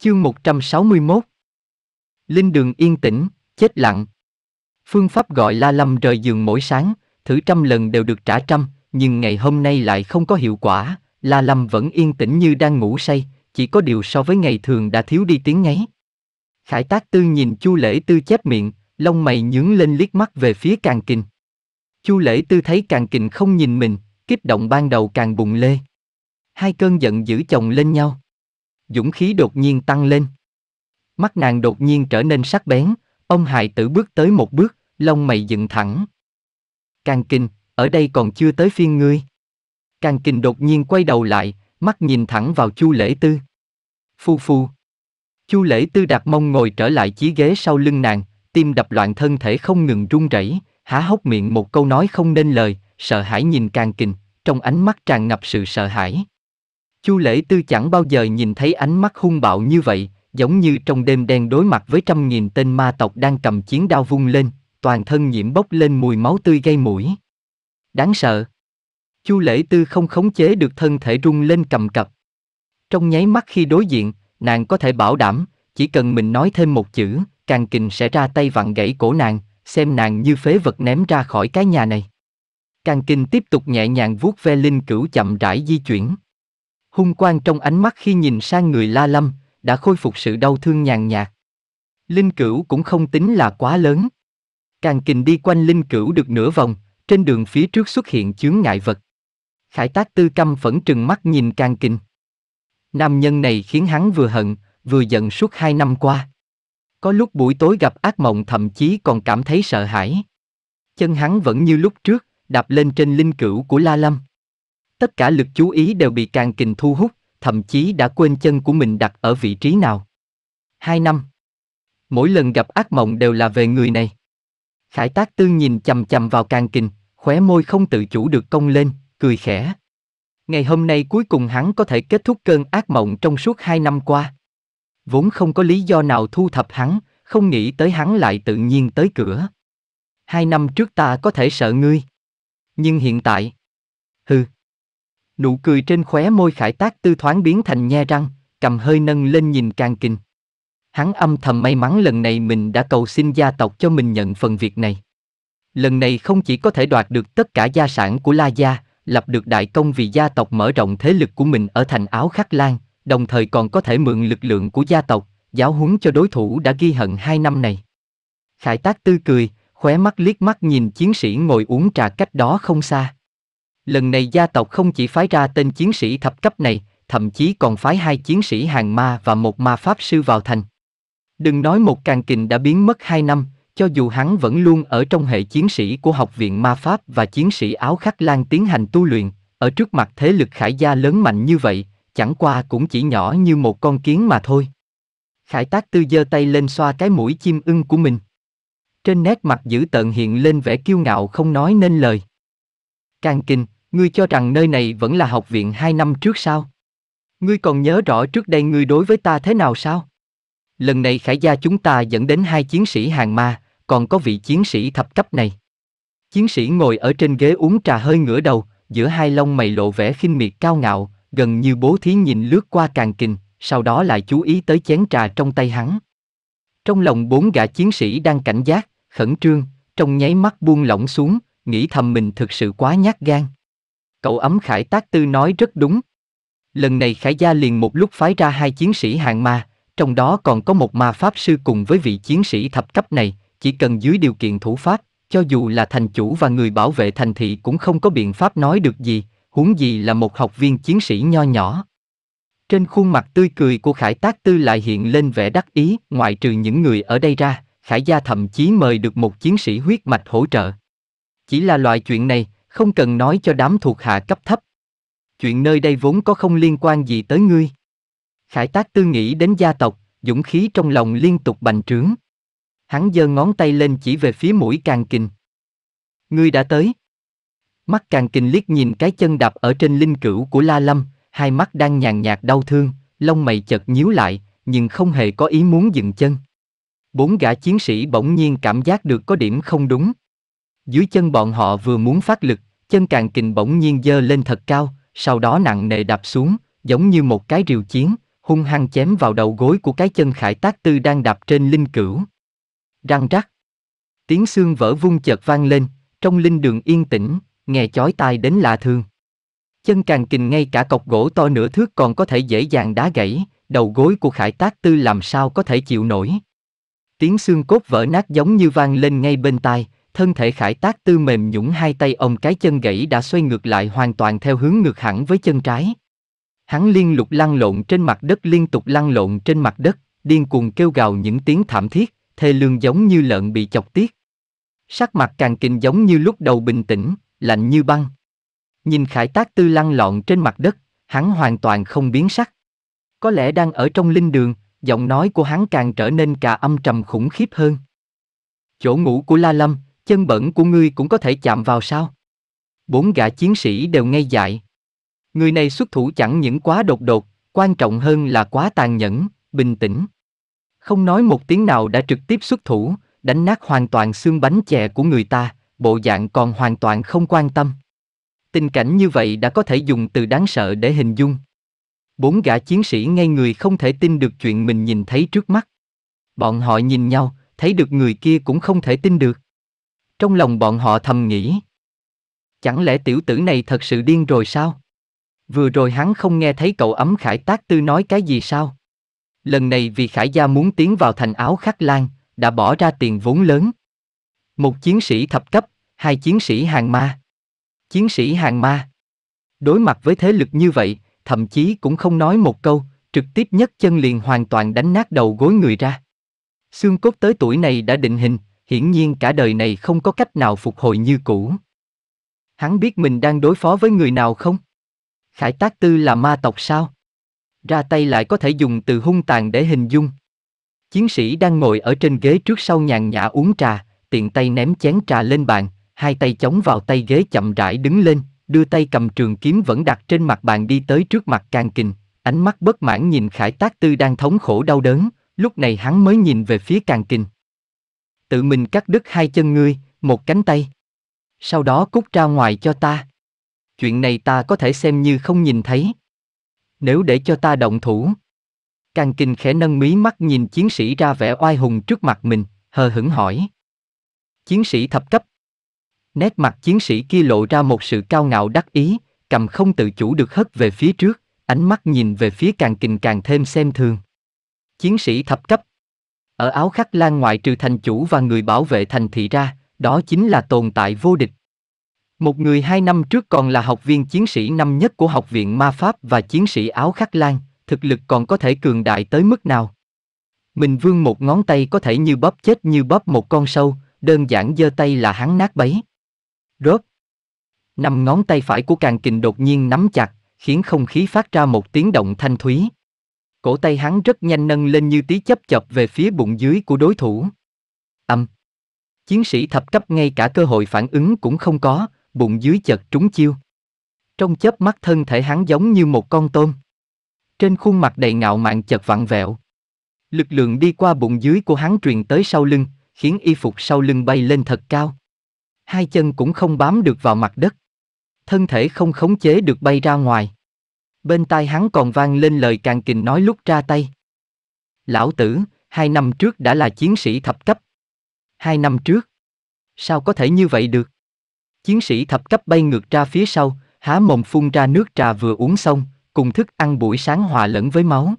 Chương 161 Linh đường yên tĩnh, chết lặng. Phương pháp gọi La Lâm rời giường mỗi sáng, thử trăm lần đều được trả trăm, nhưng ngày hôm nay lại không có hiệu quả, La Lâm vẫn yên tĩnh như đang ngủ say, chỉ có điều so với ngày thường đã thiếu đi tiếng ngáy. Khải Tác Tư nhìn Chu Lễ Tư chép miệng, lông mày nhướng lên liếc mắt về phía Càng Kình. Chu Lễ Tư thấy Càng Kình không nhìn mình, kích động ban đầu càng bùng lê. Hai cơn giận dữ chồng lên nhau dũng khí đột nhiên tăng lên. Mắt nàng đột nhiên trở nên sắc bén, ông hài tử bước tới một bước, lông mày dựng thẳng. Càng kinh, ở đây còn chưa tới phiên ngươi. Càng kinh đột nhiên quay đầu lại, mắt nhìn thẳng vào chu lễ tư. Phu phu. Chu lễ tư đặt mông ngồi trở lại chí ghế sau lưng nàng, tim đập loạn thân thể không ngừng run rẩy, há hốc miệng một câu nói không nên lời, sợ hãi nhìn càng kình, trong ánh mắt tràn ngập sự sợ hãi. Chu Lễ Tư chẳng bao giờ nhìn thấy ánh mắt hung bạo như vậy, giống như trong đêm đen đối mặt với trăm nghìn tên ma tộc đang cầm chiến đao vung lên, toàn thân nhiễm bốc lên mùi máu tươi gây mũi. Đáng sợ. Chu Lễ Tư không khống chế được thân thể rung lên cầm cập. Trong nháy mắt khi đối diện, nàng có thể bảo đảm, chỉ cần mình nói thêm một chữ, càng kình sẽ ra tay vặn gãy cổ nàng, xem nàng như phế vật ném ra khỏi cái nhà này. Càng kinh tiếp tục nhẹ nhàng vuốt ve linh cửu chậm rãi di chuyển. Hung quang trong ánh mắt khi nhìn sang người La Lâm, đã khôi phục sự đau thương nhàn nhạt. Linh cửu cũng không tính là quá lớn. Càng kình đi quanh linh cửu được nửa vòng, trên đường phía trước xuất hiện chướng ngại vật. Khải tác tư căm phẫn trừng mắt nhìn càng kình. Nam nhân này khiến hắn vừa hận, vừa giận suốt hai năm qua. Có lúc buổi tối gặp ác mộng thậm chí còn cảm thấy sợ hãi. Chân hắn vẫn như lúc trước, đạp lên trên linh cửu của La Lâm tất cả lực chú ý đều bị càng kình thu hút, thậm chí đã quên chân của mình đặt ở vị trí nào. Hai năm. Mỗi lần gặp ác mộng đều là về người này. Khải tác tư nhìn chầm chầm vào càng kình, khóe môi không tự chủ được cong lên, cười khẽ. Ngày hôm nay cuối cùng hắn có thể kết thúc cơn ác mộng trong suốt hai năm qua. Vốn không có lý do nào thu thập hắn, không nghĩ tới hắn lại tự nhiên tới cửa. Hai năm trước ta có thể sợ ngươi. Nhưng hiện tại... Hừ, Nụ cười trên khóe môi khải tác tư thoáng biến thành nhe răng, cầm hơi nâng lên nhìn càng kinh. Hắn âm thầm may mắn lần này mình đã cầu xin gia tộc cho mình nhận phần việc này. Lần này không chỉ có thể đoạt được tất cả gia sản của La Gia, lập được đại công vì gia tộc mở rộng thế lực của mình ở thành áo khắc lan, đồng thời còn có thể mượn lực lượng của gia tộc, giáo huấn cho đối thủ đã ghi hận hai năm này. Khải tác tư cười, khóe mắt liếc mắt nhìn chiến sĩ ngồi uống trà cách đó không xa lần này gia tộc không chỉ phái ra tên chiến sĩ thập cấp này, thậm chí còn phái hai chiến sĩ hàng ma và một ma pháp sư vào thành. Đừng nói một càng kình đã biến mất hai năm, cho dù hắn vẫn luôn ở trong hệ chiến sĩ của học viện ma pháp và chiến sĩ áo khắc lan tiến hành tu luyện, ở trước mặt thế lực khải gia lớn mạnh như vậy, chẳng qua cũng chỉ nhỏ như một con kiến mà thôi. Khải tác tư giơ tay lên xoa cái mũi chim ưng của mình. Trên nét mặt dữ tợn hiện lên vẻ kiêu ngạo không nói nên lời. Càng kinh, Ngươi cho rằng nơi này vẫn là học viện hai năm trước sao? Ngươi còn nhớ rõ trước đây ngươi đối với ta thế nào sao? Lần này khải gia chúng ta dẫn đến hai chiến sĩ hàng ma, còn có vị chiến sĩ thập cấp này. Chiến sĩ ngồi ở trên ghế uống trà hơi ngửa đầu, giữa hai lông mày lộ vẻ khinh miệt cao ngạo, gần như bố thí nhìn lướt qua càng kình, sau đó lại chú ý tới chén trà trong tay hắn. Trong lòng bốn gã chiến sĩ đang cảnh giác, khẩn trương, trong nháy mắt buông lỏng xuống, nghĩ thầm mình thực sự quá nhát gan. Cậu ấm Khải Tác Tư nói rất đúng. Lần này Khải Gia liền một lúc phái ra hai chiến sĩ hạng ma, trong đó còn có một ma pháp sư cùng với vị chiến sĩ thập cấp này, chỉ cần dưới điều kiện thủ pháp, cho dù là thành chủ và người bảo vệ thành thị cũng không có biện pháp nói được gì, huống gì là một học viên chiến sĩ nho nhỏ. Trên khuôn mặt tươi cười của Khải Tác Tư lại hiện lên vẻ đắc ý, ngoại trừ những người ở đây ra, Khải Gia thậm chí mời được một chiến sĩ huyết mạch hỗ trợ. Chỉ là loại chuyện này, không cần nói cho đám thuộc hạ cấp thấp. Chuyện nơi đây vốn có không liên quan gì tới ngươi. Khải tác tư nghĩ đến gia tộc, dũng khí trong lòng liên tục bành trướng. Hắn giơ ngón tay lên chỉ về phía mũi càng kình. Ngươi đã tới. Mắt càng kình liếc nhìn cái chân đạp ở trên linh cửu của La Lâm, hai mắt đang nhàn nhạt đau thương, lông mày chợt nhíu lại, nhưng không hề có ý muốn dừng chân. Bốn gã chiến sĩ bỗng nhiên cảm giác được có điểm không đúng. Dưới chân bọn họ vừa muốn phát lực, chân càng kình bỗng nhiên dơ lên thật cao, sau đó nặng nề đạp xuống, giống như một cái rìu chiến, hung hăng chém vào đầu gối của cái chân khải tác tư đang đạp trên linh cửu. Răng rắc. Tiếng xương vỡ vung chợt vang lên, trong linh đường yên tĩnh, nghe chói tai đến lạ thường. Chân càng kình ngay cả cọc gỗ to nửa thước còn có thể dễ dàng đá gãy, đầu gối của khải tác tư làm sao có thể chịu nổi. Tiếng xương cốt vỡ nát giống như vang lên ngay bên tai, thân thể khải tác tư mềm nhũng hai tay ông cái chân gãy đã xoay ngược lại hoàn toàn theo hướng ngược hẳn với chân trái. Hắn liên lục lăn lộn trên mặt đất liên tục lăn lộn trên mặt đất, điên cuồng kêu gào những tiếng thảm thiết, thê lương giống như lợn bị chọc tiết. Sắc mặt càng kinh giống như lúc đầu bình tĩnh, lạnh như băng. Nhìn khải tác tư lăn lộn trên mặt đất, hắn hoàn toàn không biến sắc. Có lẽ đang ở trong linh đường, giọng nói của hắn càng trở nên cả âm trầm khủng khiếp hơn. Chỗ ngủ của La Lâm, Chân bẩn của ngươi cũng có thể chạm vào sao? Bốn gã chiến sĩ đều ngây dại. Người này xuất thủ chẳng những quá đột đột, quan trọng hơn là quá tàn nhẫn, bình tĩnh. Không nói một tiếng nào đã trực tiếp xuất thủ, đánh nát hoàn toàn xương bánh chè của người ta, bộ dạng còn hoàn toàn không quan tâm. Tình cảnh như vậy đã có thể dùng từ đáng sợ để hình dung. Bốn gã chiến sĩ ngay người không thể tin được chuyện mình nhìn thấy trước mắt. Bọn họ nhìn nhau, thấy được người kia cũng không thể tin được. Trong lòng bọn họ thầm nghĩ. Chẳng lẽ tiểu tử này thật sự điên rồi sao? Vừa rồi hắn không nghe thấy cậu ấm khải tác tư nói cái gì sao? Lần này vì khải gia muốn tiến vào thành áo khắc lan, đã bỏ ra tiền vốn lớn. Một chiến sĩ thập cấp, hai chiến sĩ hàng ma. Chiến sĩ hàng ma. Đối mặt với thế lực như vậy, thậm chí cũng không nói một câu, trực tiếp nhất chân liền hoàn toàn đánh nát đầu gối người ra. Xương cốt tới tuổi này đã định hình, hiển nhiên cả đời này không có cách nào phục hồi như cũ. Hắn biết mình đang đối phó với người nào không? Khải Tác Tư là ma tộc sao? Ra tay lại có thể dùng từ hung tàn để hình dung. Chiến sĩ đang ngồi ở trên ghế trước sau nhàn nhã uống trà, tiện tay ném chén trà lên bàn, hai tay chống vào tay ghế chậm rãi đứng lên, đưa tay cầm trường kiếm vẫn đặt trên mặt bàn đi tới trước mặt càng kình, ánh mắt bất mãn nhìn Khải Tác Tư đang thống khổ đau đớn, lúc này hắn mới nhìn về phía càng kình tự mình cắt đứt hai chân ngươi, một cánh tay. Sau đó cút ra ngoài cho ta. Chuyện này ta có thể xem như không nhìn thấy. Nếu để cho ta động thủ. Càng kinh khẽ nâng mí mắt nhìn chiến sĩ ra vẻ oai hùng trước mặt mình, hờ hững hỏi. Chiến sĩ thập cấp. Nét mặt chiến sĩ kia lộ ra một sự cao ngạo đắc ý, cầm không tự chủ được hất về phía trước, ánh mắt nhìn về phía càng kinh càng thêm xem thường. Chiến sĩ thập cấp. Ở áo khắc lan ngoại trừ thành chủ và người bảo vệ thành thị ra, đó chính là tồn tại vô địch. Một người hai năm trước còn là học viên chiến sĩ năm nhất của học viện ma pháp và chiến sĩ áo khắc lan, thực lực còn có thể cường đại tới mức nào. Mình vương một ngón tay có thể như bóp chết như bóp một con sâu, đơn giản giơ tay là hắn nát bấy. Rốt. Năm ngón tay phải của càng kình đột nhiên nắm chặt, khiến không khí phát ra một tiếng động thanh thúy. Cổ tay hắn rất nhanh nâng lên như tí chấp chập về phía bụng dưới của đối thủ. Âm. Chiến sĩ thập cấp ngay cả cơ hội phản ứng cũng không có, bụng dưới chật trúng chiêu. Trong chớp mắt thân thể hắn giống như một con tôm. Trên khuôn mặt đầy ngạo mạn chật vặn vẹo. Lực lượng đi qua bụng dưới của hắn truyền tới sau lưng, khiến y phục sau lưng bay lên thật cao. Hai chân cũng không bám được vào mặt đất. Thân thể không khống chế được bay ra ngoài. Bên tai hắn còn vang lên lời càng kình nói lúc ra tay. Lão tử, hai năm trước đã là chiến sĩ thập cấp. Hai năm trước? Sao có thể như vậy được? Chiến sĩ thập cấp bay ngược ra phía sau, há mồm phun ra nước trà vừa uống xong, cùng thức ăn buổi sáng hòa lẫn với máu.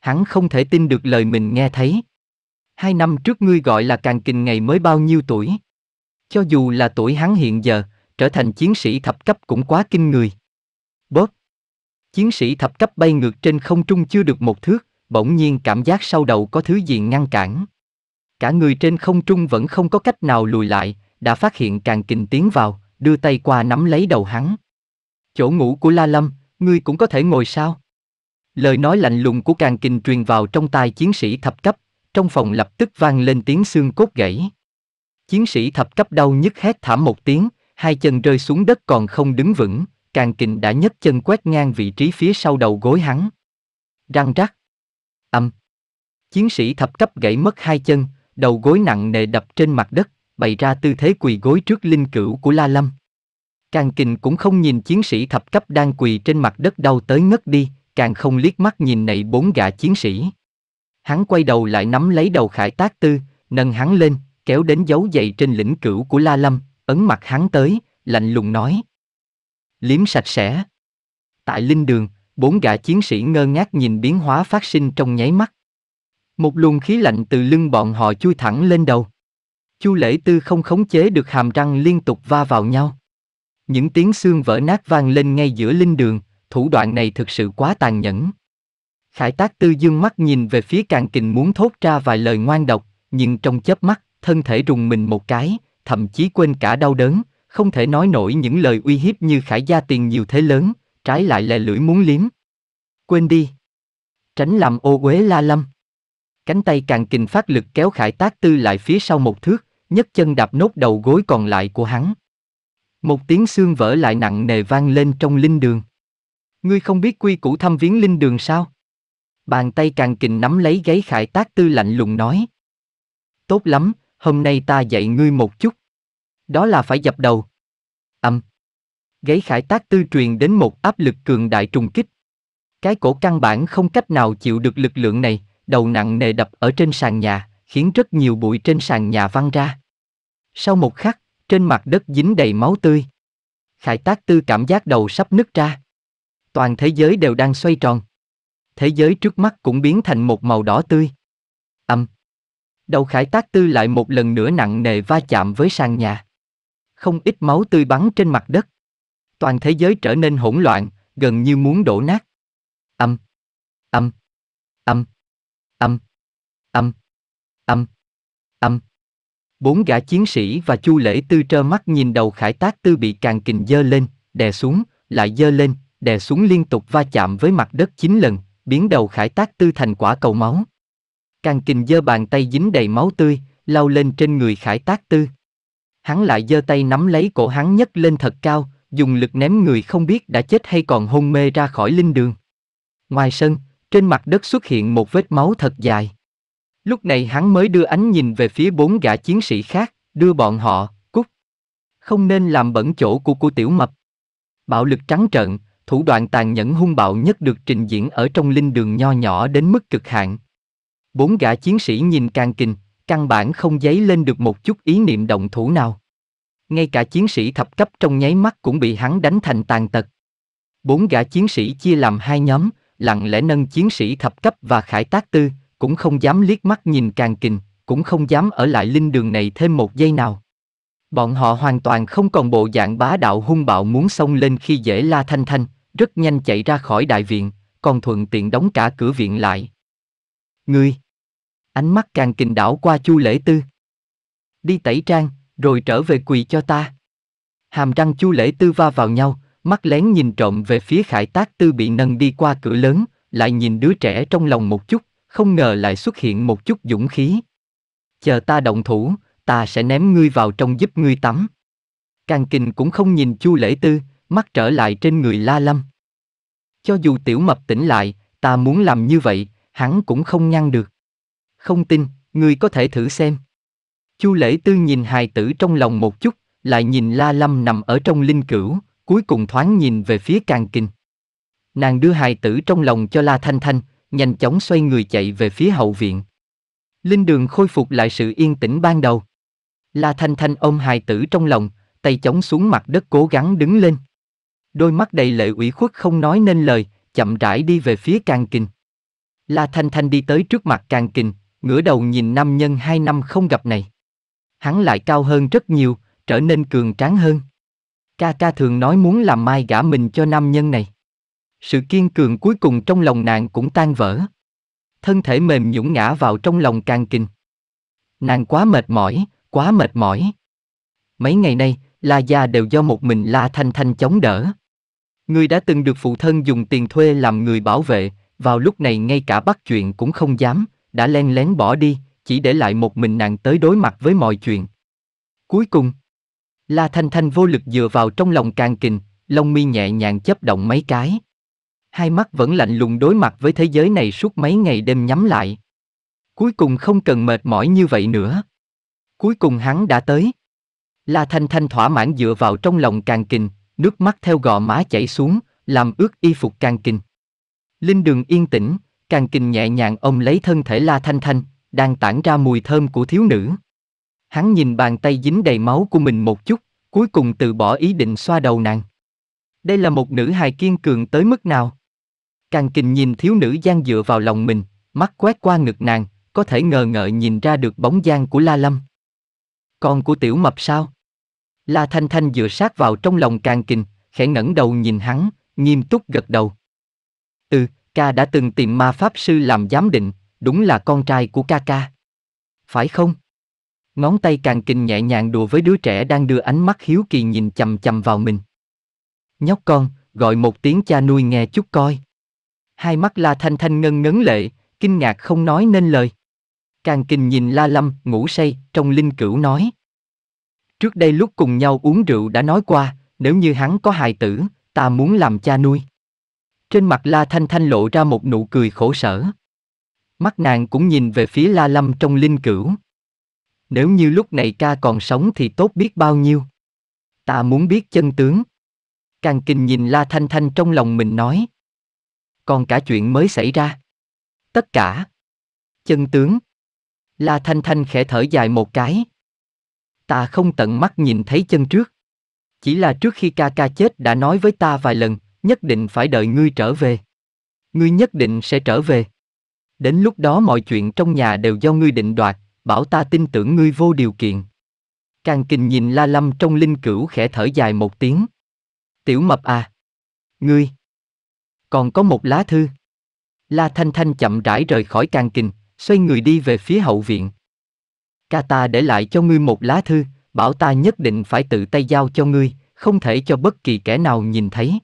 Hắn không thể tin được lời mình nghe thấy. Hai năm trước ngươi gọi là càng kình ngày mới bao nhiêu tuổi? Cho dù là tuổi hắn hiện giờ, trở thành chiến sĩ thập cấp cũng quá kinh người. Chiến sĩ thập cấp bay ngược trên không trung chưa được một thước, bỗng nhiên cảm giác sau đầu có thứ gì ngăn cản. Cả người trên không trung vẫn không có cách nào lùi lại, đã phát hiện càng kình tiến vào, đưa tay qua nắm lấy đầu hắn. Chỗ ngủ của La Lâm, ngươi cũng có thể ngồi sao? Lời nói lạnh lùng của càng kình truyền vào trong tai chiến sĩ thập cấp, trong phòng lập tức vang lên tiếng xương cốt gãy. Chiến sĩ thập cấp đau nhức hét thảm một tiếng, hai chân rơi xuống đất còn không đứng vững, Càng kình đã nhấc chân quét ngang vị trí phía sau đầu gối hắn. Răng rắc. Âm. Chiến sĩ thập cấp gãy mất hai chân, đầu gối nặng nề đập trên mặt đất, bày ra tư thế quỳ gối trước linh cữu của La Lâm. Càng kình cũng không nhìn chiến sĩ thập cấp đang quỳ trên mặt đất đau tới ngất đi, càng không liếc mắt nhìn nảy bốn gã chiến sĩ. Hắn quay đầu lại nắm lấy đầu khải tác tư, nâng hắn lên, kéo đến dấu dậy trên lĩnh cửu của La Lâm, ấn mặt hắn tới, lạnh lùng nói, liếm sạch sẽ. Tại linh đường, bốn gã chiến sĩ ngơ ngác nhìn biến hóa phát sinh trong nháy mắt. Một luồng khí lạnh từ lưng bọn họ chui thẳng lên đầu. Chu lễ tư không khống chế được hàm răng liên tục va vào nhau. Những tiếng xương vỡ nát vang lên ngay giữa linh đường, thủ đoạn này thực sự quá tàn nhẫn. Khải tác tư dương mắt nhìn về phía càng kình muốn thốt ra vài lời ngoan độc, nhưng trong chớp mắt, thân thể rùng mình một cái, thậm chí quên cả đau đớn, không thể nói nổi những lời uy hiếp như khải gia tiền nhiều thế lớn, trái lại lè lưỡi muốn liếm. Quên đi. Tránh làm ô uế la lâm. Cánh tay càng kình phát lực kéo khải tác tư lại phía sau một thước, nhấc chân đạp nốt đầu gối còn lại của hắn. Một tiếng xương vỡ lại nặng nề vang lên trong linh đường. Ngươi không biết quy củ thăm viếng linh đường sao? Bàn tay càng kình nắm lấy gáy khải tác tư lạnh lùng nói. Tốt lắm, hôm nay ta dạy ngươi một chút đó là phải dập đầu. âm Gáy khải tác tư truyền đến một áp lực cường đại trùng kích. Cái cổ căn bản không cách nào chịu được lực lượng này, đầu nặng nề đập ở trên sàn nhà, khiến rất nhiều bụi trên sàn nhà văng ra. Sau một khắc, trên mặt đất dính đầy máu tươi. Khải tác tư cảm giác đầu sắp nứt ra. Toàn thế giới đều đang xoay tròn. Thế giới trước mắt cũng biến thành một màu đỏ tươi. Âm. Đầu khải tác tư lại một lần nữa nặng nề va chạm với sàn nhà không ít máu tươi bắn trên mặt đất. Toàn thế giới trở nên hỗn loạn, gần như muốn đổ nát. Âm, âm, âm, âm, âm, âm, âm. Bốn gã chiến sĩ và Chu Lễ Tư trơ mắt nhìn đầu khải tác tư bị càng kình dơ lên, đè xuống, lại dơ lên, đè xuống liên tục va chạm với mặt đất chín lần, biến đầu khải tác tư thành quả cầu máu. Càng kình dơ bàn tay dính đầy máu tươi, lau lên trên người khải tác tư hắn lại giơ tay nắm lấy cổ hắn nhấc lên thật cao, dùng lực ném người không biết đã chết hay còn hôn mê ra khỏi linh đường. Ngoài sân, trên mặt đất xuất hiện một vết máu thật dài. Lúc này hắn mới đưa ánh nhìn về phía bốn gã chiến sĩ khác, đưa bọn họ, cút. Không nên làm bẩn chỗ của cô tiểu mập. Bạo lực trắng trợn, thủ đoạn tàn nhẫn hung bạo nhất được trình diễn ở trong linh đường nho nhỏ đến mức cực hạn. Bốn gã chiến sĩ nhìn càng kinh, căn bản không dấy lên được một chút ý niệm động thủ nào ngay cả chiến sĩ thập cấp trong nháy mắt cũng bị hắn đánh thành tàn tật. Bốn gã chiến sĩ chia làm hai nhóm, lặng lẽ nâng chiến sĩ thập cấp và khải tác tư, cũng không dám liếc mắt nhìn càng kình, cũng không dám ở lại linh đường này thêm một giây nào. Bọn họ hoàn toàn không còn bộ dạng bá đạo hung bạo muốn xông lên khi dễ la thanh thanh, rất nhanh chạy ra khỏi đại viện, còn thuận tiện đóng cả cửa viện lại. Ngươi! Ánh mắt càng kình đảo qua chu lễ tư. Đi tẩy trang, rồi trở về quỳ cho ta. Hàm răng chu lễ tư va vào nhau, mắt lén nhìn trộm về phía khải tác tư bị nâng đi qua cửa lớn, lại nhìn đứa trẻ trong lòng một chút, không ngờ lại xuất hiện một chút dũng khí. Chờ ta động thủ, ta sẽ ném ngươi vào trong giúp ngươi tắm. Càng kình cũng không nhìn chu lễ tư, mắt trở lại trên người la lâm. Cho dù tiểu mập tỉnh lại, ta muốn làm như vậy, hắn cũng không ngăn được. Không tin, ngươi có thể thử xem. Chu Lễ Tư nhìn hài tử trong lòng một chút, lại nhìn La Lâm nằm ở trong linh cửu, cuối cùng thoáng nhìn về phía Càng Kinh. Nàng đưa hài tử trong lòng cho La Thanh Thanh, nhanh chóng xoay người chạy về phía hậu viện. Linh đường khôi phục lại sự yên tĩnh ban đầu. La Thanh Thanh ôm hài tử trong lòng, tay chống xuống mặt đất cố gắng đứng lên. Đôi mắt đầy lệ ủy khuất không nói nên lời, chậm rãi đi về phía Càng Kinh. La Thanh Thanh đi tới trước mặt Càng Kinh, ngửa đầu nhìn nam nhân hai năm không gặp này hắn lại cao hơn rất nhiều, trở nên cường tráng hơn. Ca ca thường nói muốn làm mai gả mình cho nam nhân này. Sự kiên cường cuối cùng trong lòng nàng cũng tan vỡ. Thân thể mềm nhũn ngã vào trong lòng càng kinh. Nàng quá mệt mỏi, quá mệt mỏi. Mấy ngày nay, La Gia đều do một mình La Thanh Thanh chống đỡ. Người đã từng được phụ thân dùng tiền thuê làm người bảo vệ, vào lúc này ngay cả bắt chuyện cũng không dám, đã len lén bỏ đi, chỉ để lại một mình nàng tới đối mặt với mọi chuyện. Cuối cùng, La Thanh Thanh vô lực dựa vào trong lòng càng kình, lông mi nhẹ nhàng chấp động mấy cái. Hai mắt vẫn lạnh lùng đối mặt với thế giới này suốt mấy ngày đêm nhắm lại. Cuối cùng không cần mệt mỏi như vậy nữa. Cuối cùng hắn đã tới. La Thanh Thanh thỏa mãn dựa vào trong lòng càng kình, nước mắt theo gò má chảy xuống, làm ướt y phục càng kình. Linh đường yên tĩnh, càng kình nhẹ nhàng ôm lấy thân thể La Thanh Thanh, đang tản ra mùi thơm của thiếu nữ. Hắn nhìn bàn tay dính đầy máu của mình một chút, cuối cùng từ bỏ ý định xoa đầu nàng. Đây là một nữ hài kiên cường tới mức nào? Càng kình nhìn thiếu nữ gian dựa vào lòng mình, mắt quét qua ngực nàng, có thể ngờ ngợ nhìn ra được bóng dáng của La Lâm. Con của tiểu mập sao? La Thanh Thanh dựa sát vào trong lòng càng kình, khẽ ngẩng đầu nhìn hắn, nghiêm túc gật đầu. Ừ, ca đã từng tìm ma pháp sư làm giám định, đúng là con trai của ca ca. Phải không? Ngón tay càng kinh nhẹ nhàng đùa với đứa trẻ đang đưa ánh mắt hiếu kỳ nhìn chầm chầm vào mình. Nhóc con, gọi một tiếng cha nuôi nghe chút coi. Hai mắt La Thanh Thanh ngân ngấn lệ, kinh ngạc không nói nên lời. Càng kinh nhìn La Lâm, ngủ say, trong linh cửu nói. Trước đây lúc cùng nhau uống rượu đã nói qua, nếu như hắn có hài tử, ta muốn làm cha nuôi. Trên mặt La Thanh Thanh lộ ra một nụ cười khổ sở. Mắt nàng cũng nhìn về phía La Lâm trong linh cửu. Nếu như lúc này ca còn sống thì tốt biết bao nhiêu. Ta muốn biết chân tướng. Càng kinh nhìn La Thanh Thanh trong lòng mình nói. Còn cả chuyện mới xảy ra. Tất cả. Chân tướng. La Thanh Thanh khẽ thở dài một cái. Ta không tận mắt nhìn thấy chân trước. Chỉ là trước khi ca ca chết đã nói với ta vài lần, nhất định phải đợi ngươi trở về. Ngươi nhất định sẽ trở về. Đến lúc đó mọi chuyện trong nhà đều do ngươi định đoạt, bảo ta tin tưởng ngươi vô điều kiện. Càng kình nhìn La Lâm trong linh cửu khẽ thở dài một tiếng. Tiểu mập à! Ngươi! Còn có một lá thư. La Thanh Thanh chậm rãi rời khỏi càng kình, xoay người đi về phía hậu viện. Ca ta để lại cho ngươi một lá thư, bảo ta nhất định phải tự tay giao cho ngươi, không thể cho bất kỳ kẻ nào nhìn thấy.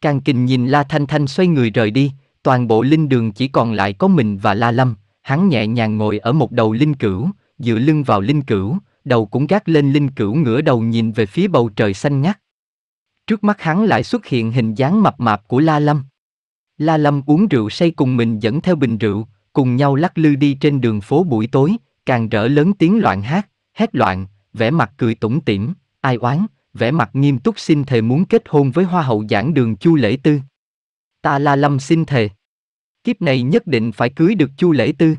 Càng kình nhìn La Thanh Thanh xoay người rời đi, toàn bộ linh đường chỉ còn lại có mình và La Lâm, hắn nhẹ nhàng ngồi ở một đầu linh cửu, dựa lưng vào linh cửu, đầu cũng gác lên linh cửu ngửa đầu nhìn về phía bầu trời xanh ngắt. Trước mắt hắn lại xuất hiện hình dáng mập mạp của La Lâm. La Lâm uống rượu say cùng mình dẫn theo bình rượu, cùng nhau lắc lư đi trên đường phố buổi tối, càng rỡ lớn tiếng loạn hát, hét loạn, vẻ mặt cười tủng tỉm, ai oán, vẻ mặt nghiêm túc xin thề muốn kết hôn với hoa hậu giảng đường Chu Lễ Tư. Ta La Lâm xin thề kiếp này nhất định phải cưới được Chu Lễ Tư.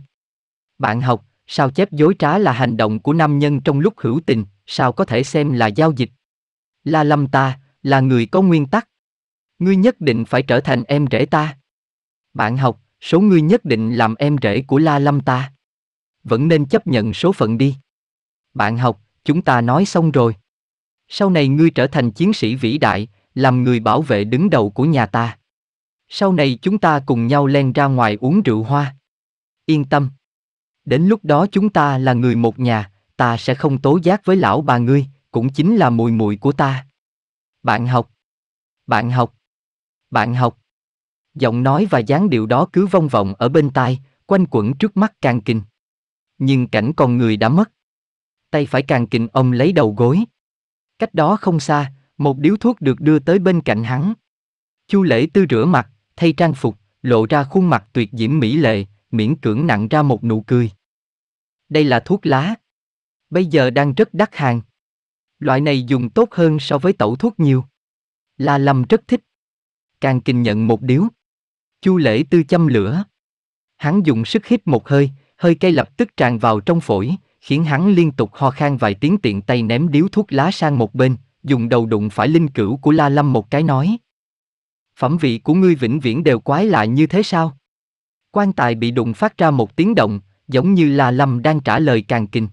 Bạn học, sao chép dối trá là hành động của nam nhân trong lúc hữu tình, sao có thể xem là giao dịch? La Lâm ta, là người có nguyên tắc. Ngươi nhất định phải trở thành em rể ta. Bạn học, số ngươi nhất định làm em rể của La Lâm ta. Vẫn nên chấp nhận số phận đi. Bạn học, chúng ta nói xong rồi. Sau này ngươi trở thành chiến sĩ vĩ đại, làm người bảo vệ đứng đầu của nhà ta. Sau này chúng ta cùng nhau len ra ngoài uống rượu hoa. Yên tâm. Đến lúc đó chúng ta là người một nhà, ta sẽ không tố giác với lão bà ngươi, cũng chính là mùi mùi của ta. Bạn học. Bạn học. Bạn học. Giọng nói và dáng điệu đó cứ vong vọng ở bên tai, quanh quẩn trước mắt càng kinh. Nhưng cảnh con người đã mất. Tay phải càng kinh ông lấy đầu gối. Cách đó không xa, một điếu thuốc được đưa tới bên cạnh hắn. Chu lễ tư rửa mặt, thay trang phục, lộ ra khuôn mặt tuyệt diễm mỹ lệ, miễn cưỡng nặng ra một nụ cười. Đây là thuốc lá. Bây giờ đang rất đắt hàng. Loại này dùng tốt hơn so với tẩu thuốc nhiều. La Lâm rất thích. Càng kinh nhận một điếu. Chu lễ tư châm lửa. Hắn dùng sức hít một hơi, hơi cây lập tức tràn vào trong phổi, khiến hắn liên tục ho khan vài tiếng tiện tay ném điếu thuốc lá sang một bên, dùng đầu đụng phải linh cửu của La Lâm một cái nói. Phẩm vị của ngươi vĩnh viễn đều quái lạ như thế sao? Quan tài bị đụng phát ra một tiếng động, giống như là Lâm đang trả lời Càng Kinh.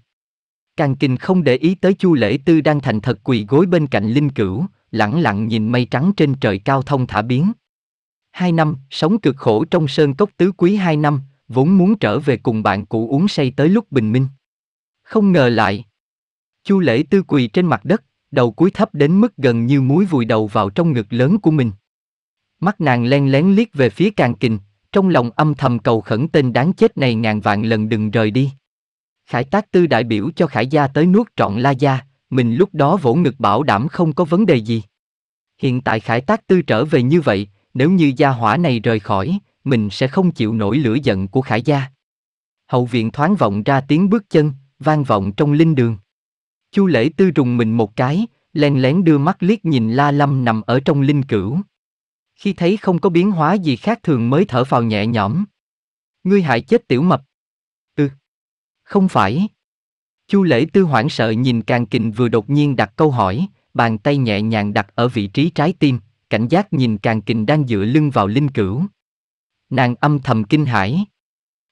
Càng Kinh không để ý tới Chu Lễ Tư đang thành thật quỳ gối bên cạnh Linh Cửu, lẳng lặng nhìn mây trắng trên trời cao thông thả biến. Hai năm, sống cực khổ trong sơn cốc tứ quý hai năm, vốn muốn trở về cùng bạn cũ uống say tới lúc bình minh. Không ngờ lại. Chu Lễ Tư quỳ trên mặt đất, đầu cúi thấp đến mức gần như muối vùi đầu vào trong ngực lớn của mình. Mắt nàng len lén liếc về phía càng kình, trong lòng âm thầm cầu khẩn tên đáng chết này ngàn vạn lần đừng rời đi. Khải tác tư đại biểu cho khải gia tới nuốt trọn la gia, mình lúc đó vỗ ngực bảo đảm không có vấn đề gì. Hiện tại khải tác tư trở về như vậy, nếu như gia hỏa này rời khỏi, mình sẽ không chịu nổi lửa giận của khải gia. Hậu viện thoáng vọng ra tiếng bước chân, vang vọng trong linh đường. Chu lễ tư rùng mình một cái, len lén đưa mắt liếc nhìn la lâm nằm ở trong linh cửu khi thấy không có biến hóa gì khác thường mới thở phào nhẹ nhõm. Ngươi hại chết tiểu mập. Ừ. Không phải. Chu lễ tư hoảng sợ nhìn càng kình vừa đột nhiên đặt câu hỏi, bàn tay nhẹ nhàng đặt ở vị trí trái tim, cảnh giác nhìn càng kình đang dựa lưng vào linh cửu. Nàng âm thầm kinh hãi.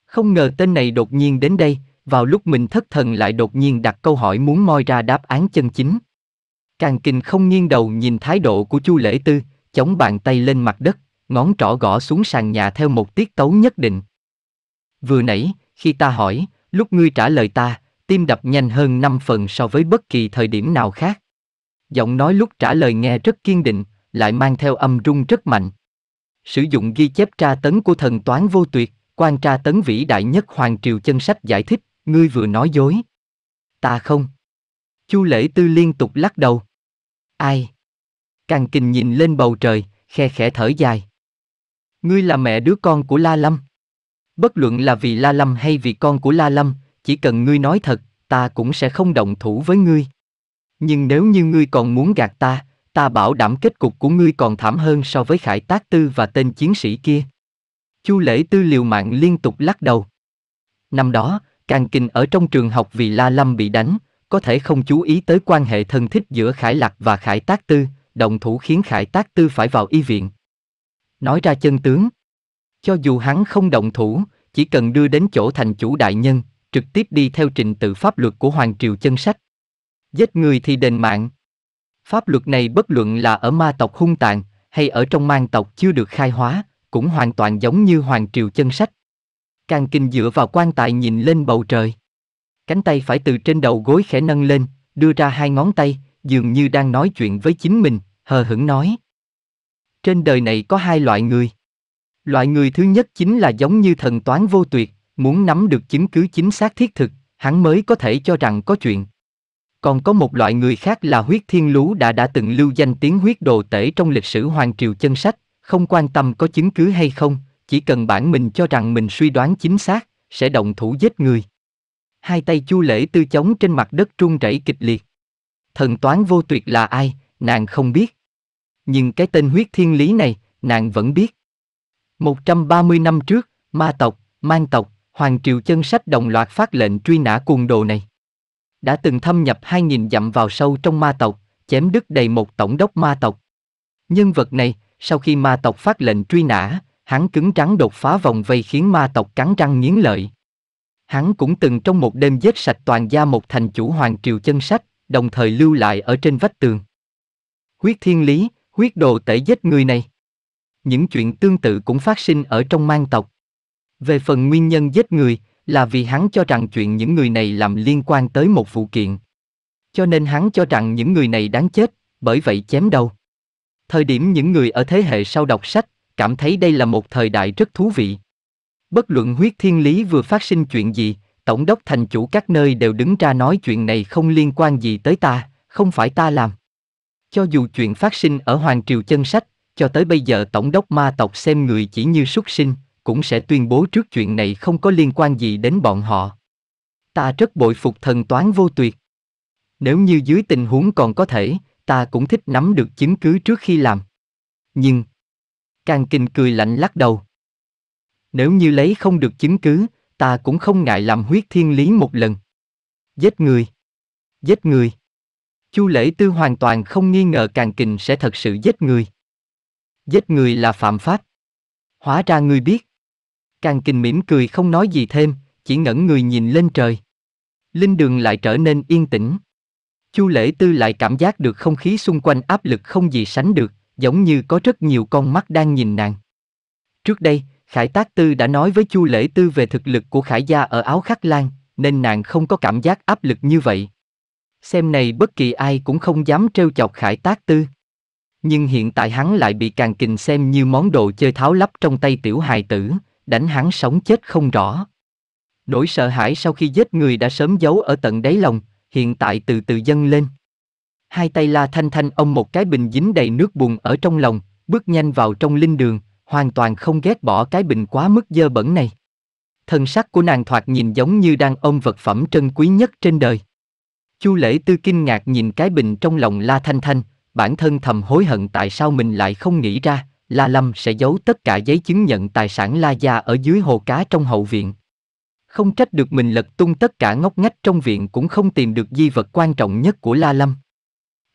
Không ngờ tên này đột nhiên đến đây, vào lúc mình thất thần lại đột nhiên đặt câu hỏi muốn moi ra đáp án chân chính. Càng kình không nghiêng đầu nhìn thái độ của Chu Lễ Tư, chống bàn tay lên mặt đất, ngón trỏ gõ xuống sàn nhà theo một tiết tấu nhất định. Vừa nãy, khi ta hỏi, lúc ngươi trả lời ta, tim đập nhanh hơn 5 phần so với bất kỳ thời điểm nào khác. Giọng nói lúc trả lời nghe rất kiên định, lại mang theo âm rung rất mạnh. Sử dụng ghi chép tra tấn của thần toán vô tuyệt, quan tra tấn vĩ đại nhất Hoàng Triều chân sách giải thích, ngươi vừa nói dối. Ta không. Chu lễ tư liên tục lắc đầu. Ai? Càng kình nhìn lên bầu trời, khe khẽ thở dài. Ngươi là mẹ đứa con của La Lâm. Bất luận là vì La Lâm hay vì con của La Lâm, chỉ cần ngươi nói thật, ta cũng sẽ không động thủ với ngươi. Nhưng nếu như ngươi còn muốn gạt ta, ta bảo đảm kết cục của ngươi còn thảm hơn so với khải tác tư và tên chiến sĩ kia. Chu lễ tư liều mạng liên tục lắc đầu. Năm đó, Càng Kinh ở trong trường học vì La Lâm bị đánh, có thể không chú ý tới quan hệ thân thích giữa Khải Lạc và Khải Tác Tư, động thủ khiến Khải Tác Tư phải vào y viện. Nói ra chân tướng, cho dù hắn không động thủ, chỉ cần đưa đến chỗ thành chủ đại nhân, trực tiếp đi theo trình tự pháp luật của Hoàng Triều chân sách. Giết người thì đền mạng. Pháp luật này bất luận là ở ma tộc hung tàn, hay ở trong mang tộc chưa được khai hóa, cũng hoàn toàn giống như Hoàng Triều chân sách. Càng kinh dựa vào quan tài nhìn lên bầu trời. Cánh tay phải từ trên đầu gối khẽ nâng lên, đưa ra hai ngón tay, dường như đang nói chuyện với chính mình, hờ hững nói. Trên đời này có hai loại người. Loại người thứ nhất chính là giống như thần toán vô tuyệt, muốn nắm được chứng cứ chính xác thiết thực, hắn mới có thể cho rằng có chuyện. Còn có một loại người khác là huyết thiên lú đã đã từng lưu danh tiếng huyết đồ tể trong lịch sử Hoàng Triều chân sách, không quan tâm có chứng cứ hay không, chỉ cần bản mình cho rằng mình suy đoán chính xác, sẽ động thủ giết người. Hai tay chu lễ tư chống trên mặt đất trung rẩy kịch liệt thần toán vô tuyệt là ai, nàng không biết. Nhưng cái tên huyết thiên lý này, nàng vẫn biết. 130 năm trước, ma tộc, mang tộc, Hoàng Triều Chân Sách đồng loạt phát lệnh truy nã cuồng đồ này. Đã từng thâm nhập 2.000 dặm vào sâu trong ma tộc, chém đứt đầy một tổng đốc ma tộc. Nhân vật này, sau khi ma tộc phát lệnh truy nã, hắn cứng trắng đột phá vòng vây khiến ma tộc cắn răng nghiến lợi. Hắn cũng từng trong một đêm giết sạch toàn gia một thành chủ Hoàng Triều Chân Sách, đồng thời lưu lại ở trên vách tường. Huyết thiên lý, huyết đồ tẩy giết người này. Những chuyện tương tự cũng phát sinh ở trong mang tộc. Về phần nguyên nhân giết người, là vì hắn cho rằng chuyện những người này làm liên quan tới một vụ kiện. Cho nên hắn cho rằng những người này đáng chết, bởi vậy chém đầu. Thời điểm những người ở thế hệ sau đọc sách, cảm thấy đây là một thời đại rất thú vị. Bất luận huyết thiên lý vừa phát sinh chuyện gì, tổng đốc thành chủ các nơi đều đứng ra nói chuyện này không liên quan gì tới ta, không phải ta làm. Cho dù chuyện phát sinh ở Hoàng Triều Chân Sách, cho tới bây giờ tổng đốc ma tộc xem người chỉ như xuất sinh, cũng sẽ tuyên bố trước chuyện này không có liên quan gì đến bọn họ. Ta rất bội phục thần toán vô tuyệt. Nếu như dưới tình huống còn có thể, ta cũng thích nắm được chứng cứ trước khi làm. Nhưng, Càng Kinh cười lạnh lắc đầu. Nếu như lấy không được chứng cứ, ta cũng không ngại làm huyết thiên lý một lần. Giết người. Giết người. Chu lễ tư hoàn toàn không nghi ngờ càng kình sẽ thật sự giết người. Giết người là phạm pháp. Hóa ra ngươi biết. Càng kình mỉm cười không nói gì thêm, chỉ ngẩn người nhìn lên trời. Linh đường lại trở nên yên tĩnh. Chu lễ tư lại cảm giác được không khí xung quanh áp lực không gì sánh được, giống như có rất nhiều con mắt đang nhìn nàng. Trước đây, Khải Tác Tư đã nói với Chu Lễ Tư về thực lực của Khải gia ở áo khắc lan, nên nàng không có cảm giác áp lực như vậy. Xem này bất kỳ ai cũng không dám trêu chọc Khải Tác Tư. Nhưng hiện tại hắn lại bị càng kình xem như món đồ chơi tháo lắp trong tay tiểu hài tử, đánh hắn sống chết không rõ. Nỗi sợ hãi sau khi giết người đã sớm giấu ở tận đáy lòng, hiện tại từ từ dâng lên. Hai tay La Thanh Thanh ông một cái bình dính đầy nước bùn ở trong lòng, bước nhanh vào trong linh đường, hoàn toàn không ghét bỏ cái bình quá mức dơ bẩn này. Thần sắc của nàng thoạt nhìn giống như đang ôm vật phẩm trân quý nhất trên đời. Chu Lễ Tư kinh ngạc nhìn cái bình trong lòng La Thanh Thanh, bản thân thầm hối hận tại sao mình lại không nghĩ ra, La Lâm sẽ giấu tất cả giấy chứng nhận tài sản La Gia ở dưới hồ cá trong hậu viện. Không trách được mình lật tung tất cả ngóc ngách trong viện cũng không tìm được di vật quan trọng nhất của La Lâm.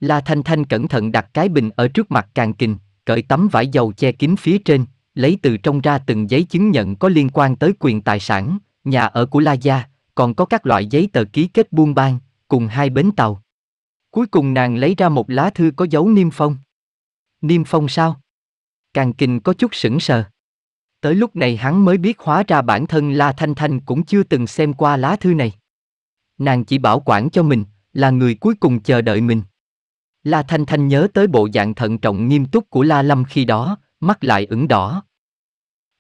La Thanh Thanh cẩn thận đặt cái bình ở trước mặt Càng Kình, cởi tấm vải dầu che kín phía trên, lấy từ trong ra từng giấy chứng nhận có liên quan tới quyền tài sản, nhà ở của La Gia, còn có các loại giấy tờ ký kết buôn ban, cùng hai bến tàu. Cuối cùng nàng lấy ra một lá thư có dấu niêm phong. Niêm phong sao? Càng kinh có chút sững sờ. Tới lúc này hắn mới biết hóa ra bản thân La Thanh Thanh cũng chưa từng xem qua lá thư này. Nàng chỉ bảo quản cho mình, là người cuối cùng chờ đợi mình. La Thanh Thanh nhớ tới bộ dạng thận trọng nghiêm túc của La Lâm khi đó, mắt lại ửng đỏ.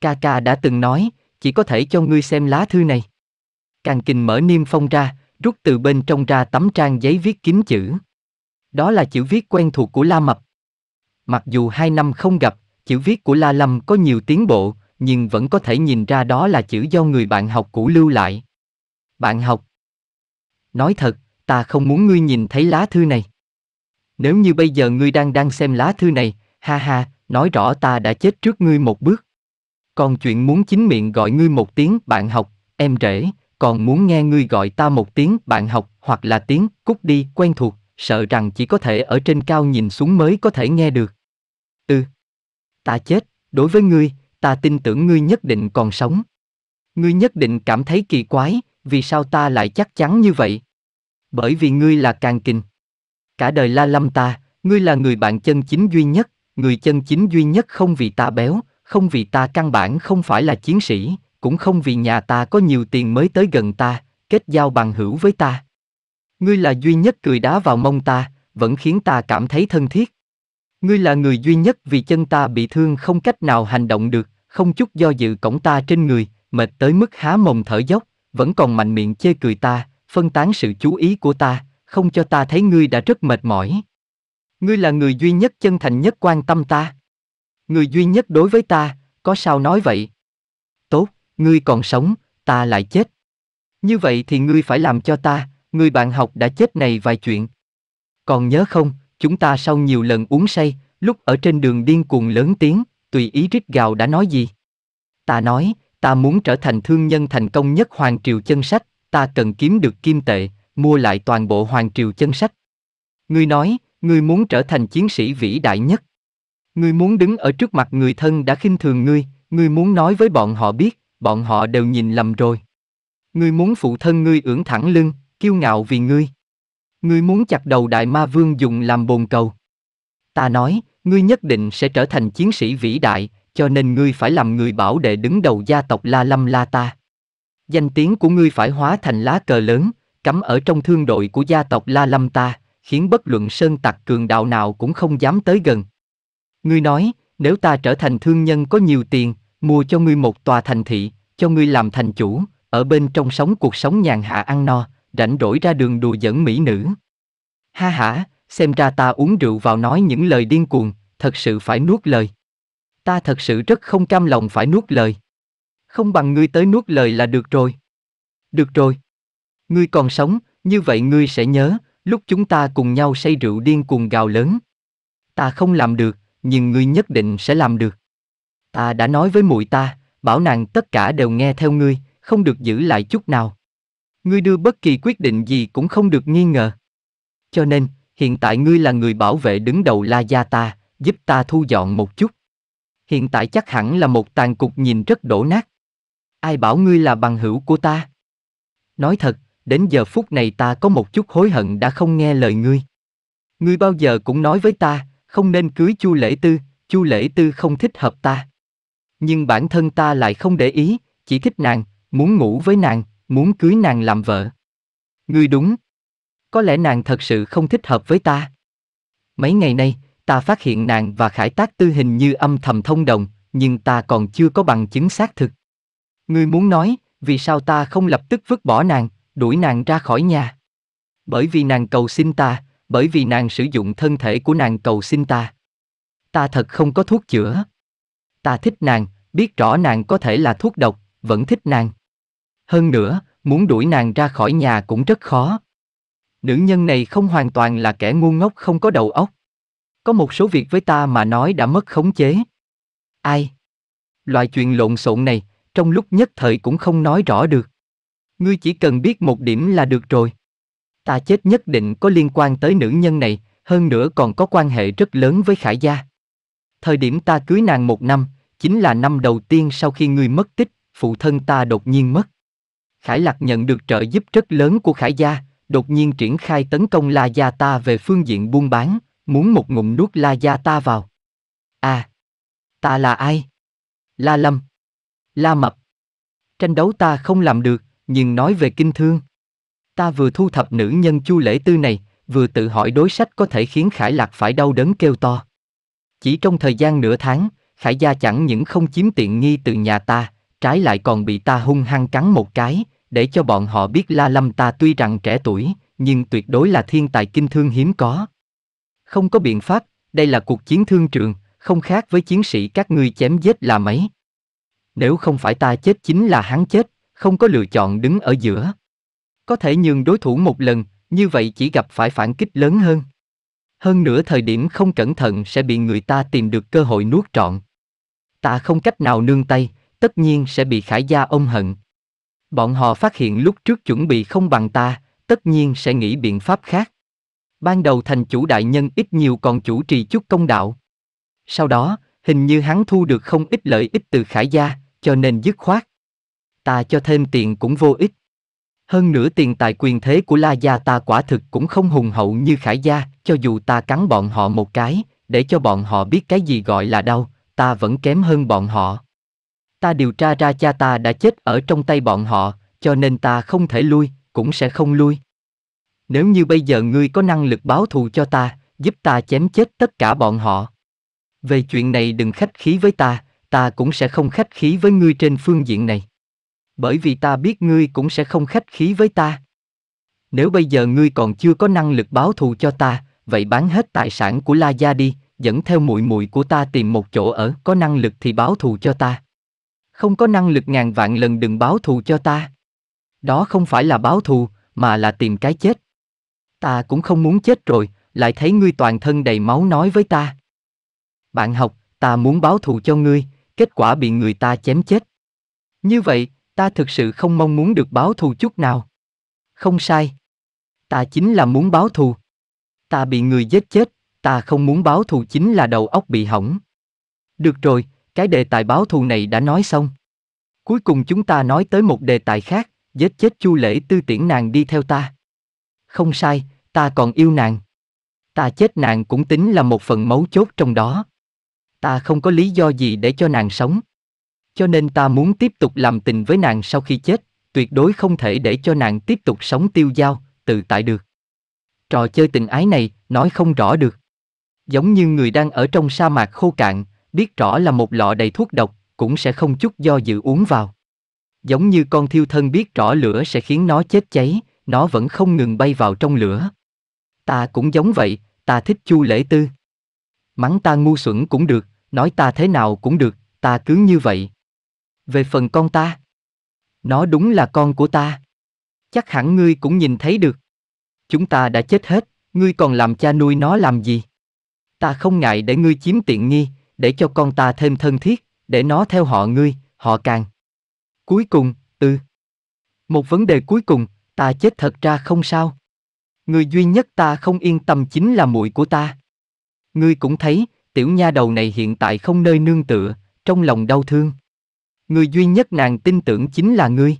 Ca ca đã từng nói, chỉ có thể cho ngươi xem lá thư này. Càng kình mở niêm phong ra, rút từ bên trong ra tấm trang giấy viết kiếm chữ. Đó là chữ viết quen thuộc của La Mập. Mặc dù hai năm không gặp, chữ viết của La Lâm có nhiều tiến bộ, nhưng vẫn có thể nhìn ra đó là chữ do người bạn học cũ lưu lại. Bạn học. Nói thật, ta không muốn ngươi nhìn thấy lá thư này nếu như bây giờ ngươi đang đang xem lá thư này, ha ha, nói rõ ta đã chết trước ngươi một bước. Còn chuyện muốn chính miệng gọi ngươi một tiếng bạn học, em rể, còn muốn nghe ngươi gọi ta một tiếng bạn học hoặc là tiếng cút đi quen thuộc, sợ rằng chỉ có thể ở trên cao nhìn xuống mới có thể nghe được. Ừ. Ta chết, đối với ngươi, ta tin tưởng ngươi nhất định còn sống. Ngươi nhất định cảm thấy kỳ quái, vì sao ta lại chắc chắn như vậy? Bởi vì ngươi là càng kình. Cả đời la lâm ta, ngươi là người bạn chân chính duy nhất, người chân chính duy nhất không vì ta béo, không vì ta căn bản không phải là chiến sĩ, cũng không vì nhà ta có nhiều tiền mới tới gần ta, kết giao bằng hữu với ta. Ngươi là duy nhất cười đá vào mông ta, vẫn khiến ta cảm thấy thân thiết. Ngươi là người duy nhất vì chân ta bị thương không cách nào hành động được, không chút do dự cổng ta trên người, mệt tới mức há mồm thở dốc, vẫn còn mạnh miệng chê cười ta, phân tán sự chú ý của ta, không cho ta thấy ngươi đã rất mệt mỏi. Ngươi là người duy nhất chân thành nhất quan tâm ta. Người duy nhất đối với ta, có sao nói vậy? Tốt, ngươi còn sống, ta lại chết. Như vậy thì ngươi phải làm cho ta, người bạn học đã chết này vài chuyện. Còn nhớ không, chúng ta sau nhiều lần uống say, lúc ở trên đường điên cuồng lớn tiếng, tùy ý rít gào đã nói gì? Ta nói, ta muốn trở thành thương nhân thành công nhất hoàng triều chân sách, ta cần kiếm được kim tệ, mua lại toàn bộ Hoàng Triều chân sách. Ngươi nói, ngươi muốn trở thành chiến sĩ vĩ đại nhất. Ngươi muốn đứng ở trước mặt người thân đã khinh thường ngươi, ngươi muốn nói với bọn họ biết, bọn họ đều nhìn lầm rồi. Ngươi muốn phụ thân ngươi ưỡn thẳng lưng, kiêu ngạo vì ngươi. Ngươi muốn chặt đầu đại ma vương dùng làm bồn cầu. Ta nói, ngươi nhất định sẽ trở thành chiến sĩ vĩ đại, cho nên ngươi phải làm người bảo đệ đứng đầu gia tộc La Lâm La Ta. Danh tiếng của ngươi phải hóa thành lá cờ lớn, cắm ở trong thương đội của gia tộc La Lâm ta, khiến bất luận sơn tặc cường đạo nào cũng không dám tới gần. Ngươi nói, nếu ta trở thành thương nhân có nhiều tiền, mua cho ngươi một tòa thành thị, cho ngươi làm thành chủ, ở bên trong sống cuộc sống nhàn hạ ăn no, rảnh rỗi ra đường đùa dẫn mỹ nữ. Ha ha, xem ra ta uống rượu vào nói những lời điên cuồng, thật sự phải nuốt lời. Ta thật sự rất không cam lòng phải nuốt lời. Không bằng ngươi tới nuốt lời là được rồi. Được rồi. Ngươi còn sống, như vậy ngươi sẽ nhớ, lúc chúng ta cùng nhau say rượu điên cuồng gào lớn. Ta không làm được, nhưng ngươi nhất định sẽ làm được. Ta đã nói với muội ta, bảo nàng tất cả đều nghe theo ngươi, không được giữ lại chút nào. Ngươi đưa bất kỳ quyết định gì cũng không được nghi ngờ. Cho nên, hiện tại ngươi là người bảo vệ đứng đầu La Gia ta, giúp ta thu dọn một chút. Hiện tại chắc hẳn là một tàn cục nhìn rất đổ nát. Ai bảo ngươi là bằng hữu của ta? Nói thật, đến giờ phút này ta có một chút hối hận đã không nghe lời ngươi. Ngươi bao giờ cũng nói với ta, không nên cưới Chu Lễ Tư, Chu Lễ Tư không thích hợp ta. Nhưng bản thân ta lại không để ý, chỉ thích nàng, muốn ngủ với nàng, muốn cưới nàng làm vợ. Ngươi đúng. Có lẽ nàng thật sự không thích hợp với ta. Mấy ngày nay, ta phát hiện nàng và khải tác tư hình như âm thầm thông đồng, nhưng ta còn chưa có bằng chứng xác thực. Ngươi muốn nói, vì sao ta không lập tức vứt bỏ nàng, đuổi nàng ra khỏi nhà. Bởi vì nàng cầu xin ta, bởi vì nàng sử dụng thân thể của nàng cầu xin ta. Ta thật không có thuốc chữa. Ta thích nàng, biết rõ nàng có thể là thuốc độc, vẫn thích nàng. Hơn nữa, muốn đuổi nàng ra khỏi nhà cũng rất khó. Nữ nhân này không hoàn toàn là kẻ ngu ngốc không có đầu óc. Có một số việc với ta mà nói đã mất khống chế. Ai? Loại chuyện lộn xộn này, trong lúc nhất thời cũng không nói rõ được. Ngươi chỉ cần biết một điểm là được rồi. Ta chết nhất định có liên quan tới nữ nhân này, hơn nữa còn có quan hệ rất lớn với Khải Gia. Thời điểm ta cưới nàng một năm, chính là năm đầu tiên sau khi ngươi mất tích, phụ thân ta đột nhiên mất. Khải Lạc nhận được trợ giúp rất lớn của Khải Gia, đột nhiên triển khai tấn công La Gia ta về phương diện buôn bán, muốn một ngụm nuốt La Gia ta vào. À, ta là ai? La Lâm. La Mập. Tranh đấu ta không làm được nhưng nói về kinh thương. Ta vừa thu thập nữ nhân chu lễ tư này, vừa tự hỏi đối sách có thể khiến Khải Lạc phải đau đớn kêu to. Chỉ trong thời gian nửa tháng, Khải gia chẳng những không chiếm tiện nghi từ nhà ta, trái lại còn bị ta hung hăng cắn một cái, để cho bọn họ biết La Lâm ta tuy rằng trẻ tuổi, nhưng tuyệt đối là thiên tài kinh thương hiếm có. Không có biện pháp, đây là cuộc chiến thương trường, không khác với chiến sĩ các ngươi chém giết là mấy. Nếu không phải ta chết chính là hắn chết, không có lựa chọn đứng ở giữa. Có thể nhường đối thủ một lần, như vậy chỉ gặp phải phản kích lớn hơn. Hơn nữa thời điểm không cẩn thận sẽ bị người ta tìm được cơ hội nuốt trọn. Ta không cách nào nương tay, tất nhiên sẽ bị khải gia ông hận. Bọn họ phát hiện lúc trước chuẩn bị không bằng ta, tất nhiên sẽ nghĩ biện pháp khác. Ban đầu thành chủ đại nhân ít nhiều còn chủ trì chút công đạo. Sau đó, hình như hắn thu được không ít lợi ích từ khải gia, cho nên dứt khoát ta cho thêm tiền cũng vô ích. Hơn nữa tiền tài quyền thế của La Gia ta quả thực cũng không hùng hậu như Khải Gia, cho dù ta cắn bọn họ một cái, để cho bọn họ biết cái gì gọi là đau, ta vẫn kém hơn bọn họ. Ta điều tra ra cha ta đã chết ở trong tay bọn họ, cho nên ta không thể lui, cũng sẽ không lui. Nếu như bây giờ ngươi có năng lực báo thù cho ta, giúp ta chém chết tất cả bọn họ. Về chuyện này đừng khách khí với ta, ta cũng sẽ không khách khí với ngươi trên phương diện này bởi vì ta biết ngươi cũng sẽ không khách khí với ta. Nếu bây giờ ngươi còn chưa có năng lực báo thù cho ta, vậy bán hết tài sản của La Gia đi, dẫn theo muội muội của ta tìm một chỗ ở, có năng lực thì báo thù cho ta. Không có năng lực ngàn vạn lần đừng báo thù cho ta. Đó không phải là báo thù, mà là tìm cái chết. Ta cũng không muốn chết rồi, lại thấy ngươi toàn thân đầy máu nói với ta. Bạn học, ta muốn báo thù cho ngươi, kết quả bị người ta chém chết. Như vậy, ta thực sự không mong muốn được báo thù chút nào. Không sai. Ta chính là muốn báo thù. Ta bị người giết chết, ta không muốn báo thù chính là đầu óc bị hỏng. Được rồi, cái đề tài báo thù này đã nói xong. Cuối cùng chúng ta nói tới một đề tài khác, giết chết chu lễ tư tiễn nàng đi theo ta. Không sai, ta còn yêu nàng. Ta chết nàng cũng tính là một phần mấu chốt trong đó. Ta không có lý do gì để cho nàng sống cho nên ta muốn tiếp tục làm tình với nàng sau khi chết, tuyệt đối không thể để cho nàng tiếp tục sống tiêu dao, tự tại được. Trò chơi tình ái này, nói không rõ được. Giống như người đang ở trong sa mạc khô cạn, biết rõ là một lọ đầy thuốc độc, cũng sẽ không chút do dự uống vào. Giống như con thiêu thân biết rõ lửa sẽ khiến nó chết cháy, nó vẫn không ngừng bay vào trong lửa. Ta cũng giống vậy, ta thích chu lễ tư. Mắng ta ngu xuẩn cũng được, nói ta thế nào cũng được, ta cứ như vậy. Về phần con ta, nó đúng là con của ta. Chắc hẳn ngươi cũng nhìn thấy được. Chúng ta đã chết hết, ngươi còn làm cha nuôi nó làm gì? Ta không ngại để ngươi chiếm tiện nghi, để cho con ta thêm thân thiết, để nó theo họ ngươi, họ càng. Cuối cùng, ừ. Một vấn đề cuối cùng, ta chết thật ra không sao. Người duy nhất ta không yên tâm chính là muội của ta. Ngươi cũng thấy, tiểu nha đầu này hiện tại không nơi nương tựa, trong lòng đau thương người duy nhất nàng tin tưởng chính là ngươi.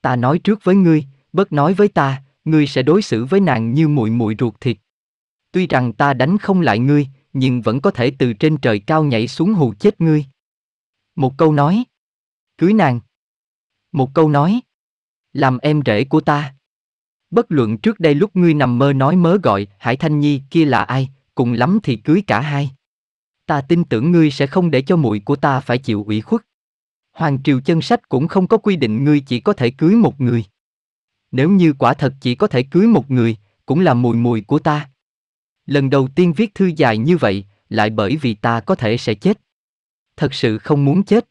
Ta nói trước với ngươi, bớt nói với ta, ngươi sẽ đối xử với nàng như muội muội ruột thịt. Tuy rằng ta đánh không lại ngươi, nhưng vẫn có thể từ trên trời cao nhảy xuống hù chết ngươi. Một câu nói. Cưới nàng. Một câu nói. Làm em rể của ta. Bất luận trước đây lúc ngươi nằm mơ nói mớ gọi Hải Thanh Nhi kia là ai, cùng lắm thì cưới cả hai. Ta tin tưởng ngươi sẽ không để cho muội của ta phải chịu ủy khuất. Hoàng triều chân sách cũng không có quy định ngươi chỉ có thể cưới một người. Nếu như quả thật chỉ có thể cưới một người, cũng là mùi mùi của ta. Lần đầu tiên viết thư dài như vậy, lại bởi vì ta có thể sẽ chết. Thật sự không muốn chết.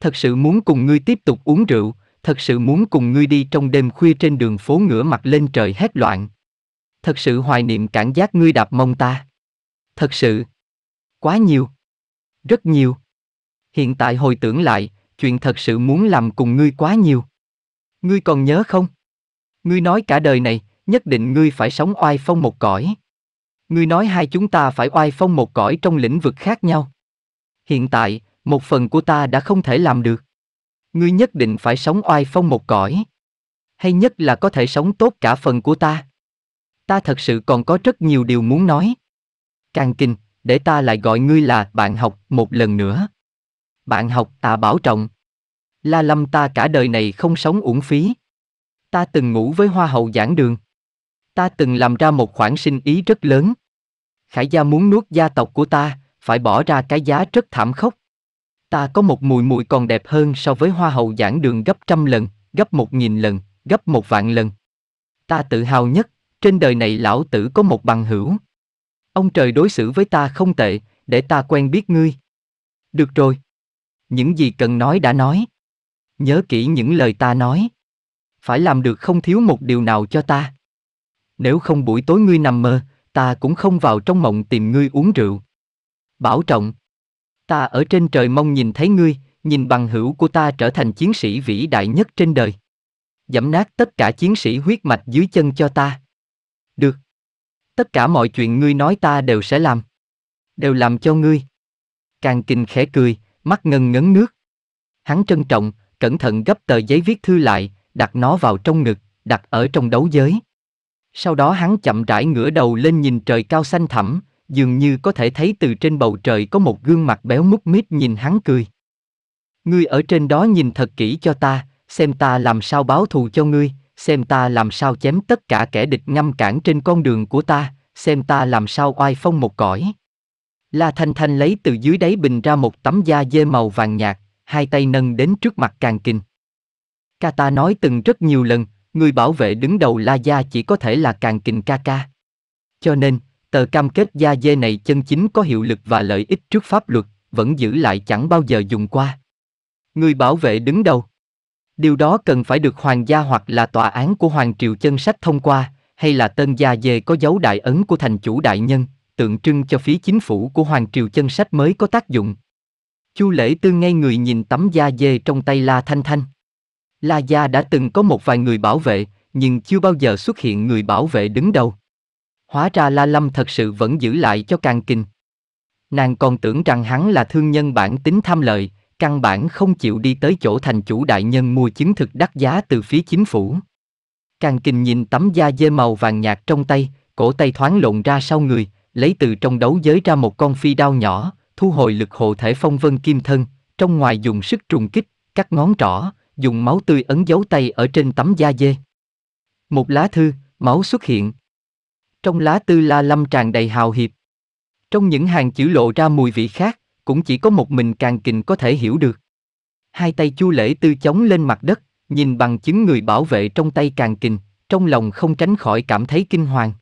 Thật sự muốn cùng ngươi tiếp tục uống rượu, thật sự muốn cùng ngươi đi trong đêm khuya trên đường phố ngửa mặt lên trời hét loạn. Thật sự hoài niệm cảm giác ngươi đạp mông ta. Thật sự. Quá nhiều. Rất nhiều. Hiện tại hồi tưởng lại, chuyện thật sự muốn làm cùng ngươi quá nhiều. Ngươi còn nhớ không? Ngươi nói cả đời này, nhất định ngươi phải sống oai phong một cõi. Ngươi nói hai chúng ta phải oai phong một cõi trong lĩnh vực khác nhau. Hiện tại, một phần của ta đã không thể làm được. Ngươi nhất định phải sống oai phong một cõi. Hay nhất là có thể sống tốt cả phần của ta. Ta thật sự còn có rất nhiều điều muốn nói. Càng kinh, để ta lại gọi ngươi là bạn học một lần nữa. Bạn học tạ bảo trọng. La Lâm ta cả đời này không sống uổng phí. Ta từng ngủ với hoa hậu giảng đường. Ta từng làm ra một khoản sinh ý rất lớn. Khải gia muốn nuốt gia tộc của ta, phải bỏ ra cái giá rất thảm khốc. Ta có một mùi mùi còn đẹp hơn so với hoa hậu giảng đường gấp trăm lần, gấp một nghìn lần, gấp một vạn lần. Ta tự hào nhất, trên đời này lão tử có một bằng hữu. Ông trời đối xử với ta không tệ, để ta quen biết ngươi. Được rồi. Những gì cần nói đã nói. Nhớ kỹ những lời ta nói. Phải làm được không thiếu một điều nào cho ta. Nếu không buổi tối ngươi nằm mơ, ta cũng không vào trong mộng tìm ngươi uống rượu. Bảo trọng. Ta ở trên trời mong nhìn thấy ngươi, nhìn bằng hữu của ta trở thành chiến sĩ vĩ đại nhất trên đời. dẫm nát tất cả chiến sĩ huyết mạch dưới chân cho ta. Được. Tất cả mọi chuyện ngươi nói ta đều sẽ làm. Đều làm cho ngươi. Càng kinh khẽ cười, mắt ngân ngấn nước. Hắn trân trọng, cẩn thận gấp tờ giấy viết thư lại, đặt nó vào trong ngực, đặt ở trong đấu giới. Sau đó hắn chậm rãi ngửa đầu lên nhìn trời cao xanh thẳm, dường như có thể thấy từ trên bầu trời có một gương mặt béo mút mít nhìn hắn cười. Ngươi ở trên đó nhìn thật kỹ cho ta, xem ta làm sao báo thù cho ngươi, xem ta làm sao chém tất cả kẻ địch ngăn cản trên con đường của ta, xem ta làm sao oai phong một cõi. La Thanh Thanh lấy từ dưới đáy bình ra một tấm da dê màu vàng nhạt, hai tay nâng đến trước mặt càng kinh. Kata nói từng rất nhiều lần, người bảo vệ đứng đầu La Gia chỉ có thể là càng kinh ca ca. Cho nên, tờ cam kết Gia Dê này chân chính có hiệu lực và lợi ích trước pháp luật, vẫn giữ lại chẳng bao giờ dùng qua. Người bảo vệ đứng đầu. Điều đó cần phải được hoàng gia hoặc là tòa án của Hoàng Triều Chân Sách thông qua, hay là tên Gia Dê có dấu đại ấn của thành chủ đại nhân, tượng trưng cho phía chính phủ của Hoàng Triều Chân Sách mới có tác dụng, Chu Lễ Tư ngay người nhìn tấm da dê trong tay La Thanh Thanh. La Gia đã từng có một vài người bảo vệ, nhưng chưa bao giờ xuất hiện người bảo vệ đứng đầu. Hóa ra La Lâm thật sự vẫn giữ lại cho càng kinh. Nàng còn tưởng rằng hắn là thương nhân bản tính tham lợi, căn bản không chịu đi tới chỗ thành chủ đại nhân mua chứng thực đắt giá từ phía chính phủ. Càng kinh nhìn tấm da dê màu vàng nhạt trong tay, cổ tay thoáng lộn ra sau người, lấy từ trong đấu giới ra một con phi đao nhỏ, thu hồi lực hộ thể phong vân kim thân, trong ngoài dùng sức trùng kích, cắt ngón trỏ, dùng máu tươi ấn dấu tay ở trên tấm da dê. Một lá thư, máu xuất hiện. Trong lá tư la lâm tràn đầy hào hiệp. Trong những hàng chữ lộ ra mùi vị khác, cũng chỉ có một mình càng kình có thể hiểu được. Hai tay chu lễ tư chống lên mặt đất, nhìn bằng chứng người bảo vệ trong tay càng kình, trong lòng không tránh khỏi cảm thấy kinh hoàng.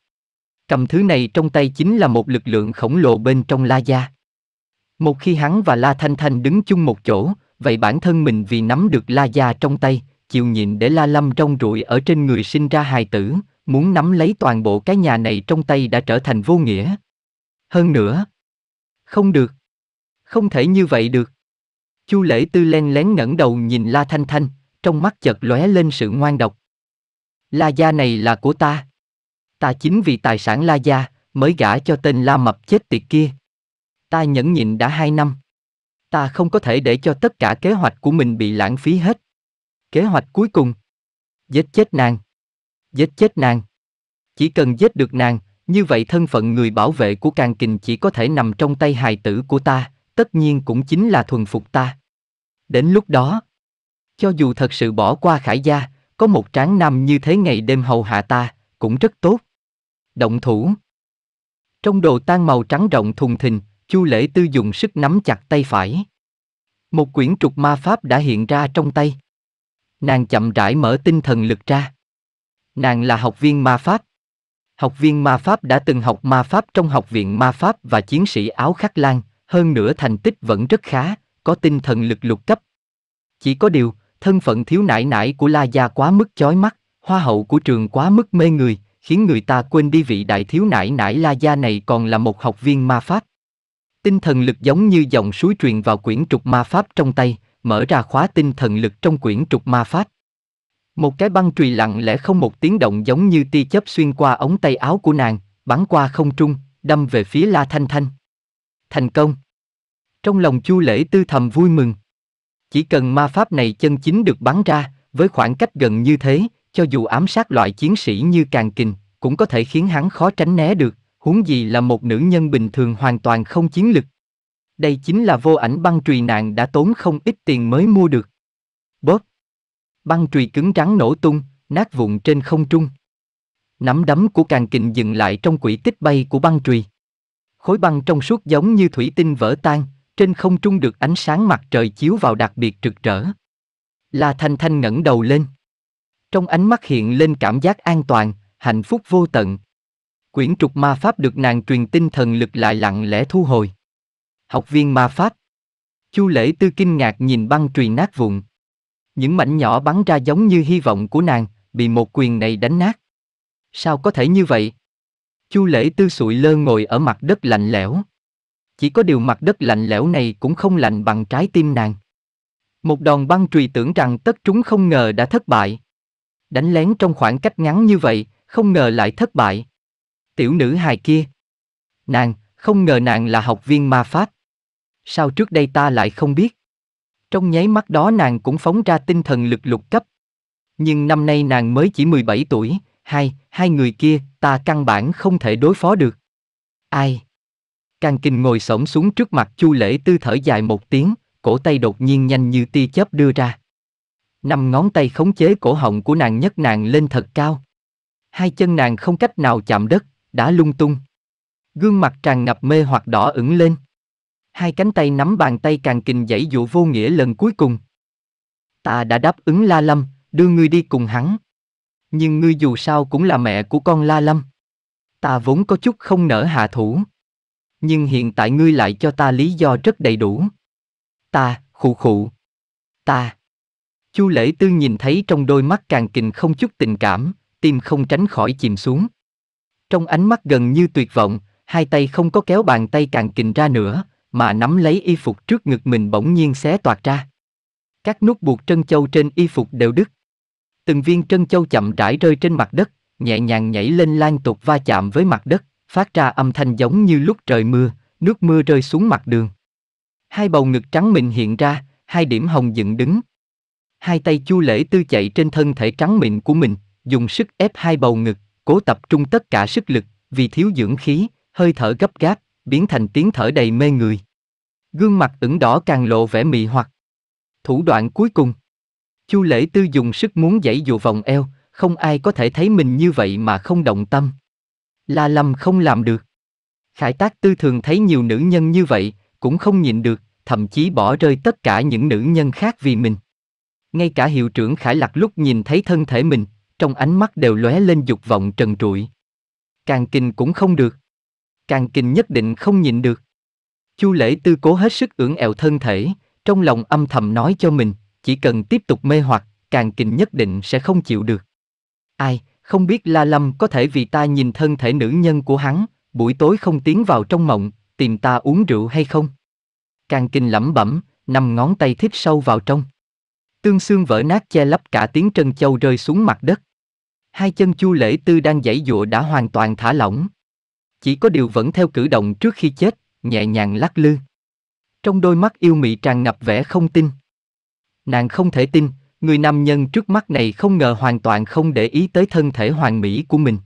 Cầm thứ này trong tay chính là một lực lượng khổng lồ bên trong la gia. Một khi hắn và La Thanh Thanh đứng chung một chỗ, vậy bản thân mình vì nắm được La Gia trong tay, chịu nhịn để La Lâm trong rụi ở trên người sinh ra hài tử, muốn nắm lấy toàn bộ cái nhà này trong tay đã trở thành vô nghĩa. Hơn nữa, không được. Không thể như vậy được. Chu Lễ Tư len lén ngẩng đầu nhìn La Thanh Thanh, trong mắt chợt lóe lên sự ngoan độc. La gia này là của ta. Ta chính vì tài sản La gia mới gả cho tên La Mập chết tiệt kia ta nhẫn nhịn đã hai năm ta không có thể để cho tất cả kế hoạch của mình bị lãng phí hết kế hoạch cuối cùng giết chết nàng giết chết nàng chỉ cần giết được nàng như vậy thân phận người bảo vệ của càng kình chỉ có thể nằm trong tay hài tử của ta tất nhiên cũng chính là thuần phục ta đến lúc đó cho dù thật sự bỏ qua khải gia có một tráng nam như thế ngày đêm hầu hạ ta cũng rất tốt động thủ trong đồ tan màu trắng rộng thùng thình Chu Lễ Tư dùng sức nắm chặt tay phải. Một quyển trục ma pháp đã hiện ra trong tay. Nàng chậm rãi mở tinh thần lực ra. Nàng là học viên ma pháp. Học viên ma pháp đã từng học ma pháp trong học viện ma pháp và chiến sĩ áo khắc lan, hơn nữa thành tích vẫn rất khá, có tinh thần lực lục cấp. Chỉ có điều, thân phận thiếu nải nải của La Gia quá mức chói mắt, hoa hậu của trường quá mức mê người, khiến người ta quên đi vị đại thiếu nải nải La Gia này còn là một học viên ma pháp. Tinh thần lực giống như dòng suối truyền vào quyển trục ma pháp trong tay, mở ra khóa tinh thần lực trong quyển trục ma pháp. Một cái băng chùy lặng lẽ không một tiếng động giống như tia chớp xuyên qua ống tay áo của nàng, bắn qua không trung, đâm về phía La Thanh Thanh. Thành công. Trong lòng Chu Lễ Tư thầm vui mừng. Chỉ cần ma pháp này chân chính được bắn ra, với khoảng cách gần như thế, cho dù ám sát loại chiến sĩ như càng kình, cũng có thể khiến hắn khó tránh né được huống gì là một nữ nhân bình thường hoàn toàn không chiến lực. Đây chính là vô ảnh băng trùy nạn đã tốn không ít tiền mới mua được. Bóp. Băng trùy cứng rắn nổ tung, nát vụn trên không trung. Nắm đấm của càng kình dừng lại trong quỹ tích bay của băng trùy. Khối băng trong suốt giống như thủy tinh vỡ tan, trên không trung được ánh sáng mặt trời chiếu vào đặc biệt rực rỡ. La Thanh Thanh ngẩng đầu lên. Trong ánh mắt hiện lên cảm giác an toàn, hạnh phúc vô tận, quyển trục ma pháp được nàng truyền tinh thần lực lại lặng lẽ thu hồi. Học viên ma pháp. Chu lễ tư kinh ngạc nhìn băng truyền nát vụn. Những mảnh nhỏ bắn ra giống như hy vọng của nàng, bị một quyền này đánh nát. Sao có thể như vậy? Chu lễ tư sụi lơ ngồi ở mặt đất lạnh lẽo. Chỉ có điều mặt đất lạnh lẽo này cũng không lạnh bằng trái tim nàng. Một đòn băng trùy tưởng rằng tất chúng không ngờ đã thất bại. Đánh lén trong khoảng cách ngắn như vậy, không ngờ lại thất bại. Tiểu nữ hài kia. Nàng, không ngờ nàng là học viên ma pháp. Sao trước đây ta lại không biết? Trong nháy mắt đó nàng cũng phóng ra tinh thần lực lục cấp. Nhưng năm nay nàng mới chỉ 17 tuổi, hai, hai người kia, ta căn bản không thể đối phó được. Ai? Càng kinh ngồi sổng xuống trước mặt Chu Lễ Tư thở dài một tiếng, cổ tay đột nhiên nhanh như tia chớp đưa ra. Năm ngón tay khống chế cổ họng của nàng nhấc nàng lên thật cao. Hai chân nàng không cách nào chạm đất, đã lung tung. Gương mặt tràn ngập mê hoặc đỏ ửng lên. Hai cánh tay nắm bàn tay càng kình dãy dụ vô nghĩa lần cuối cùng. Ta đã đáp ứng La Lâm, đưa ngươi đi cùng hắn. Nhưng ngươi dù sao cũng là mẹ của con La Lâm. Ta vốn có chút không nỡ hạ thủ. Nhưng hiện tại ngươi lại cho ta lý do rất đầy đủ. Ta, khụ khụ. Ta. Chu Lễ Tư nhìn thấy trong đôi mắt càng kình không chút tình cảm, tim không tránh khỏi chìm xuống. Trong ánh mắt gần như tuyệt vọng, hai tay không có kéo bàn tay càng kình ra nữa, mà nắm lấy y phục trước ngực mình bỗng nhiên xé toạc ra. Các nút buộc trân châu trên y phục đều đứt. Từng viên trân châu chậm rãi rơi trên mặt đất, nhẹ nhàng nhảy lên lan tục va chạm với mặt đất, phát ra âm thanh giống như lúc trời mưa, nước mưa rơi xuống mặt đường. Hai bầu ngực trắng mịn hiện ra, hai điểm hồng dựng đứng. Hai tay chu lễ tư chạy trên thân thể trắng mịn của mình, dùng sức ép hai bầu ngực, cố tập trung tất cả sức lực, vì thiếu dưỡng khí, hơi thở gấp gáp, biến thành tiếng thở đầy mê người. Gương mặt ửng đỏ càng lộ vẻ mị hoặc. Thủ đoạn cuối cùng. Chu Lễ Tư dùng sức muốn dãy dù vòng eo, không ai có thể thấy mình như vậy mà không động tâm. La lầm không làm được. Khải Tác Tư thường thấy nhiều nữ nhân như vậy, cũng không nhịn được, thậm chí bỏ rơi tất cả những nữ nhân khác vì mình. Ngay cả hiệu trưởng Khải Lạc lúc nhìn thấy thân thể mình, trong ánh mắt đều lóe lên dục vọng trần trụi. Càng kinh cũng không được. Càng kinh nhất định không nhịn được. Chu lễ tư cố hết sức ưỡn ẹo thân thể, trong lòng âm thầm nói cho mình, chỉ cần tiếp tục mê hoặc, càng kinh nhất định sẽ không chịu được. Ai, không biết La Lâm có thể vì ta nhìn thân thể nữ nhân của hắn, buổi tối không tiến vào trong mộng, tìm ta uống rượu hay không? Càng kinh lẩm bẩm, nằm ngón tay thít sâu vào trong. Tương xương vỡ nát che lấp cả tiếng trân châu rơi xuống mặt đất hai chân chu lễ tư đang giãy dụa đã hoàn toàn thả lỏng. Chỉ có điều vẫn theo cử động trước khi chết, nhẹ nhàng lắc lư. Trong đôi mắt yêu mị tràn ngập vẻ không tin. Nàng không thể tin, người nam nhân trước mắt này không ngờ hoàn toàn không để ý tới thân thể hoàn mỹ của mình.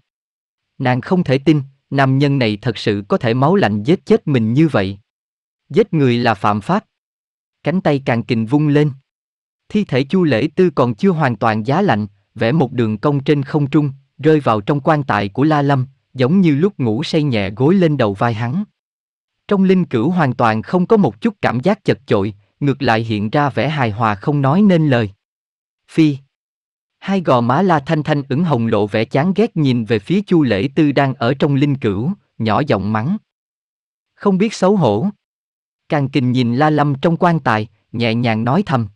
Nàng không thể tin, nam nhân này thật sự có thể máu lạnh giết chết mình như vậy. Giết người là phạm pháp. Cánh tay càng kình vung lên. Thi thể chu lễ tư còn chưa hoàn toàn giá lạnh, vẽ một đường cong trên không trung, rơi vào trong quan tài của La Lâm, giống như lúc ngủ say nhẹ gối lên đầu vai hắn. Trong linh cửu hoàn toàn không có một chút cảm giác chật chội, ngược lại hiện ra vẻ hài hòa không nói nên lời. Phi Hai gò má La Thanh Thanh ửng hồng lộ vẻ chán ghét nhìn về phía Chu Lễ Tư đang ở trong linh cửu, nhỏ giọng mắng. Không biết xấu hổ. Càng kình nhìn La Lâm trong quan tài, nhẹ nhàng nói thầm.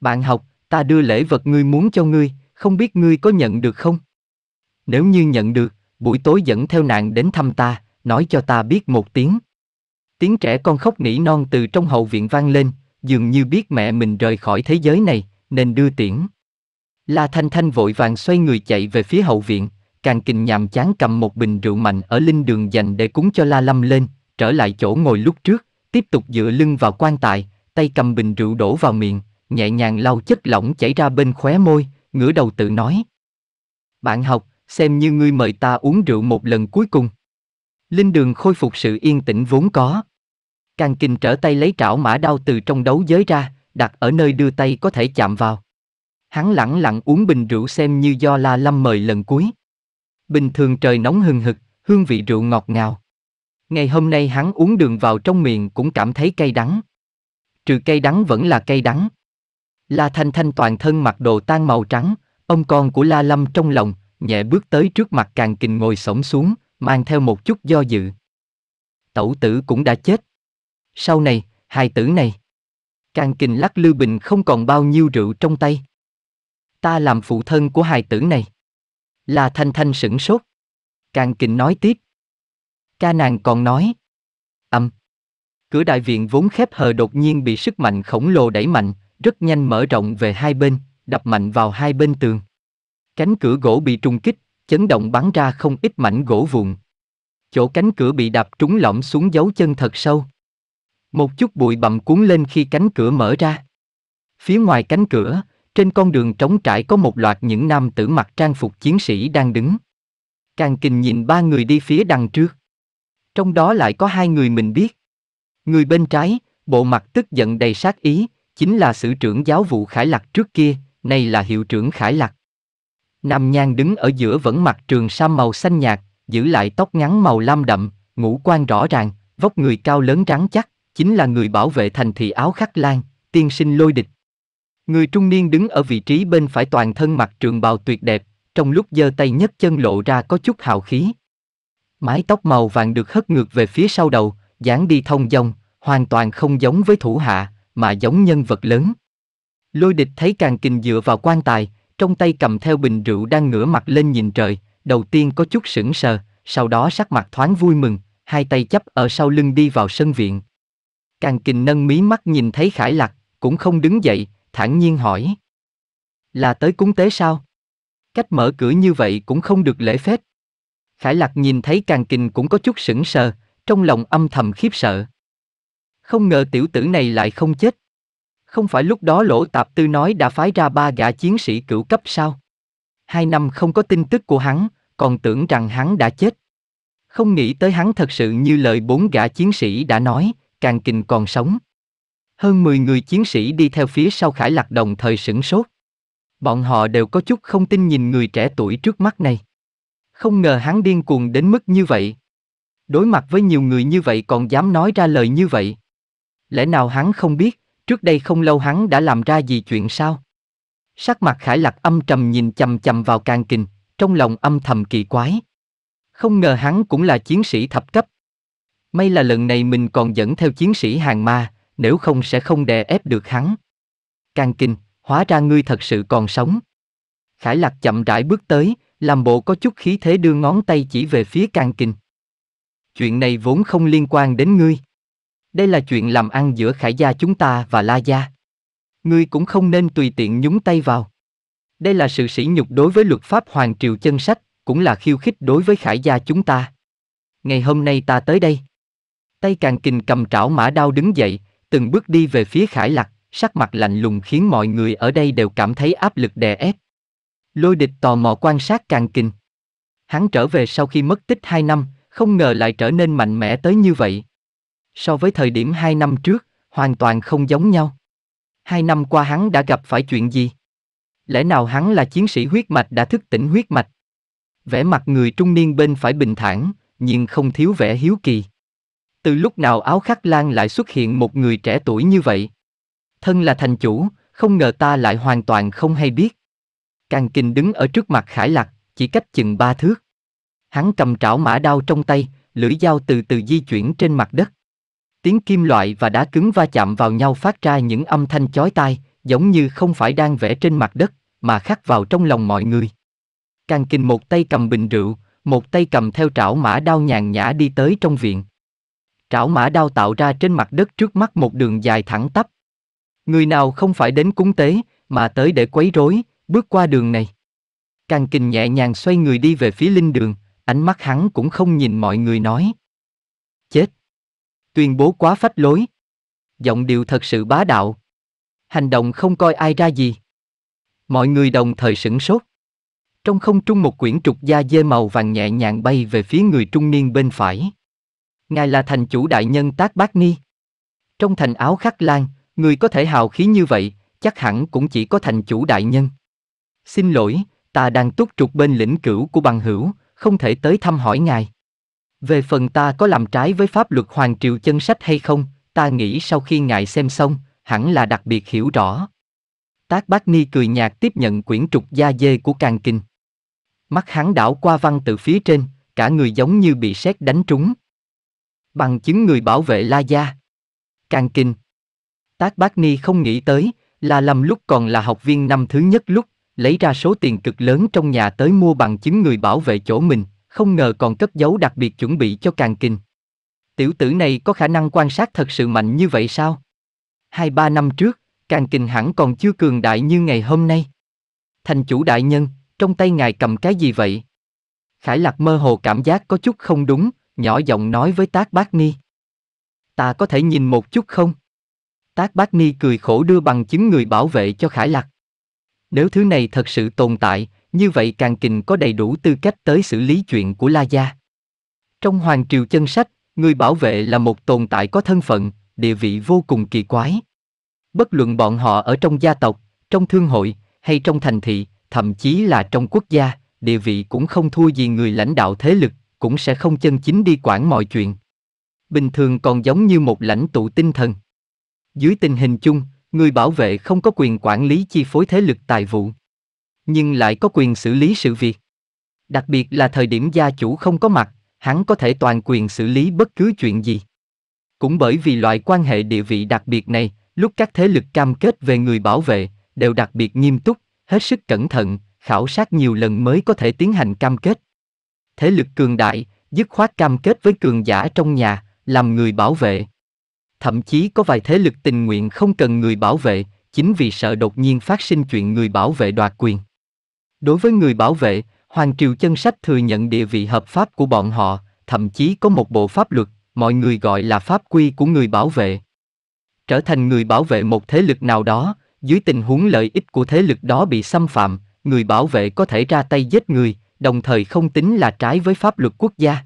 Bạn học, ta đưa lễ vật ngươi muốn cho ngươi, không biết ngươi có nhận được không? Nếu như nhận được, buổi tối dẫn theo nàng đến thăm ta, nói cho ta biết một tiếng. Tiếng trẻ con khóc nỉ non từ trong hậu viện vang lên, dường như biết mẹ mình rời khỏi thế giới này, nên đưa tiễn. La Thanh Thanh vội vàng xoay người chạy về phía hậu viện, càng kình nhàm chán cầm một bình rượu mạnh ở linh đường dành để cúng cho La Lâm lên, trở lại chỗ ngồi lúc trước, tiếp tục dựa lưng vào quan tài, tay cầm bình rượu đổ vào miệng, nhẹ nhàng lau chất lỏng chảy ra bên khóe môi, ngửa đầu tự nói. Bạn học, xem như ngươi mời ta uống rượu một lần cuối cùng. Linh đường khôi phục sự yên tĩnh vốn có. Càng kinh trở tay lấy trảo mã đao từ trong đấu giới ra, đặt ở nơi đưa tay có thể chạm vào. Hắn lặng lặng uống bình rượu xem như do La Lâm mời lần cuối. Bình thường trời nóng hừng hực, hương vị rượu ngọt ngào. Ngày hôm nay hắn uống đường vào trong miệng cũng cảm thấy cay đắng. Trừ cay đắng vẫn là cay đắng. La Thanh Thanh toàn thân mặc đồ tan màu trắng, ông con của La Lâm trong lòng, nhẹ bước tới trước mặt càng kình ngồi sổng xuống, mang theo một chút do dự. Tẩu tử cũng đã chết. Sau này, hai tử này. Càng kình lắc lư bình không còn bao nhiêu rượu trong tay. Ta làm phụ thân của hai tử này. La Thanh Thanh sửng sốt. Càng kình nói tiếp. Ca nàng còn nói. Âm. Cửa đại viện vốn khép hờ đột nhiên bị sức mạnh khổng lồ đẩy mạnh, rất nhanh mở rộng về hai bên, đập mạnh vào hai bên tường. Cánh cửa gỗ bị trùng kích, chấn động bắn ra không ít mảnh gỗ vụn. Chỗ cánh cửa bị đạp trúng lõm xuống dấu chân thật sâu. Một chút bụi bặm cuốn lên khi cánh cửa mở ra. Phía ngoài cánh cửa, trên con đường trống trải có một loạt những nam tử mặc trang phục chiến sĩ đang đứng. Càng kinh nhìn ba người đi phía đằng trước. Trong đó lại có hai người mình biết. Người bên trái, bộ mặt tức giận đầy sát ý, chính là sử trưởng giáo vụ Khải Lạc trước kia, nay là hiệu trưởng Khải Lạc. Nam Nhan đứng ở giữa vẫn mặc trường sa màu xanh nhạt, giữ lại tóc ngắn màu lam đậm, ngũ quan rõ ràng, vóc người cao lớn trắng chắc, chính là người bảo vệ thành thị áo khắc lan, tiên sinh lôi địch. Người trung niên đứng ở vị trí bên phải toàn thân mặc trường bào tuyệt đẹp, trong lúc giơ tay nhấc chân lộ ra có chút hào khí. Mái tóc màu vàng được hất ngược về phía sau đầu, dáng đi thông dong, hoàn toàn không giống với thủ hạ, mà giống nhân vật lớn. Lôi địch thấy càng kình dựa vào quan tài, trong tay cầm theo bình rượu đang ngửa mặt lên nhìn trời, đầu tiên có chút sững sờ, sau đó sắc mặt thoáng vui mừng, hai tay chấp ở sau lưng đi vào sân viện. Càng kình nâng mí mắt nhìn thấy khải lạc, cũng không đứng dậy, thản nhiên hỏi. Là tới cúng tế sao? Cách mở cửa như vậy cũng không được lễ phép. Khải lạc nhìn thấy càng kình cũng có chút sững sờ, trong lòng âm thầm khiếp sợ. Không ngờ tiểu tử này lại không chết. Không phải lúc đó lỗ tạp tư nói đã phái ra ba gã chiến sĩ cửu cấp sao? Hai năm không có tin tức của hắn, còn tưởng rằng hắn đã chết. Không nghĩ tới hắn thật sự như lời bốn gã chiến sĩ đã nói, càng kình còn sống. Hơn 10 người chiến sĩ đi theo phía sau Khải Lạc đồng thời sửng sốt. Bọn họ đều có chút không tin nhìn người trẻ tuổi trước mắt này. Không ngờ hắn điên cuồng đến mức như vậy. Đối mặt với nhiều người như vậy còn dám nói ra lời như vậy lẽ nào hắn không biết, trước đây không lâu hắn đã làm ra gì chuyện sao? Sắc mặt khải lạc âm trầm nhìn chầm chầm vào càng kình, trong lòng âm thầm kỳ quái. Không ngờ hắn cũng là chiến sĩ thập cấp. May là lần này mình còn dẫn theo chiến sĩ hàng ma, nếu không sẽ không đè ép được hắn. Càng Kình hóa ra ngươi thật sự còn sống. Khải lạc chậm rãi bước tới, làm bộ có chút khí thế đưa ngón tay chỉ về phía càng Kình. Chuyện này vốn không liên quan đến ngươi. Đây là chuyện làm ăn giữa khải gia chúng ta và la gia. Ngươi cũng không nên tùy tiện nhúng tay vào. Đây là sự sỉ nhục đối với luật pháp Hoàng Triều chân sách, cũng là khiêu khích đối với khải gia chúng ta. Ngày hôm nay ta tới đây. Tay càng kình cầm trảo mã đao đứng dậy, từng bước đi về phía khải lạc, sắc mặt lạnh lùng khiến mọi người ở đây đều cảm thấy áp lực đè ép. Lôi địch tò mò quan sát càng kình. Hắn trở về sau khi mất tích hai năm, không ngờ lại trở nên mạnh mẽ tới như vậy. So với thời điểm hai năm trước, hoàn toàn không giống nhau. Hai năm qua hắn đã gặp phải chuyện gì? Lẽ nào hắn là chiến sĩ huyết mạch đã thức tỉnh huyết mạch? Vẻ mặt người trung niên bên phải bình thản, nhưng không thiếu vẻ hiếu kỳ. Từ lúc nào áo khắc lan lại xuất hiện một người trẻ tuổi như vậy? Thân là thành chủ, không ngờ ta lại hoàn toàn không hay biết. Càng kinh đứng ở trước mặt khải lạc, chỉ cách chừng ba thước. Hắn cầm trảo mã đao trong tay, lưỡi dao từ từ di chuyển trên mặt đất. Tiếng kim loại và đá cứng va chạm vào nhau phát ra những âm thanh chói tai, giống như không phải đang vẽ trên mặt đất, mà khắc vào trong lòng mọi người. Càng kinh một tay cầm bình rượu, một tay cầm theo trảo mã đao nhàn nhã đi tới trong viện. Trảo mã đao tạo ra trên mặt đất trước mắt một đường dài thẳng tắp. Người nào không phải đến cúng tế, mà tới để quấy rối, bước qua đường này. Càng kinh nhẹ nhàng xoay người đi về phía linh đường, ánh mắt hắn cũng không nhìn mọi người nói, tuyên bố quá phách lối. Giọng điệu thật sự bá đạo. Hành động không coi ai ra gì. Mọi người đồng thời sửng sốt. Trong không trung một quyển trục da dê màu vàng nhẹ nhàng bay về phía người trung niên bên phải. Ngài là thành chủ đại nhân Tác Bác Ni. Trong thành áo khắc lan, người có thể hào khí như vậy, chắc hẳn cũng chỉ có thành chủ đại nhân. Xin lỗi, ta đang túc trục bên lĩnh cửu của bằng hữu, không thể tới thăm hỏi ngài. Về phần ta có làm trái với pháp luật Hoàng Triều chân sách hay không, ta nghĩ sau khi ngài xem xong, hẳn là đặc biệt hiểu rõ. Tác Bác Ni cười nhạt tiếp nhận quyển trục da dê của Càng Kinh. Mắt hắn đảo qua văn tự phía trên, cả người giống như bị sét đánh trúng. Bằng chứng người bảo vệ La Gia. Càng Kinh. Tác Bác Ni không nghĩ tới, là lầm lúc còn là học viên năm thứ nhất lúc, lấy ra số tiền cực lớn trong nhà tới mua bằng chứng người bảo vệ chỗ mình, không ngờ còn cất giấu đặc biệt chuẩn bị cho càng kình Tiểu tử này có khả năng quan sát thật sự mạnh như vậy sao? Hai ba năm trước, càng kình hẳn còn chưa cường đại như ngày hôm nay. Thành chủ đại nhân, trong tay ngài cầm cái gì vậy? Khải lạc mơ hồ cảm giác có chút không đúng, nhỏ giọng nói với tác bác ni. Ta có thể nhìn một chút không? Tác bác ni cười khổ đưa bằng chứng người bảo vệ cho Khải lạc. Nếu thứ này thật sự tồn tại, như vậy càng kình có đầy đủ tư cách tới xử lý chuyện của La Gia. Trong Hoàng Triều Chân Sách, người bảo vệ là một tồn tại có thân phận, địa vị vô cùng kỳ quái. Bất luận bọn họ ở trong gia tộc, trong thương hội, hay trong thành thị, thậm chí là trong quốc gia, địa vị cũng không thua gì người lãnh đạo thế lực, cũng sẽ không chân chính đi quản mọi chuyện. Bình thường còn giống như một lãnh tụ tinh thần. Dưới tình hình chung, người bảo vệ không có quyền quản lý chi phối thế lực tài vụ nhưng lại có quyền xử lý sự việc. Đặc biệt là thời điểm gia chủ không có mặt, hắn có thể toàn quyền xử lý bất cứ chuyện gì. Cũng bởi vì loại quan hệ địa vị đặc biệt này, lúc các thế lực cam kết về người bảo vệ, đều đặc biệt nghiêm túc, hết sức cẩn thận, khảo sát nhiều lần mới có thể tiến hành cam kết. Thế lực cường đại, dứt khoát cam kết với cường giả trong nhà, làm người bảo vệ. Thậm chí có vài thế lực tình nguyện không cần người bảo vệ, chính vì sợ đột nhiên phát sinh chuyện người bảo vệ đoạt quyền. Đối với người bảo vệ, Hoàng Triều Chân Sách thừa nhận địa vị hợp pháp của bọn họ, thậm chí có một bộ pháp luật, mọi người gọi là pháp quy của người bảo vệ. Trở thành người bảo vệ một thế lực nào đó, dưới tình huống lợi ích của thế lực đó bị xâm phạm, người bảo vệ có thể ra tay giết người, đồng thời không tính là trái với pháp luật quốc gia.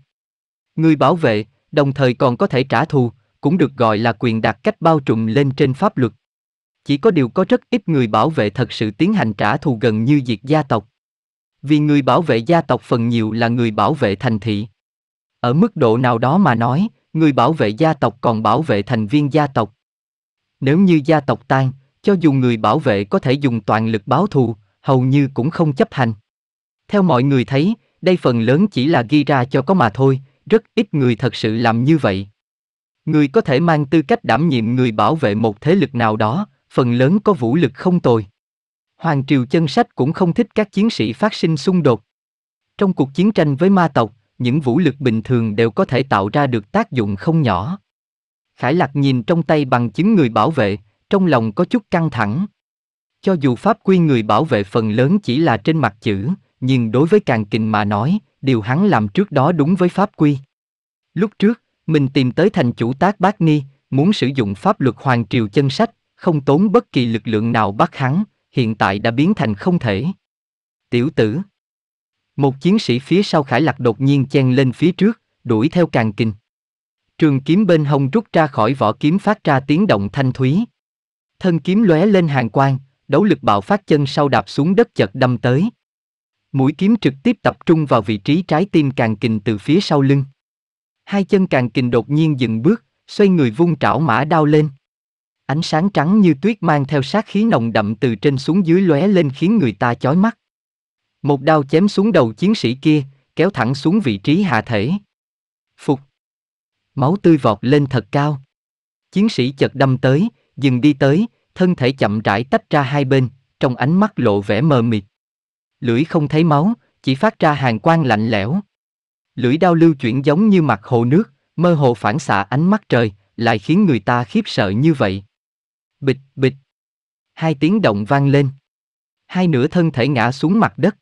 Người bảo vệ, đồng thời còn có thể trả thù, cũng được gọi là quyền đặt cách bao trùm lên trên pháp luật. Chỉ có điều có rất ít người bảo vệ thật sự tiến hành trả thù gần như diệt gia tộc. Vì người bảo vệ gia tộc phần nhiều là người bảo vệ thành thị. Ở mức độ nào đó mà nói, người bảo vệ gia tộc còn bảo vệ thành viên gia tộc. Nếu như gia tộc tan, cho dù người bảo vệ có thể dùng toàn lực báo thù, hầu như cũng không chấp hành. Theo mọi người thấy, đây phần lớn chỉ là ghi ra cho có mà thôi, rất ít người thật sự làm như vậy. Người có thể mang tư cách đảm nhiệm người bảo vệ một thế lực nào đó, phần lớn có vũ lực không tồi. Hoàng triều chân sách cũng không thích các chiến sĩ phát sinh xung đột. Trong cuộc chiến tranh với ma tộc, những vũ lực bình thường đều có thể tạo ra được tác dụng không nhỏ. Khải Lạc nhìn trong tay bằng chứng người bảo vệ, trong lòng có chút căng thẳng. Cho dù pháp quy người bảo vệ phần lớn chỉ là trên mặt chữ, nhưng đối với càng kình mà nói, điều hắn làm trước đó đúng với pháp quy. Lúc trước, mình tìm tới thành chủ tác Bác Ni, muốn sử dụng pháp luật hoàng triều chân sách, không tốn bất kỳ lực lượng nào bắt hắn, hiện tại đã biến thành không thể. Tiểu tử Một chiến sĩ phía sau khải lạc đột nhiên chen lên phía trước, đuổi theo càng kinh. Trường kiếm bên hông rút ra khỏi vỏ kiếm phát ra tiếng động thanh thúy. Thân kiếm lóe lên hàng quang, đấu lực bạo phát chân sau đạp xuống đất chợt đâm tới. Mũi kiếm trực tiếp tập trung vào vị trí trái tim càng kình từ phía sau lưng. Hai chân càng kình đột nhiên dừng bước, xoay người vung trảo mã đao lên. Ánh sáng trắng như tuyết mang theo sát khí nồng đậm từ trên xuống dưới lóe lên khiến người ta chói mắt. Một đao chém xuống đầu chiến sĩ kia, kéo thẳng xuống vị trí hạ thể. Phục. Máu tươi vọt lên thật cao. Chiến sĩ chợt đâm tới, dừng đi tới, thân thể chậm rãi tách ra hai bên, trong ánh mắt lộ vẻ mờ mịt. Lưỡi không thấy máu, chỉ phát ra hàng quang lạnh lẽo. Lưỡi đao lưu chuyển giống như mặt hồ nước, mơ hồ phản xạ ánh mắt trời, lại khiến người ta khiếp sợ như vậy bịch, bịch. Hai tiếng động vang lên. Hai nửa thân thể ngã xuống mặt đất.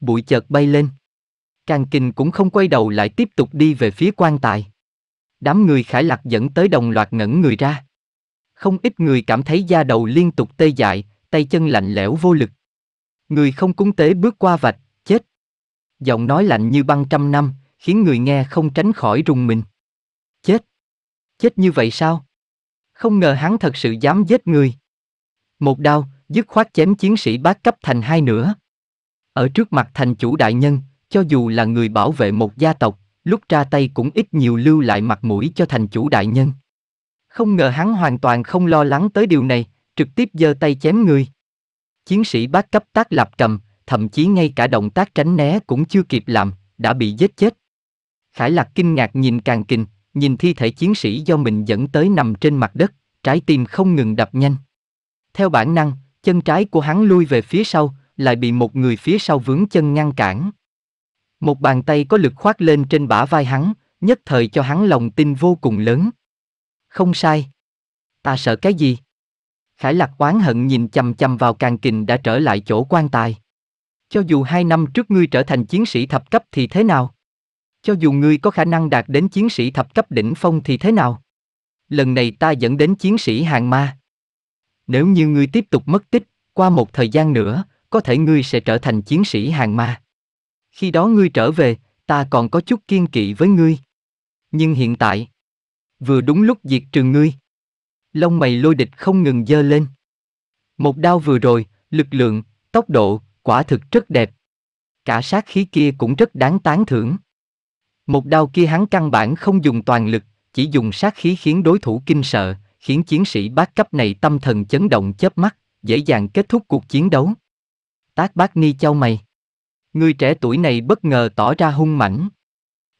Bụi chợt bay lên. Càng kình cũng không quay đầu lại tiếp tục đi về phía quan tài. Đám người khải lạc dẫn tới đồng loạt ngẩng người ra. Không ít người cảm thấy da đầu liên tục tê dại, tay chân lạnh lẽo vô lực. Người không cúng tế bước qua vạch, chết. Giọng nói lạnh như băng trăm năm, khiến người nghe không tránh khỏi rùng mình. Chết. Chết như vậy sao? không ngờ hắn thật sự dám giết người. Một đao, dứt khoát chém chiến sĩ bát cấp thành hai nửa. Ở trước mặt thành chủ đại nhân, cho dù là người bảo vệ một gia tộc, lúc ra tay cũng ít nhiều lưu lại mặt mũi cho thành chủ đại nhân. Không ngờ hắn hoàn toàn không lo lắng tới điều này, trực tiếp giơ tay chém người. Chiến sĩ bát cấp tác lạp cầm, thậm chí ngay cả động tác tránh né cũng chưa kịp làm, đã bị giết chết. Khải lạc kinh ngạc nhìn càng kinh, nhìn thi thể chiến sĩ do mình dẫn tới nằm trên mặt đất, trái tim không ngừng đập nhanh. Theo bản năng, chân trái của hắn lui về phía sau, lại bị một người phía sau vướng chân ngăn cản. Một bàn tay có lực khoát lên trên bả vai hắn, nhất thời cho hắn lòng tin vô cùng lớn. Không sai. Ta sợ cái gì? Khải lạc oán hận nhìn chầm chầm vào càng kình đã trở lại chỗ quan tài. Cho dù hai năm trước ngươi trở thành chiến sĩ thập cấp thì thế nào? Cho dù ngươi có khả năng đạt đến chiến sĩ thập cấp đỉnh phong thì thế nào? Lần này ta dẫn đến chiến sĩ hàng ma. Nếu như ngươi tiếp tục mất tích, qua một thời gian nữa, có thể ngươi sẽ trở thành chiến sĩ hàng ma. Khi đó ngươi trở về, ta còn có chút kiên kỵ với ngươi. Nhưng hiện tại, vừa đúng lúc diệt trừ ngươi. Lông mày lôi địch không ngừng dơ lên. Một đao vừa rồi, lực lượng, tốc độ, quả thực rất đẹp. Cả sát khí kia cũng rất đáng tán thưởng. Một đao kia hắn căn bản không dùng toàn lực, chỉ dùng sát khí khiến đối thủ kinh sợ, khiến chiến sĩ bát cấp này tâm thần chấn động chớp mắt, dễ dàng kết thúc cuộc chiến đấu. Tác bác ni châu mày. Người trẻ tuổi này bất ngờ tỏ ra hung mãnh.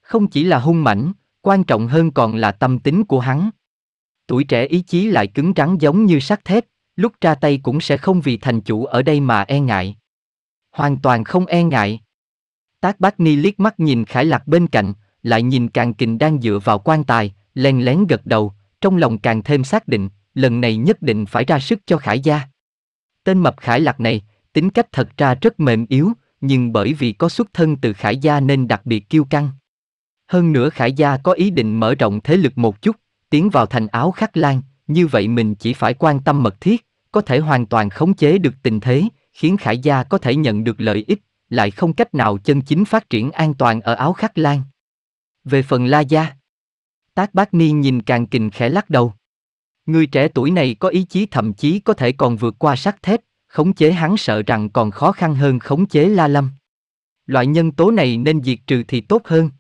Không chỉ là hung mãnh, quan trọng hơn còn là tâm tính của hắn. Tuổi trẻ ý chí lại cứng rắn giống như sắt thép, lúc ra tay cũng sẽ không vì thành chủ ở đây mà e ngại. Hoàn toàn không e ngại. Tác bác ni liếc mắt nhìn khải lạc bên cạnh, lại nhìn càng kình đang dựa vào quan tài, len lén gật đầu, trong lòng càng thêm xác định, lần này nhất định phải ra sức cho khải gia. Tên mập khải lạc này, tính cách thật ra rất mềm yếu, nhưng bởi vì có xuất thân từ khải gia nên đặc biệt kiêu căng. Hơn nữa khải gia có ý định mở rộng thế lực một chút, tiến vào thành áo khắc lan, như vậy mình chỉ phải quan tâm mật thiết, có thể hoàn toàn khống chế được tình thế, khiến khải gia có thể nhận được lợi ích lại không cách nào chân chính phát triển an toàn ở áo khắc lan. Về phần La Gia, Tác Bác Ni nhìn càng kình khẽ lắc đầu. Người trẻ tuổi này có ý chí thậm chí có thể còn vượt qua sắt thép, khống chế hắn sợ rằng còn khó khăn hơn khống chế La Lâm. Loại nhân tố này nên diệt trừ thì tốt hơn.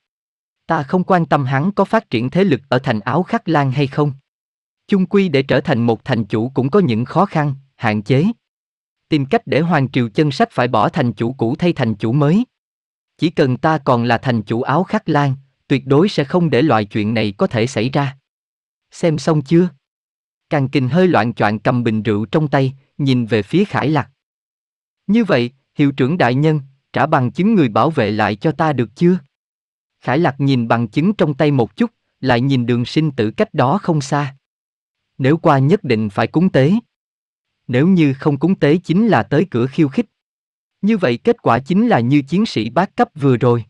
Ta không quan tâm hắn có phát triển thế lực ở thành áo khắc lan hay không. Chung quy để trở thành một thành chủ cũng có những khó khăn, hạn chế tìm cách để Hoàng Triều chân sách phải bỏ thành chủ cũ thay thành chủ mới. Chỉ cần ta còn là thành chủ áo khắc lan, tuyệt đối sẽ không để loại chuyện này có thể xảy ra. Xem xong chưa? Càng kình hơi loạn choạng cầm bình rượu trong tay, nhìn về phía Khải Lạc. Như vậy, hiệu trưởng đại nhân, trả bằng chứng người bảo vệ lại cho ta được chưa? Khải Lạc nhìn bằng chứng trong tay một chút, lại nhìn đường sinh tử cách đó không xa. Nếu qua nhất định phải cúng tế, nếu như không cúng tế chính là tới cửa khiêu khích. Như vậy kết quả chính là như chiến sĩ bác cấp vừa rồi.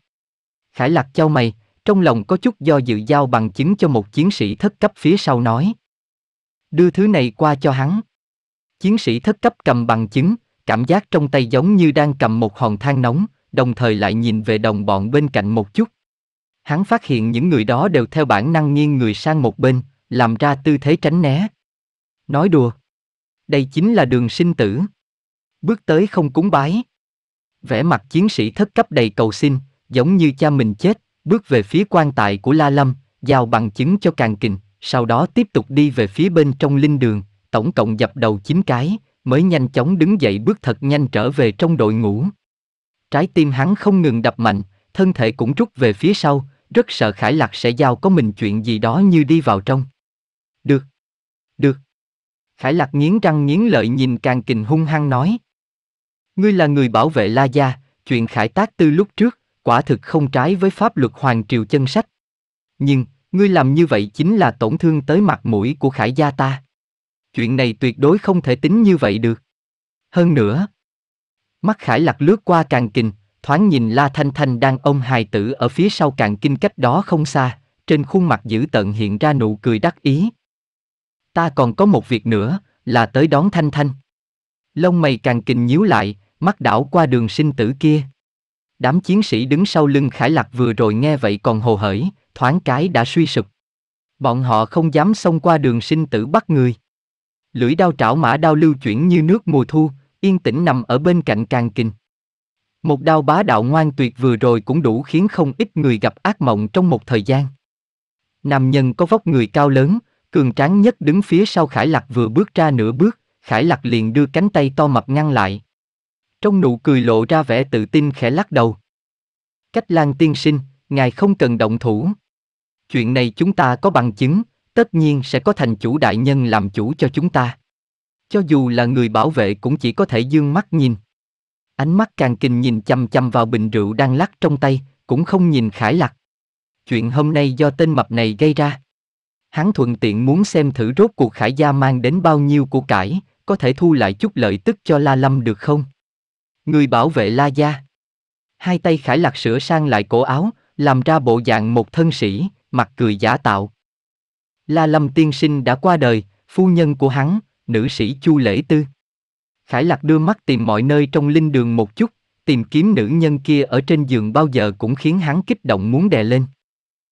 Khải lạc trao mày, trong lòng có chút do dự giao bằng chứng cho một chiến sĩ thất cấp phía sau nói. Đưa thứ này qua cho hắn. Chiến sĩ thất cấp cầm bằng chứng, cảm giác trong tay giống như đang cầm một hòn than nóng, đồng thời lại nhìn về đồng bọn bên cạnh một chút. Hắn phát hiện những người đó đều theo bản năng nghiêng người sang một bên, làm ra tư thế tránh né. Nói đùa, đây chính là đường sinh tử. Bước tới không cúng bái. Vẻ mặt chiến sĩ thất cấp đầy cầu xin, giống như cha mình chết, bước về phía quan tài của La Lâm, giao bằng chứng cho càng kình, sau đó tiếp tục đi về phía bên trong linh đường, tổng cộng dập đầu 9 cái, mới nhanh chóng đứng dậy bước thật nhanh trở về trong đội ngũ. Trái tim hắn không ngừng đập mạnh, thân thể cũng rút về phía sau, rất sợ Khải Lạc sẽ giao có mình chuyện gì đó như đi vào trong. Được. Được. Khải Lạc nghiến răng nghiến lợi nhìn càng kình hung hăng nói. Ngươi là người bảo vệ La Gia, chuyện khải tác tư lúc trước, quả thực không trái với pháp luật Hoàng Triều chân sách. Nhưng, ngươi làm như vậy chính là tổn thương tới mặt mũi của khải gia ta. Chuyện này tuyệt đối không thể tính như vậy được. Hơn nữa, mắt khải lạc lướt qua càng kình, thoáng nhìn La Thanh Thanh đang ôm hài tử ở phía sau càng kinh cách đó không xa, trên khuôn mặt dữ tợn hiện ra nụ cười đắc ý, ta còn có một việc nữa, là tới đón Thanh Thanh. Lông mày càng kình nhíu lại, mắt đảo qua đường sinh tử kia. Đám chiến sĩ đứng sau lưng Khải Lạc vừa rồi nghe vậy còn hồ hởi, thoáng cái đã suy sụp. Bọn họ không dám xông qua đường sinh tử bắt người. Lưỡi đao trảo mã đao lưu chuyển như nước mùa thu, yên tĩnh nằm ở bên cạnh càng kình. Một đao bá đạo ngoan tuyệt vừa rồi cũng đủ khiến không ít người gặp ác mộng trong một thời gian. Nam nhân có vóc người cao lớn, Cường tráng nhất đứng phía sau Khải Lạc vừa bước ra nửa bước, Khải Lạc liền đưa cánh tay to mập ngăn lại. Trong nụ cười lộ ra vẻ tự tin khẽ lắc đầu. Cách lang tiên sinh, ngài không cần động thủ. Chuyện này chúng ta có bằng chứng, tất nhiên sẽ có thành chủ đại nhân làm chủ cho chúng ta. Cho dù là người bảo vệ cũng chỉ có thể dương mắt nhìn. Ánh mắt càng kinh nhìn chăm chăm vào bình rượu đang lắc trong tay, cũng không nhìn khải lạc. Chuyện hôm nay do tên mập này gây ra. Hắn thuận tiện muốn xem thử rốt cuộc khải gia mang đến bao nhiêu của cải, có thể thu lại chút lợi tức cho La Lâm được không? Người bảo vệ La Gia. Hai tay khải lạc sửa sang lại cổ áo, làm ra bộ dạng một thân sĩ, mặt cười giả tạo. La Lâm tiên sinh đã qua đời, phu nhân của hắn, nữ sĩ Chu Lễ Tư. Khải Lạc đưa mắt tìm mọi nơi trong linh đường một chút, tìm kiếm nữ nhân kia ở trên giường bao giờ cũng khiến hắn kích động muốn đè lên.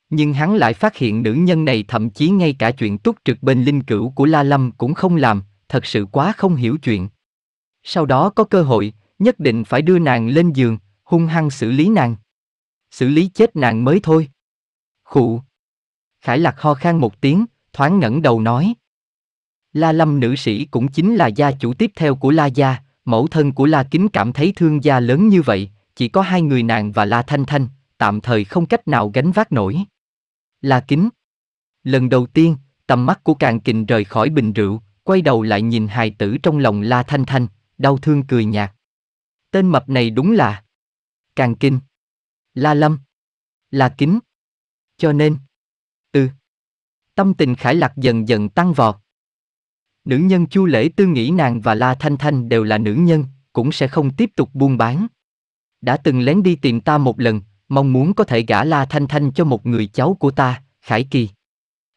Nhưng hắn lại phát hiện nữ nhân này thậm chí ngay cả chuyện túc trực bên linh cửu của La Lâm cũng không làm, thật sự quá không hiểu chuyện. Sau đó có cơ hội, nhất định phải đưa nàng lên giường, hung hăng xử lý nàng. Xử lý chết nàng mới thôi. Khụ. Khải lạc ho khan một tiếng, thoáng ngẩng đầu nói. La Lâm nữ sĩ cũng chính là gia chủ tiếp theo của La Gia, mẫu thân của La Kính cảm thấy thương gia lớn như vậy, chỉ có hai người nàng và La Thanh Thanh, tạm thời không cách nào gánh vác nổi là kính. Lần đầu tiên, tầm mắt của càng kình rời khỏi bình rượu, quay đầu lại nhìn hài tử trong lòng La Thanh Thanh, đau thương cười nhạt. Tên mập này đúng là Càng Kinh, La Lâm, La Kính. Cho nên, ừ, tâm tình khải lạc dần dần tăng vọt. Nữ nhân Chu Lễ Tư nghĩ nàng và La Thanh Thanh đều là nữ nhân, cũng sẽ không tiếp tục buôn bán. Đã từng lén đi tìm ta một lần, mong muốn có thể gả La Thanh Thanh cho một người cháu của ta, Khải Kỳ.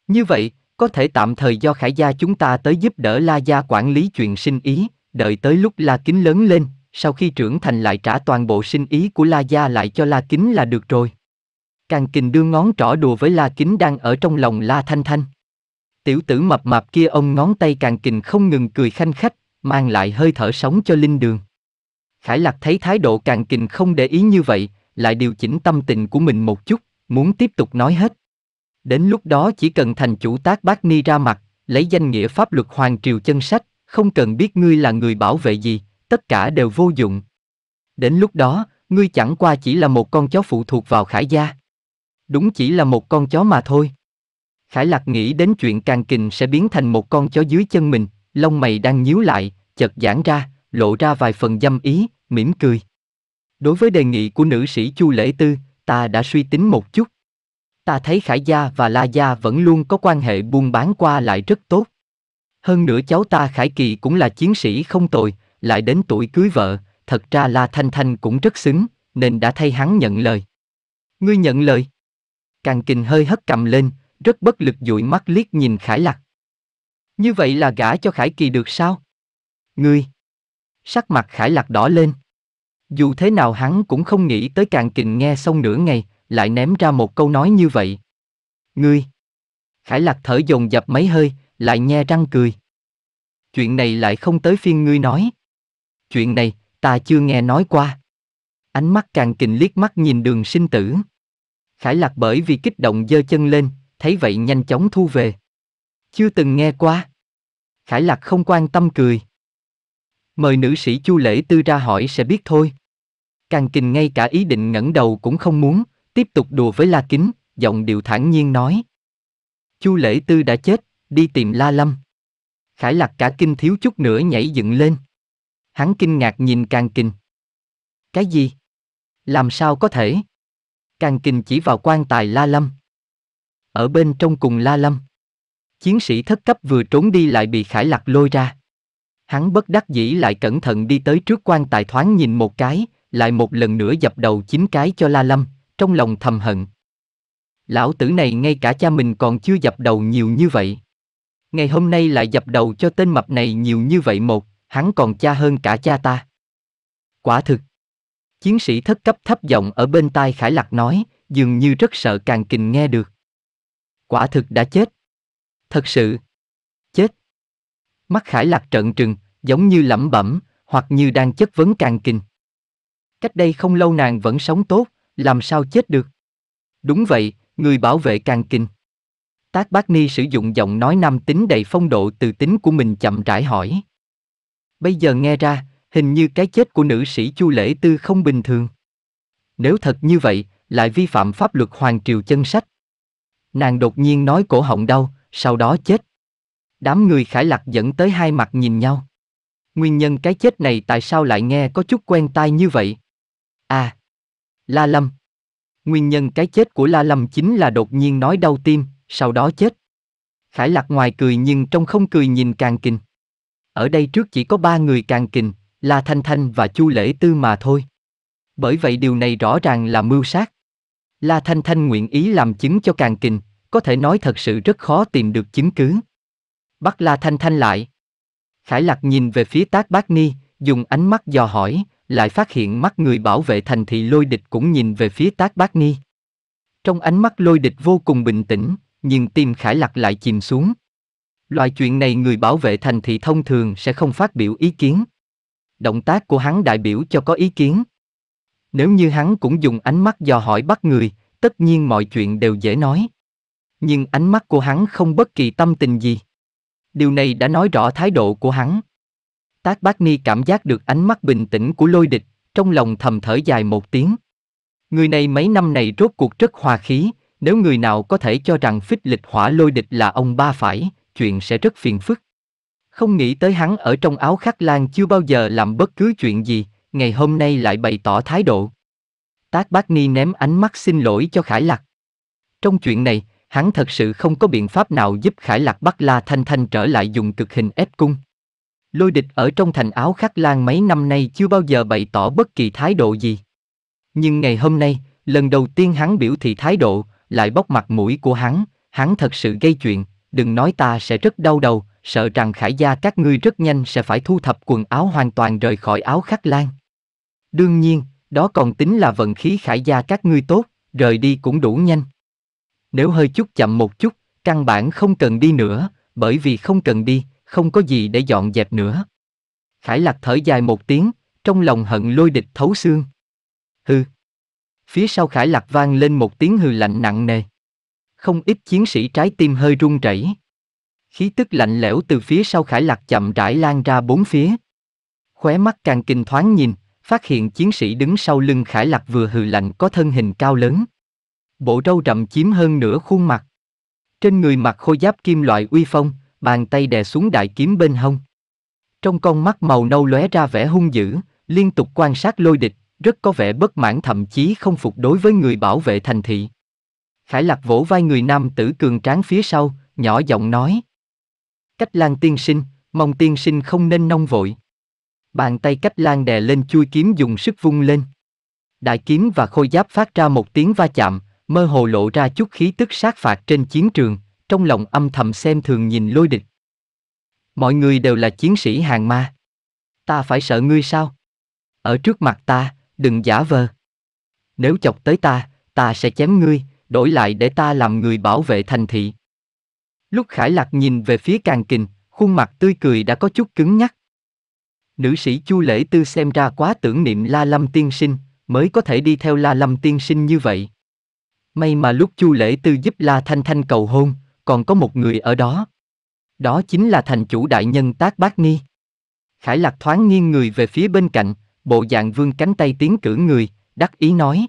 Như vậy, có thể tạm thời do Khải gia chúng ta tới giúp đỡ La gia quản lý chuyện sinh ý, đợi tới lúc La Kính lớn lên, sau khi trưởng thành lại trả toàn bộ sinh ý của La gia lại cho La Kính là được rồi. Càng kình đưa ngón trỏ đùa với La Kính đang ở trong lòng La Thanh Thanh. Tiểu tử mập mạp kia ông ngón tay càng kình không ngừng cười khanh khách, mang lại hơi thở sống cho linh đường. Khải Lạc thấy thái độ càng kình không để ý như vậy, lại điều chỉnh tâm tình của mình một chút, muốn tiếp tục nói hết. Đến lúc đó chỉ cần thành chủ tác bác ni ra mặt, lấy danh nghĩa pháp luật hoàng triều chân sách, không cần biết ngươi là người bảo vệ gì, tất cả đều vô dụng. Đến lúc đó, ngươi chẳng qua chỉ là một con chó phụ thuộc vào khải gia. Đúng chỉ là một con chó mà thôi. Khải lạc nghĩ đến chuyện càng kình sẽ biến thành một con chó dưới chân mình, lông mày đang nhíu lại, chợt giãn ra, lộ ra vài phần dâm ý, mỉm cười. Đối với đề nghị của nữ sĩ Chu Lễ Tư, ta đã suy tính một chút. Ta thấy Khải Gia và La Gia vẫn luôn có quan hệ buôn bán qua lại rất tốt. Hơn nữa cháu ta Khải Kỳ cũng là chiến sĩ không tồi, lại đến tuổi cưới vợ, thật ra La Thanh Thanh cũng rất xứng, nên đã thay hắn nhận lời. Ngươi nhận lời. Càng kình hơi hất cầm lên, rất bất lực dụi mắt liếc nhìn Khải Lạc. Như vậy là gả cho Khải Kỳ được sao? Ngươi. Sắc mặt Khải Lạc đỏ lên. Dù thế nào hắn cũng không nghĩ tới càng kình nghe xong nửa ngày, lại ném ra một câu nói như vậy. Ngươi! Khải lạc thở dồn dập mấy hơi, lại nhe răng cười. Chuyện này lại không tới phiên ngươi nói. Chuyện này, ta chưa nghe nói qua. Ánh mắt càng kình liếc mắt nhìn đường sinh tử. Khải lạc bởi vì kích động giơ chân lên, thấy vậy nhanh chóng thu về. Chưa từng nghe qua. Khải lạc không quan tâm cười. Mời nữ sĩ Chu Lễ Tư ra hỏi sẽ biết thôi. Càng kình ngay cả ý định ngẩng đầu cũng không muốn, tiếp tục đùa với La Kính, giọng điệu thản nhiên nói. Chu Lễ Tư đã chết, đi tìm La Lâm. Khải lạc cả kinh thiếu chút nữa nhảy dựng lên. Hắn kinh ngạc nhìn Càng kình. Cái gì? Làm sao có thể? Càng kình chỉ vào quan tài La Lâm. Ở bên trong cùng La Lâm. Chiến sĩ thất cấp vừa trốn đi lại bị Khải lạc lôi ra. Hắn bất đắc dĩ lại cẩn thận đi tới trước quan tài thoáng nhìn một cái, lại một lần nữa dập đầu chín cái cho La Lâm, trong lòng thầm hận. Lão tử này ngay cả cha mình còn chưa dập đầu nhiều như vậy. Ngày hôm nay lại dập đầu cho tên mập này nhiều như vậy một, hắn còn cha hơn cả cha ta. Quả thực. Chiến sĩ thất cấp thấp giọng ở bên tai Khải Lạc nói, dường như rất sợ càng kình nghe được. Quả thực đã chết. Thật sự. Chết. Mắt Khải Lạc trợn trừng, giống như lẩm bẩm, hoặc như đang chất vấn càng kình cách đây không lâu nàng vẫn sống tốt, làm sao chết được. Đúng vậy, người bảo vệ càng kinh. Tác bác ni sử dụng giọng nói nam tính đầy phong độ từ tính của mình chậm rãi hỏi. Bây giờ nghe ra, hình như cái chết của nữ sĩ Chu Lễ Tư không bình thường. Nếu thật như vậy, lại vi phạm pháp luật Hoàng Triều chân sách. Nàng đột nhiên nói cổ họng đau, sau đó chết. Đám người khải lạc dẫn tới hai mặt nhìn nhau. Nguyên nhân cái chết này tại sao lại nghe có chút quen tai như vậy? À! La Lâm! Nguyên nhân cái chết của La Lâm chính là đột nhiên nói đau tim, sau đó chết. Khải lạc ngoài cười nhưng trong không cười nhìn càng kình. Ở đây trước chỉ có ba người càng kình, là Thanh Thanh và Chu Lễ Tư mà thôi. Bởi vậy điều này rõ ràng là mưu sát. La Thanh Thanh nguyện ý làm chứng cho càng kình, có thể nói thật sự rất khó tìm được chứng cứ. Bắt La Thanh Thanh lại. Khải Lạc nhìn về phía Tác Bác Ni, dùng ánh mắt dò hỏi, lại phát hiện mắt người bảo vệ thành thị lôi địch cũng nhìn về phía tác bác ni. Trong ánh mắt lôi địch vô cùng bình tĩnh, nhưng tim khải lạc lại chìm xuống. Loại chuyện này người bảo vệ thành thị thông thường sẽ không phát biểu ý kiến. Động tác của hắn đại biểu cho có ý kiến. Nếu như hắn cũng dùng ánh mắt dò hỏi bắt người, tất nhiên mọi chuyện đều dễ nói. Nhưng ánh mắt của hắn không bất kỳ tâm tình gì. Điều này đã nói rõ thái độ của hắn. Tác Bác Ni cảm giác được ánh mắt bình tĩnh của lôi địch, trong lòng thầm thở dài một tiếng. Người này mấy năm này rốt cuộc rất hòa khí, nếu người nào có thể cho rằng phích lịch hỏa lôi địch là ông ba phải, chuyện sẽ rất phiền phức. Không nghĩ tới hắn ở trong áo khắc lan chưa bao giờ làm bất cứ chuyện gì, ngày hôm nay lại bày tỏ thái độ. Tác Bác Ni ném ánh mắt xin lỗi cho Khải Lạc. Trong chuyện này, hắn thật sự không có biện pháp nào giúp Khải Lạc bắt La Thanh Thanh trở lại dùng cực hình ép cung. Lôi địch ở trong thành áo khắc lan mấy năm nay chưa bao giờ bày tỏ bất kỳ thái độ gì. Nhưng ngày hôm nay, lần đầu tiên hắn biểu thị thái độ, lại bóc mặt mũi của hắn, hắn thật sự gây chuyện, đừng nói ta sẽ rất đau đầu, sợ rằng khải gia các ngươi rất nhanh sẽ phải thu thập quần áo hoàn toàn rời khỏi áo khắc lan. Đương nhiên, đó còn tính là vận khí khải gia các ngươi tốt, rời đi cũng đủ nhanh. Nếu hơi chút chậm một chút, căn bản không cần đi nữa, bởi vì không cần đi, không có gì để dọn dẹp nữa. Khải lạc thở dài một tiếng, trong lòng hận lôi địch thấu xương. Hừ. Phía sau khải lạc vang lên một tiếng hừ lạnh nặng nề. Không ít chiến sĩ trái tim hơi run rẩy. Khí tức lạnh lẽo từ phía sau khải lạc chậm rãi lan ra bốn phía. Khóe mắt càng kinh thoáng nhìn, phát hiện chiến sĩ đứng sau lưng khải lạc vừa hừ lạnh có thân hình cao lớn. Bộ râu rậm chiếm hơn nửa khuôn mặt. Trên người mặc khôi giáp kim loại uy phong, bàn tay đè xuống đại kiếm bên hông. Trong con mắt màu nâu lóe ra vẻ hung dữ, liên tục quan sát lôi địch, rất có vẻ bất mãn thậm chí không phục đối với người bảo vệ thành thị. Khải lạc vỗ vai người nam tử cường tráng phía sau, nhỏ giọng nói. Cách lan tiên sinh, mong tiên sinh không nên nông vội. Bàn tay cách lan đè lên chui kiếm dùng sức vung lên. Đại kiếm và khôi giáp phát ra một tiếng va chạm, mơ hồ lộ ra chút khí tức sát phạt trên chiến trường, trong lòng âm thầm xem thường nhìn lôi địch. Mọi người đều là chiến sĩ hàng ma. Ta phải sợ ngươi sao? Ở trước mặt ta, đừng giả vờ. Nếu chọc tới ta, ta sẽ chém ngươi, đổi lại để ta làm người bảo vệ thành thị. Lúc Khải Lạc nhìn về phía càng kình, khuôn mặt tươi cười đã có chút cứng nhắc. Nữ sĩ Chu Lễ Tư xem ra quá tưởng niệm La Lâm Tiên Sinh, mới có thể đi theo La Lâm Tiên Sinh như vậy. May mà lúc Chu Lễ Tư giúp La Thanh Thanh cầu hôn, còn có một người ở đó. Đó chính là thành chủ đại nhân Tác Bác Ni. Khải Lạc thoáng nghiêng người về phía bên cạnh, bộ dạng vương cánh tay tiến cử người, đắc ý nói.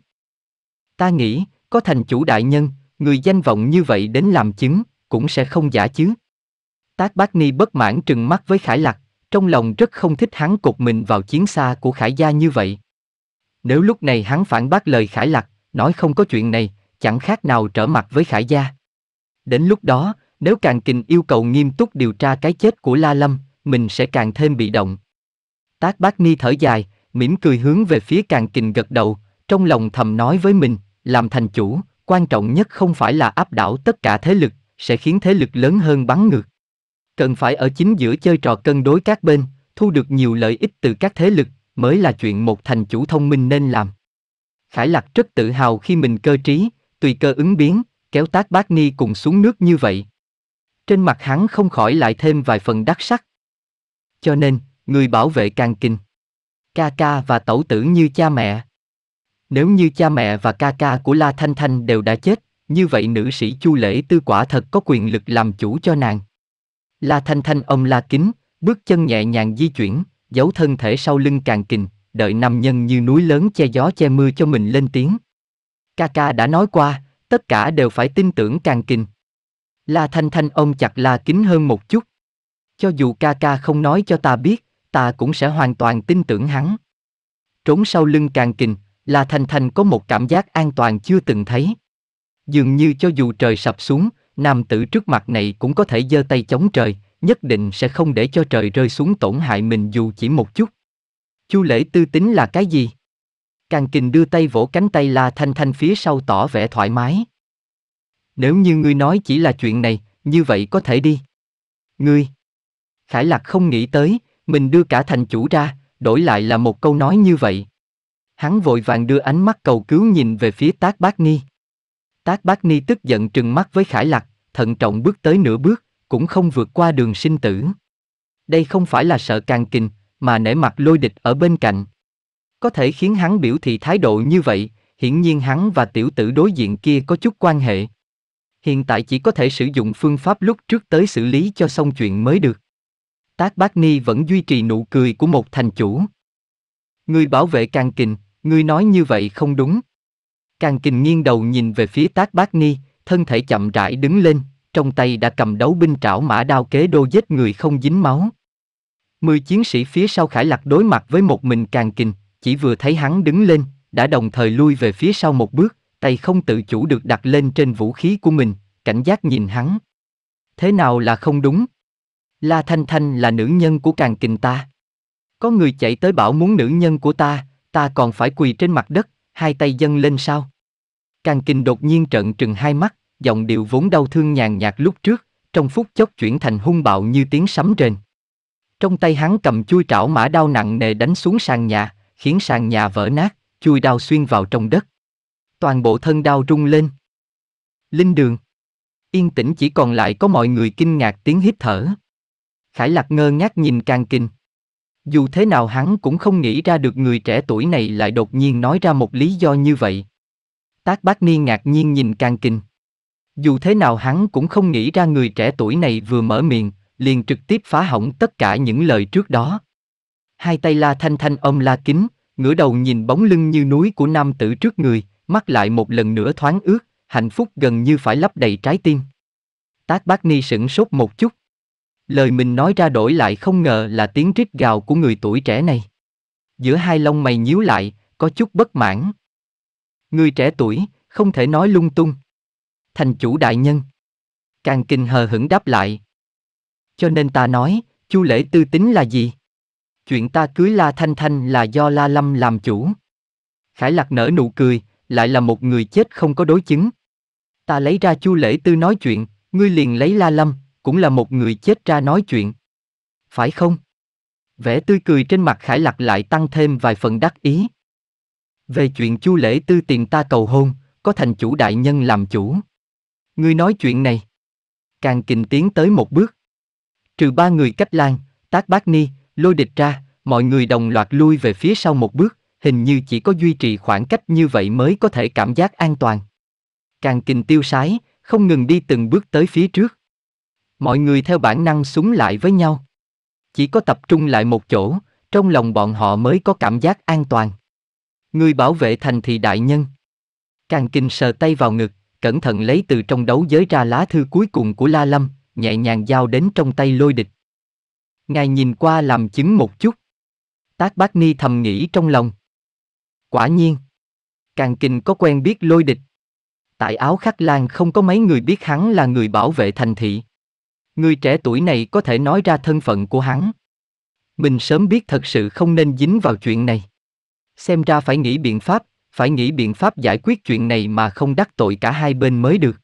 Ta nghĩ, có thành chủ đại nhân, người danh vọng như vậy đến làm chứng, cũng sẽ không giả chứ. Tác Bác Ni bất mãn trừng mắt với Khải Lạc, trong lòng rất không thích hắn cột mình vào chiến xa của Khải Gia như vậy. Nếu lúc này hắn phản bác lời Khải Lạc, nói không có chuyện này, chẳng khác nào trở mặt với Khải Gia. Đến lúc đó, nếu càng kình yêu cầu nghiêm túc điều tra cái chết của La Lâm, mình sẽ càng thêm bị động. Tác bác ni thở dài, mỉm cười hướng về phía càng kình gật đầu, trong lòng thầm nói với mình, làm thành chủ, quan trọng nhất không phải là áp đảo tất cả thế lực, sẽ khiến thế lực lớn hơn bắn ngược. Cần phải ở chính giữa chơi trò cân đối các bên, thu được nhiều lợi ích từ các thế lực, mới là chuyện một thành chủ thông minh nên làm. Khải Lạc rất tự hào khi mình cơ trí, tùy cơ ứng biến, kéo tác bác ni cùng xuống nước như vậy. Trên mặt hắn không khỏi lại thêm vài phần đắc sắc. Cho nên, người bảo vệ càng kinh. Ca ca và tẩu tử như cha mẹ. Nếu như cha mẹ và ca ca của La Thanh Thanh đều đã chết, như vậy nữ sĩ Chu Lễ Tư quả thật có quyền lực làm chủ cho nàng. La Thanh Thanh ông La Kính, bước chân nhẹ nhàng di chuyển, giấu thân thể sau lưng càng kình, đợi nam nhân như núi lớn che gió che mưa cho mình lên tiếng. Ca ca đã nói qua, tất cả đều phải tin tưởng càng kinh. La Thanh Thanh ông chặt La Kính hơn một chút. Cho dù ca ca không nói cho ta biết, ta cũng sẽ hoàn toàn tin tưởng hắn. Trốn sau lưng càng kinh, La Thanh Thanh có một cảm giác an toàn chưa từng thấy. Dường như cho dù trời sập xuống, nam tử trước mặt này cũng có thể giơ tay chống trời, nhất định sẽ không để cho trời rơi xuống tổn hại mình dù chỉ một chút. Chu lễ tư tính là cái gì? Càng kình đưa tay vỗ cánh tay La Thanh Thanh phía sau tỏ vẻ thoải mái. Nếu như ngươi nói chỉ là chuyện này, như vậy có thể đi. Ngươi. Khải Lạc không nghĩ tới, mình đưa cả thành chủ ra, đổi lại là một câu nói như vậy. Hắn vội vàng đưa ánh mắt cầu cứu nhìn về phía Tát Bác Ni. Tát Bác Ni tức giận trừng mắt với Khải Lạc, thận trọng bước tới nửa bước, cũng không vượt qua đường sinh tử. Đây không phải là sợ càng kình, mà nể mặt lôi địch ở bên cạnh có thể khiến hắn biểu thị thái độ như vậy, hiển nhiên hắn và tiểu tử đối diện kia có chút quan hệ. Hiện tại chỉ có thể sử dụng phương pháp lúc trước tới xử lý cho xong chuyện mới được. Tác Bác Ni vẫn duy trì nụ cười của một thành chủ. Người bảo vệ Càng Kình, người nói như vậy không đúng. Càng Kình nghiêng đầu nhìn về phía Tác Bác Ni, thân thể chậm rãi đứng lên, trong tay đã cầm đấu binh trảo mã đao kế đô giết người không dính máu. Mười chiến sĩ phía sau Khải Lạc đối mặt với một mình Càng Kình, chỉ vừa thấy hắn đứng lên, đã đồng thời lui về phía sau một bước, tay không tự chủ được đặt lên trên vũ khí của mình, cảnh giác nhìn hắn. Thế nào là không đúng? La Thanh Thanh là nữ nhân của càng kình ta. Có người chạy tới bảo muốn nữ nhân của ta, ta còn phải quỳ trên mặt đất, hai tay dâng lên sao? Càng kình đột nhiên trợn trừng hai mắt, giọng điệu vốn đau thương nhàn nhạt lúc trước, trong phút chốc chuyển thành hung bạo như tiếng sấm rền. Trong tay hắn cầm chui trảo mã đao nặng nề đánh xuống sàn nhà, khiến sàn nhà vỡ nát, chui đao xuyên vào trong đất. Toàn bộ thân đao rung lên. Linh đường. Yên tĩnh chỉ còn lại có mọi người kinh ngạc tiếng hít thở. Khải lạc ngơ ngác nhìn càng kinh. Dù thế nào hắn cũng không nghĩ ra được người trẻ tuổi này lại đột nhiên nói ra một lý do như vậy. Tác bác ni ngạc nhiên nhìn càng kinh. Dù thế nào hắn cũng không nghĩ ra người trẻ tuổi này vừa mở miệng, liền trực tiếp phá hỏng tất cả những lời trước đó hai tay La Thanh Thanh ôm La Kính, ngửa đầu nhìn bóng lưng như núi của nam tử trước người, mắt lại một lần nữa thoáng ướt, hạnh phúc gần như phải lấp đầy trái tim. Tác bác ni sửng sốt một chút. Lời mình nói ra đổi lại không ngờ là tiếng rít gào của người tuổi trẻ này. Giữa hai lông mày nhíu lại, có chút bất mãn. Người trẻ tuổi, không thể nói lung tung. Thành chủ đại nhân. Càng kinh hờ hững đáp lại. Cho nên ta nói, chu lễ tư tính là gì? chuyện ta cưới La Thanh Thanh là do La Lâm làm chủ. Khải Lạc nở nụ cười, lại là một người chết không có đối chứng. Ta lấy ra Chu Lễ Tư nói chuyện, ngươi liền lấy La Lâm, cũng là một người chết ra nói chuyện. Phải không? Vẻ tươi cười trên mặt Khải Lạc lại tăng thêm vài phần đắc ý. Về chuyện Chu Lễ Tư tiền ta cầu hôn, có thành chủ đại nhân làm chủ. Ngươi nói chuyện này. Càng kình tiến tới một bước. Trừ ba người cách lan, tác bác ni, lôi địch ra, mọi người đồng loạt lui về phía sau một bước, hình như chỉ có duy trì khoảng cách như vậy mới có thể cảm giác an toàn. Càng kình tiêu sái, không ngừng đi từng bước tới phía trước. Mọi người theo bản năng súng lại với nhau. Chỉ có tập trung lại một chỗ, trong lòng bọn họ mới có cảm giác an toàn. Người bảo vệ thành thị đại nhân. Càng kinh sờ tay vào ngực, cẩn thận lấy từ trong đấu giới ra lá thư cuối cùng của La Lâm, nhẹ nhàng giao đến trong tay lôi địch ngài nhìn qua làm chứng một chút. Tác bác ni thầm nghĩ trong lòng. Quả nhiên, càng kình có quen biết lôi địch. Tại áo khắc lan không có mấy người biết hắn là người bảo vệ thành thị. Người trẻ tuổi này có thể nói ra thân phận của hắn. Mình sớm biết thật sự không nên dính vào chuyện này. Xem ra phải nghĩ biện pháp, phải nghĩ biện pháp giải quyết chuyện này mà không đắc tội cả hai bên mới được.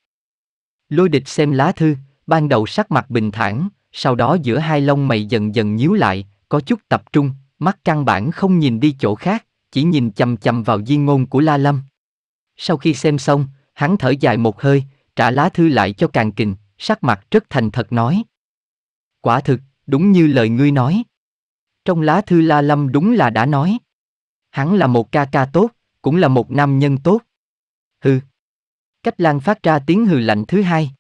Lôi địch xem lá thư, ban đầu sắc mặt bình thản, sau đó giữa hai lông mày dần dần nhíu lại, có chút tập trung, mắt căn bản không nhìn đi chỗ khác, chỉ nhìn chầm chầm vào di ngôn của La Lâm. Sau khi xem xong, hắn thở dài một hơi, trả lá thư lại cho càng kình, sắc mặt rất thành thật nói. Quả thực, đúng như lời ngươi nói. Trong lá thư La Lâm đúng là đã nói. Hắn là một ca ca tốt, cũng là một nam nhân tốt. Hừ. Cách lan phát ra tiếng hừ lạnh thứ hai.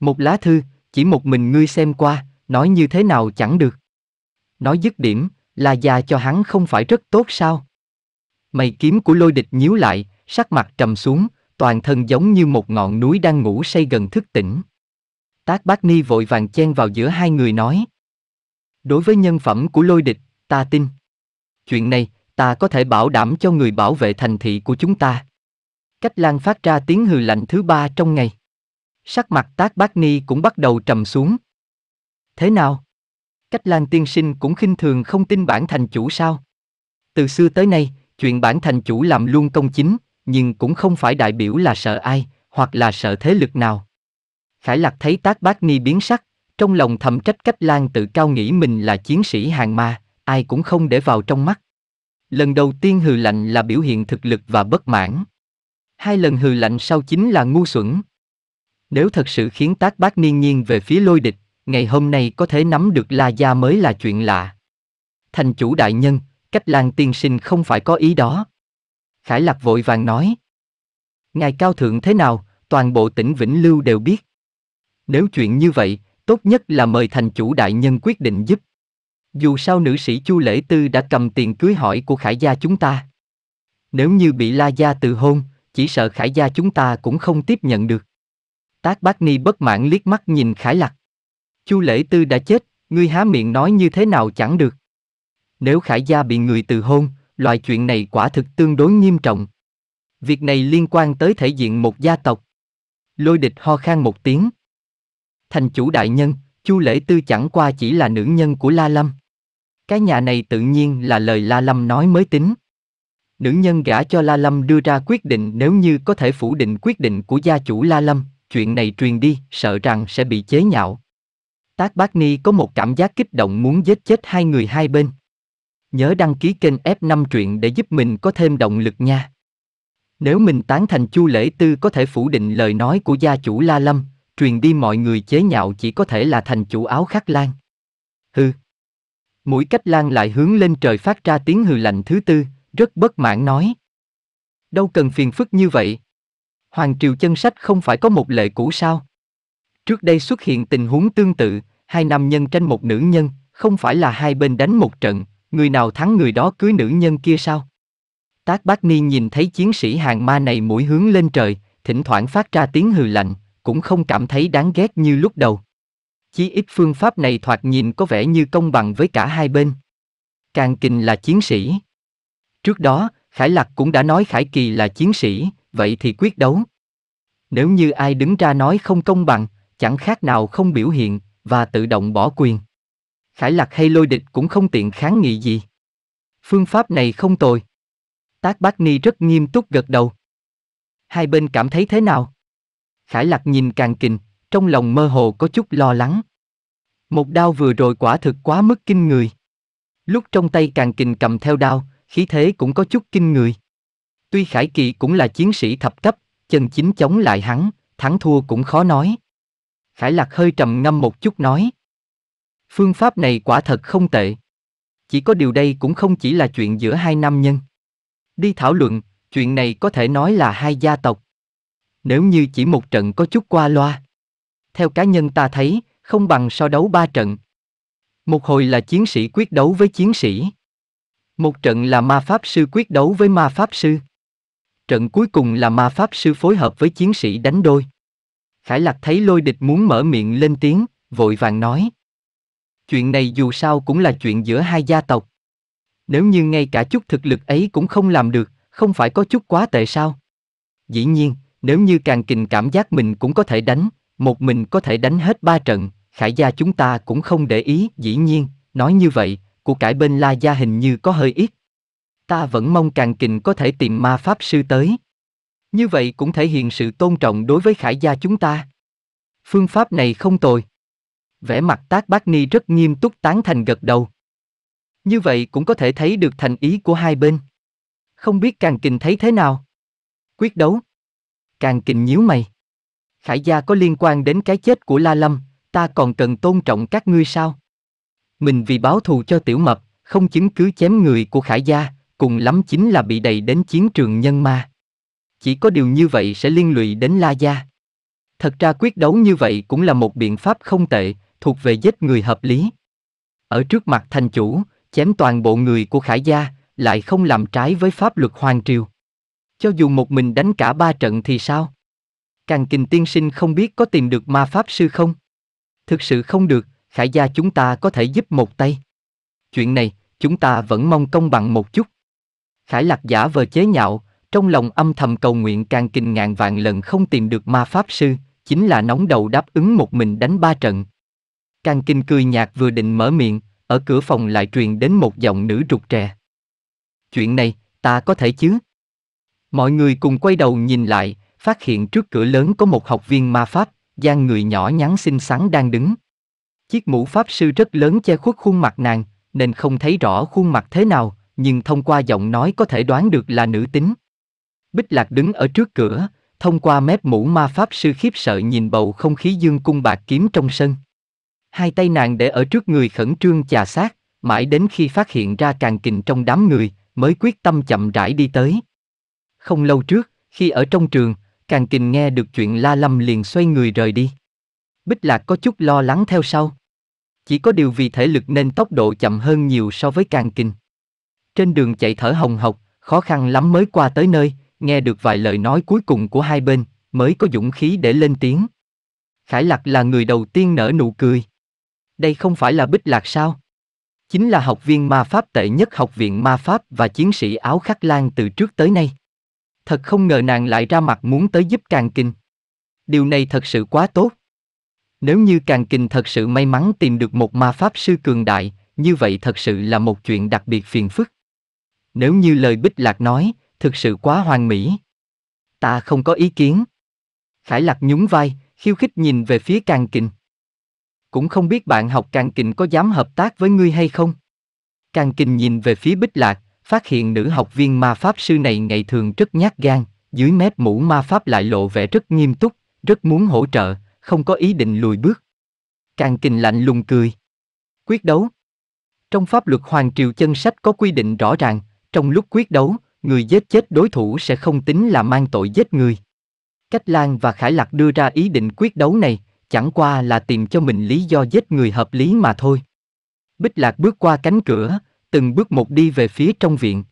Một lá thư, chỉ một mình ngươi xem qua, nói như thế nào chẳng được. Nói dứt điểm, là già cho hắn không phải rất tốt sao? Mày kiếm của lôi địch nhíu lại, sắc mặt trầm xuống, toàn thân giống như một ngọn núi đang ngủ say gần thức tỉnh. Tác bác ni vội vàng chen vào giữa hai người nói. Đối với nhân phẩm của lôi địch, ta tin. Chuyện này, ta có thể bảo đảm cho người bảo vệ thành thị của chúng ta. Cách lan phát ra tiếng hừ lạnh thứ ba trong ngày. Sắc mặt tác bác ni cũng bắt đầu trầm xuống. Thế nào? Cách lan tiên sinh cũng khinh thường không tin bản thành chủ sao? Từ xưa tới nay, chuyện bản thành chủ làm luôn công chính, nhưng cũng không phải đại biểu là sợ ai, hoặc là sợ thế lực nào. Khải lạc thấy tác bác ni biến sắc, trong lòng thầm trách cách lan tự cao nghĩ mình là chiến sĩ hàng ma, ai cũng không để vào trong mắt. Lần đầu tiên hừ lạnh là biểu hiện thực lực và bất mãn. Hai lần hừ lạnh sau chính là ngu xuẩn, nếu thật sự khiến tác bác niên nhiên về phía lôi địch, ngày hôm nay có thể nắm được la gia mới là chuyện lạ. Thành chủ đại nhân, cách lan tiên sinh không phải có ý đó. Khải lạc vội vàng nói. Ngài cao thượng thế nào, toàn bộ tỉnh Vĩnh Lưu đều biết. Nếu chuyện như vậy, tốt nhất là mời thành chủ đại nhân quyết định giúp. Dù sao nữ sĩ Chu Lễ Tư đã cầm tiền cưới hỏi của Khải gia chúng ta. Nếu như bị La gia từ hôn, chỉ sợ Khải gia chúng ta cũng không tiếp nhận được. Tác bác ni bất mãn liếc mắt nhìn Khải Lạc. Chu lễ tư đã chết, ngươi há miệng nói như thế nào chẳng được. Nếu Khải gia bị người từ hôn, loại chuyện này quả thực tương đối nghiêm trọng. Việc này liên quan tới thể diện một gia tộc. Lôi địch ho khan một tiếng. Thành chủ đại nhân, Chu lễ tư chẳng qua chỉ là nữ nhân của La Lâm. Cái nhà này tự nhiên là lời La Lâm nói mới tính. Nữ nhân gả cho La Lâm đưa ra quyết định nếu như có thể phủ định quyết định của gia chủ La Lâm, chuyện này truyền đi, sợ rằng sẽ bị chế nhạo. Tác Bác Ni có một cảm giác kích động muốn giết chết hai người hai bên. Nhớ đăng ký kênh F5 truyện để giúp mình có thêm động lực nha. Nếu mình tán thành Chu Lễ Tư có thể phủ định lời nói của gia chủ La Lâm, truyền đi mọi người chế nhạo chỉ có thể là thành chủ áo khắc lan. Hừ. Mũi cách lan lại hướng lên trời phát ra tiếng hừ lạnh thứ tư, rất bất mãn nói. Đâu cần phiền phức như vậy, Hoàng Triều Chân Sách không phải có một lệ cũ sao? Trước đây xuất hiện tình huống tương tự, hai nam nhân tranh một nữ nhân, không phải là hai bên đánh một trận, người nào thắng người đó cưới nữ nhân kia sao? Tác Bác Ni nhìn thấy chiến sĩ hàng ma này mũi hướng lên trời, thỉnh thoảng phát ra tiếng hừ lạnh, cũng không cảm thấy đáng ghét như lúc đầu. Chí ít phương pháp này thoạt nhìn có vẻ như công bằng với cả hai bên. Càng kình là chiến sĩ. Trước đó, Khải Lạc cũng đã nói Khải Kỳ là chiến sĩ, vậy thì quyết đấu. Nếu như ai đứng ra nói không công bằng, chẳng khác nào không biểu hiện, và tự động bỏ quyền. Khải lạc hay lôi địch cũng không tiện kháng nghị gì. Phương pháp này không tồi. Tác Bác Ni rất nghiêm túc gật đầu. Hai bên cảm thấy thế nào? Khải lạc nhìn càng kình, trong lòng mơ hồ có chút lo lắng. Một đao vừa rồi quả thực quá mức kinh người. Lúc trong tay càng kình cầm theo đao, khí thế cũng có chút kinh người. Tuy Khải Kỳ cũng là chiến sĩ thập cấp, chân chính chống lại hắn, thắng thua cũng khó nói. Khải Lạc hơi trầm ngâm một chút nói. Phương pháp này quả thật không tệ. Chỉ có điều đây cũng không chỉ là chuyện giữa hai nam nhân. Đi thảo luận, chuyện này có thể nói là hai gia tộc. Nếu như chỉ một trận có chút qua loa. Theo cá nhân ta thấy, không bằng so đấu ba trận. Một hồi là chiến sĩ quyết đấu với chiến sĩ. Một trận là ma pháp sư quyết đấu với ma pháp sư. Trận cuối cùng là ma pháp sư phối hợp với chiến sĩ đánh đôi. Khải Lạc thấy lôi địch muốn mở miệng lên tiếng, vội vàng nói. Chuyện này dù sao cũng là chuyện giữa hai gia tộc. Nếu như ngay cả chút thực lực ấy cũng không làm được, không phải có chút quá tệ sao? Dĩ nhiên, nếu như càng kình cảm giác mình cũng có thể đánh, một mình có thể đánh hết ba trận, khải gia chúng ta cũng không để ý, dĩ nhiên, nói như vậy, của cải bên la gia hình như có hơi ít ta vẫn mong càng kình có thể tìm ma pháp sư tới. Như vậy cũng thể hiện sự tôn trọng đối với khải gia chúng ta. Phương pháp này không tồi. Vẻ mặt tác bác ni rất nghiêm túc tán thành gật đầu. Như vậy cũng có thể thấy được thành ý của hai bên. Không biết càng kình thấy thế nào? Quyết đấu. Càng kình nhíu mày. Khải gia có liên quan đến cái chết của La Lâm, ta còn cần tôn trọng các ngươi sao? Mình vì báo thù cho tiểu mập, không chứng cứ chém người của Khải gia, cùng lắm chính là bị đầy đến chiến trường nhân ma. Chỉ có điều như vậy sẽ liên lụy đến La Gia. Thật ra quyết đấu như vậy cũng là một biện pháp không tệ, thuộc về giết người hợp lý. Ở trước mặt thành chủ, chém toàn bộ người của Khải Gia, lại không làm trái với pháp luật hoàng triều. Cho dù một mình đánh cả ba trận thì sao? Càng kình tiên sinh không biết có tìm được ma pháp sư không? Thực sự không được, khải gia chúng ta có thể giúp một tay. Chuyện này, chúng ta vẫn mong công bằng một chút. Khải lạc giả vờ chế nhạo, trong lòng âm thầm cầu nguyện càng kinh ngàn vạn lần không tìm được ma pháp sư, chính là nóng đầu đáp ứng một mình đánh ba trận. Càng kinh cười nhạt vừa định mở miệng, ở cửa phòng lại truyền đến một giọng nữ rụt rè. Chuyện này, ta có thể chứ? Mọi người cùng quay đầu nhìn lại, phát hiện trước cửa lớn có một học viên ma pháp, gian người nhỏ nhắn xinh xắn đang đứng. Chiếc mũ pháp sư rất lớn che khuất khuôn mặt nàng, nên không thấy rõ khuôn mặt thế nào, nhưng thông qua giọng nói có thể đoán được là nữ tính. Bích Lạc đứng ở trước cửa, thông qua mép mũ ma pháp sư khiếp sợ nhìn bầu không khí dương cung bạc kiếm trong sân. Hai tay nàng để ở trước người khẩn trương chà sát, mãi đến khi phát hiện ra càng kình trong đám người, mới quyết tâm chậm rãi đi tới. Không lâu trước, khi ở trong trường, càng kình nghe được chuyện la lâm liền xoay người rời đi. Bích Lạc có chút lo lắng theo sau. Chỉ có điều vì thể lực nên tốc độ chậm hơn nhiều so với càng kình. Trên đường chạy thở hồng hộc, khó khăn lắm mới qua tới nơi, nghe được vài lời nói cuối cùng của hai bên, mới có dũng khí để lên tiếng. Khải Lạc là người đầu tiên nở nụ cười. Đây không phải là Bích Lạc sao? Chính là học viên ma pháp tệ nhất học viện ma pháp và chiến sĩ áo khắc lan từ trước tới nay. Thật không ngờ nàng lại ra mặt muốn tới giúp Càng Kinh. Điều này thật sự quá tốt. Nếu như Càng Kinh thật sự may mắn tìm được một ma pháp sư cường đại, như vậy thật sự là một chuyện đặc biệt phiền phức nếu như lời Bích Lạc nói, thực sự quá hoàn mỹ. Ta không có ý kiến. Khải Lạc nhún vai, khiêu khích nhìn về phía Càng Kình. Cũng không biết bạn học Càng Kình có dám hợp tác với ngươi hay không. Càng Kình nhìn về phía Bích Lạc, phát hiện nữ học viên ma pháp sư này ngày thường rất nhát gan, dưới mép mũ ma pháp lại lộ vẻ rất nghiêm túc, rất muốn hỗ trợ, không có ý định lùi bước. Càng Kình lạnh lùng cười. Quyết đấu. Trong pháp luật Hoàng Triều Chân Sách có quy định rõ ràng, trong lúc quyết đấu, người giết chết đối thủ sẽ không tính là mang tội giết người. Cách Lan và Khải Lạc đưa ra ý định quyết đấu này, chẳng qua là tìm cho mình lý do giết người hợp lý mà thôi. Bích Lạc bước qua cánh cửa, từng bước một đi về phía trong viện.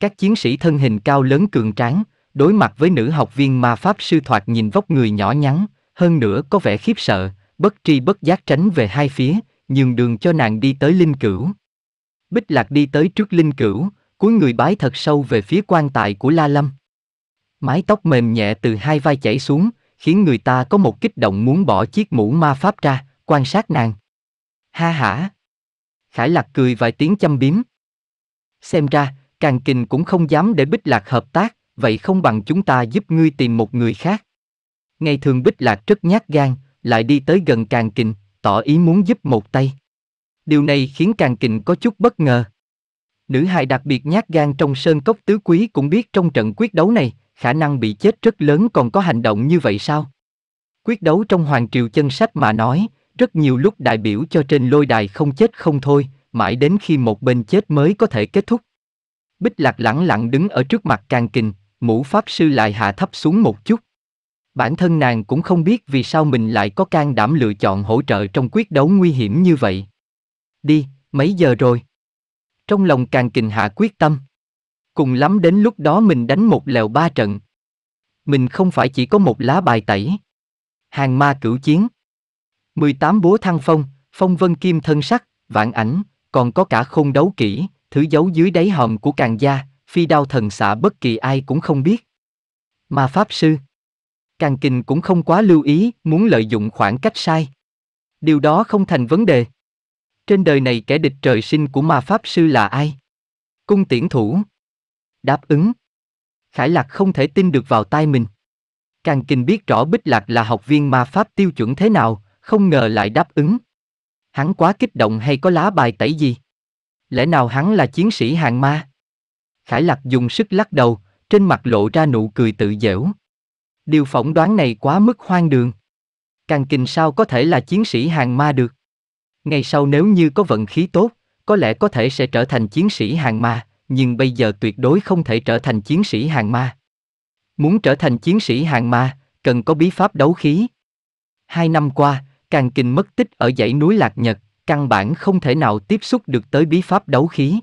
Các chiến sĩ thân hình cao lớn cường tráng, đối mặt với nữ học viên ma pháp sư thoạt nhìn vóc người nhỏ nhắn, hơn nữa có vẻ khiếp sợ, bất tri bất giác tránh về hai phía, nhường đường cho nàng đi tới linh cửu. Bích Lạc đi tới trước linh cửu, cúi người bái thật sâu về phía quan tài của La Lâm. Mái tóc mềm nhẹ từ hai vai chảy xuống, khiến người ta có một kích động muốn bỏ chiếc mũ ma pháp ra, quan sát nàng. Ha hả! Khải Lạc cười vài tiếng châm biếm. Xem ra, Càng Kình cũng không dám để Bích Lạc hợp tác, vậy không bằng chúng ta giúp ngươi tìm một người khác. Ngày thường Bích Lạc rất nhát gan, lại đi tới gần Càng Kình, tỏ ý muốn giúp một tay. Điều này khiến Càng Kình có chút bất ngờ. Nữ hài đặc biệt nhát gan trong sơn cốc tứ quý cũng biết trong trận quyết đấu này, khả năng bị chết rất lớn còn có hành động như vậy sao? Quyết đấu trong hoàng triều chân sách mà nói, rất nhiều lúc đại biểu cho trên lôi đài không chết không thôi, mãi đến khi một bên chết mới có thể kết thúc. Bích lạc lẳng lặng đứng ở trước mặt càng kình, mũ pháp sư lại hạ thấp xuống một chút. Bản thân nàng cũng không biết vì sao mình lại có can đảm lựa chọn hỗ trợ trong quyết đấu nguy hiểm như vậy. Đi, mấy giờ rồi? trong lòng càng kình hạ quyết tâm. Cùng lắm đến lúc đó mình đánh một lèo ba trận. Mình không phải chỉ có một lá bài tẩy. Hàng ma cửu chiến. 18 búa thăng phong, phong vân kim thân sắc, vạn ảnh, còn có cả khôn đấu kỹ, thứ giấu dưới đáy hòm của càng gia, phi đao thần xạ bất kỳ ai cũng không biết. ma Pháp Sư Càng Kình cũng không quá lưu ý muốn lợi dụng khoảng cách sai. Điều đó không thành vấn đề. Trên đời này kẻ địch trời sinh của ma pháp sư là ai? Cung tiễn thủ. Đáp ứng. Khải Lạc không thể tin được vào tai mình. Càng kinh biết rõ Bích Lạc là học viên ma pháp tiêu chuẩn thế nào, không ngờ lại đáp ứng. Hắn quá kích động hay có lá bài tẩy gì? Lẽ nào hắn là chiến sĩ hạng ma? Khải Lạc dùng sức lắc đầu, trên mặt lộ ra nụ cười tự dễu. Điều phỏng đoán này quá mức hoang đường. Càng kinh sao có thể là chiến sĩ hàng ma được. Ngày sau nếu như có vận khí tốt, có lẽ có thể sẽ trở thành chiến sĩ hàng ma, nhưng bây giờ tuyệt đối không thể trở thành chiến sĩ hàng ma. Muốn trở thành chiến sĩ hàng ma, cần có bí pháp đấu khí. Hai năm qua, Càng Kinh mất tích ở dãy núi Lạc Nhật, căn bản không thể nào tiếp xúc được tới bí pháp đấu khí.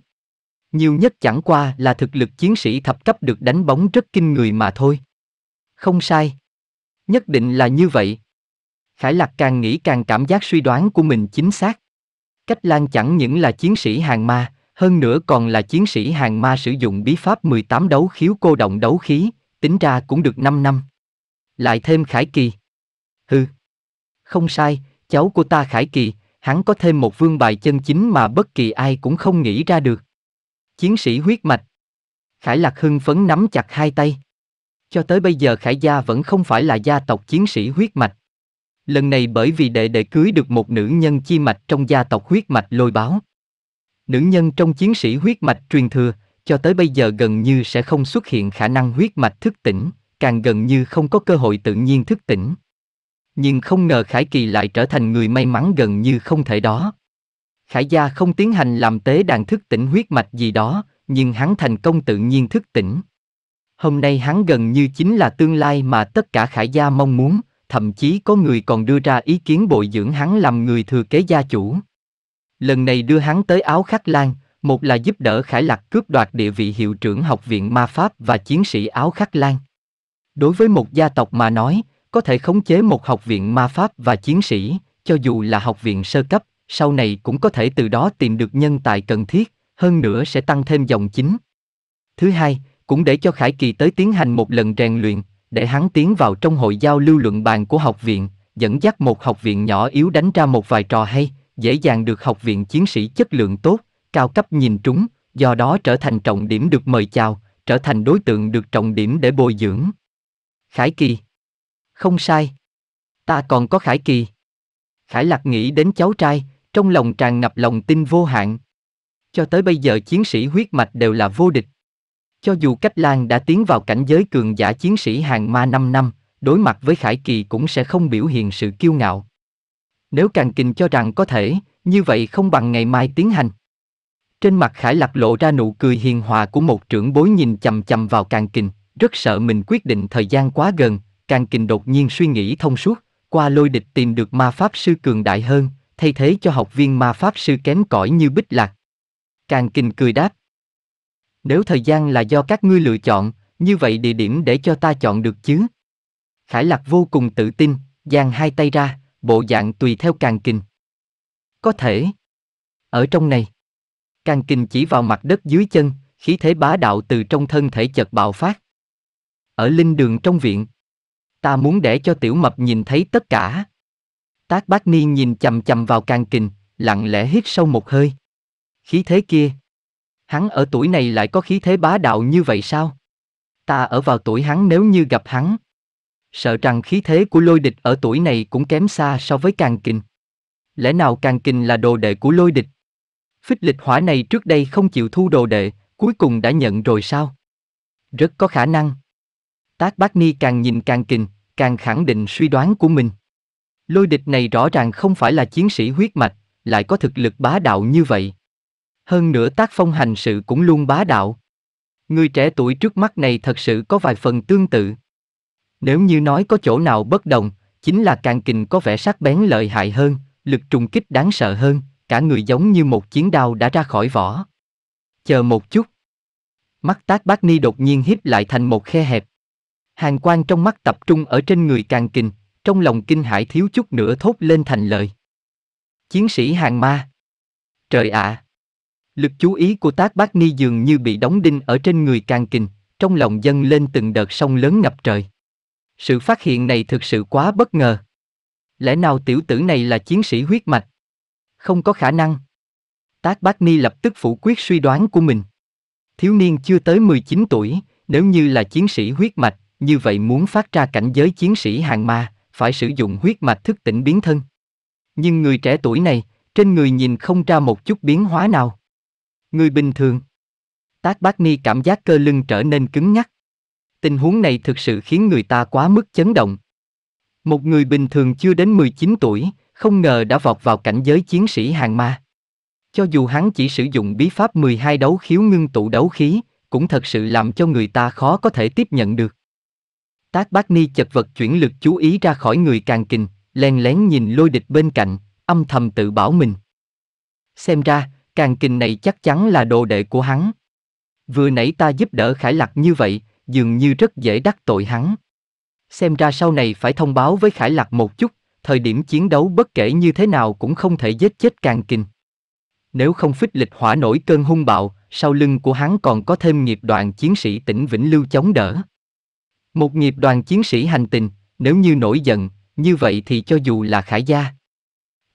Nhiều nhất chẳng qua là thực lực chiến sĩ thập cấp được đánh bóng rất kinh người mà thôi. Không sai. Nhất định là như vậy, Khải Lạc càng nghĩ càng cảm giác suy đoán của mình chính xác. Cách Lan chẳng những là chiến sĩ hàng ma, hơn nữa còn là chiến sĩ hàng ma sử dụng bí pháp 18 đấu khiếu cô động đấu khí, tính ra cũng được 5 năm. Lại thêm Khải Kỳ. Hừ. Không sai, cháu của ta Khải Kỳ, hắn có thêm một vương bài chân chính mà bất kỳ ai cũng không nghĩ ra được. Chiến sĩ huyết mạch. Khải Lạc hưng phấn nắm chặt hai tay. Cho tới bây giờ Khải Gia vẫn không phải là gia tộc chiến sĩ huyết mạch, Lần này bởi vì đệ đệ cưới được một nữ nhân chi mạch trong gia tộc huyết mạch lôi báo. Nữ nhân trong chiến sĩ huyết mạch truyền thừa, cho tới bây giờ gần như sẽ không xuất hiện khả năng huyết mạch thức tỉnh, càng gần như không có cơ hội tự nhiên thức tỉnh. Nhưng không ngờ Khải Kỳ lại trở thành người may mắn gần như không thể đó. Khải gia không tiến hành làm tế đàn thức tỉnh huyết mạch gì đó, nhưng hắn thành công tự nhiên thức tỉnh. Hôm nay hắn gần như chính là tương lai mà tất cả Khải gia mong muốn, thậm chí có người còn đưa ra ý kiến bồi dưỡng hắn làm người thừa kế gia chủ. Lần này đưa hắn tới áo khắc lan, một là giúp đỡ Khải Lạc cướp đoạt địa vị hiệu trưởng học viện ma pháp và chiến sĩ áo khắc lan. Đối với một gia tộc mà nói, có thể khống chế một học viện ma pháp và chiến sĩ, cho dù là học viện sơ cấp, sau này cũng có thể từ đó tìm được nhân tài cần thiết, hơn nữa sẽ tăng thêm dòng chính. Thứ hai, cũng để cho Khải Kỳ tới tiến hành một lần rèn luyện, để hắn tiến vào trong hội giao lưu luận bàn của học viện, dẫn dắt một học viện nhỏ yếu đánh ra một vài trò hay, dễ dàng được học viện chiến sĩ chất lượng tốt, cao cấp nhìn trúng, do đó trở thành trọng điểm được mời chào, trở thành đối tượng được trọng điểm để bồi dưỡng. Khải Kỳ Không sai. Ta còn có Khải Kỳ. Khải Lạc nghĩ đến cháu trai, trong lòng tràn ngập lòng tin vô hạn. Cho tới bây giờ chiến sĩ huyết mạch đều là vô địch, cho dù cách lan đã tiến vào cảnh giới cường giả chiến sĩ hàng ma 5 năm, đối mặt với Khải Kỳ cũng sẽ không biểu hiện sự kiêu ngạo. Nếu càng kinh cho rằng có thể, như vậy không bằng ngày mai tiến hành. Trên mặt Khải Lạc lộ ra nụ cười hiền hòa của một trưởng bối nhìn chầm chầm vào càng kinh, rất sợ mình quyết định thời gian quá gần, càng kinh đột nhiên suy nghĩ thông suốt, qua lôi địch tìm được ma pháp sư cường đại hơn, thay thế cho học viên ma pháp sư kém cỏi như bích lạc. Càng kinh cười đáp, nếu thời gian là do các ngươi lựa chọn, như vậy địa điểm để cho ta chọn được chứ? Khải Lạc vô cùng tự tin, giang hai tay ra, bộ dạng tùy theo càng kình. Có thể. Ở trong này. Càng kình chỉ vào mặt đất dưới chân, khí thế bá đạo từ trong thân thể chợt bạo phát. Ở linh đường trong viện. Ta muốn để cho tiểu mập nhìn thấy tất cả. Tác bát ni nhìn chầm chầm vào càng kình, lặng lẽ hít sâu một hơi. Khí thế kia, Hắn ở tuổi này lại có khí thế bá đạo như vậy sao? Ta ở vào tuổi hắn nếu như gặp hắn. Sợ rằng khí thế của lôi địch ở tuổi này cũng kém xa so với càng kình. Lẽ nào càng kình là đồ đệ của lôi địch? Phích lịch hỏa này trước đây không chịu thu đồ đệ, cuối cùng đã nhận rồi sao? Rất có khả năng. Tác bác ni càng nhìn càng kình, càng khẳng định suy đoán của mình. Lôi địch này rõ ràng không phải là chiến sĩ huyết mạch, lại có thực lực bá đạo như vậy hơn nữa tác phong hành sự cũng luôn bá đạo. Người trẻ tuổi trước mắt này thật sự có vài phần tương tự. Nếu như nói có chỗ nào bất đồng, chính là càng kình có vẻ sắc bén lợi hại hơn, lực trùng kích đáng sợ hơn, cả người giống như một chiến đao đã ra khỏi vỏ. Chờ một chút. Mắt tác bác ni đột nhiên híp lại thành một khe hẹp. Hàng quan trong mắt tập trung ở trên người càng kình, trong lòng kinh hãi thiếu chút nữa thốt lên thành lời. Chiến sĩ hàng ma. Trời ạ! À, Lực chú ý của Tác Bát Ni dường như bị đóng đinh ở trên người Càng Kình, trong lòng dâng lên từng đợt sông lớn ngập trời. Sự phát hiện này thực sự quá bất ngờ. Lẽ nào tiểu tử này là chiến sĩ huyết mạch? Không có khả năng. Tác Bát Ni lập tức phủ quyết suy đoán của mình. Thiếu niên chưa tới 19 tuổi, nếu như là chiến sĩ huyết mạch, như vậy muốn phát ra cảnh giới chiến sĩ hàng ma, phải sử dụng huyết mạch thức tỉnh biến thân. Nhưng người trẻ tuổi này, trên người nhìn không ra một chút biến hóa nào. Người bình thường. Tác bác ni cảm giác cơ lưng trở nên cứng nhắc. Tình huống này thực sự khiến người ta quá mức chấn động. Một người bình thường chưa đến 19 tuổi, không ngờ đã vọt vào cảnh giới chiến sĩ hàng ma. Cho dù hắn chỉ sử dụng bí pháp 12 đấu khiếu ngưng tụ đấu khí, cũng thật sự làm cho người ta khó có thể tiếp nhận được. Tác bác ni chật vật chuyển lực chú ý ra khỏi người càng kình, len lén nhìn lôi địch bên cạnh, âm thầm tự bảo mình. Xem ra, Càng kình này chắc chắn là đồ đệ của hắn. Vừa nãy ta giúp đỡ Khải Lạc như vậy, dường như rất dễ đắc tội hắn. Xem ra sau này phải thông báo với Khải Lạc một chút, thời điểm chiến đấu bất kể như thế nào cũng không thể giết chết càng kình. Nếu không phích lịch hỏa nổi cơn hung bạo, sau lưng của hắn còn có thêm nghiệp đoàn chiến sĩ tỉnh Vĩnh Lưu chống đỡ. Một nghiệp đoàn chiến sĩ hành tình, nếu như nổi giận, như vậy thì cho dù là khải gia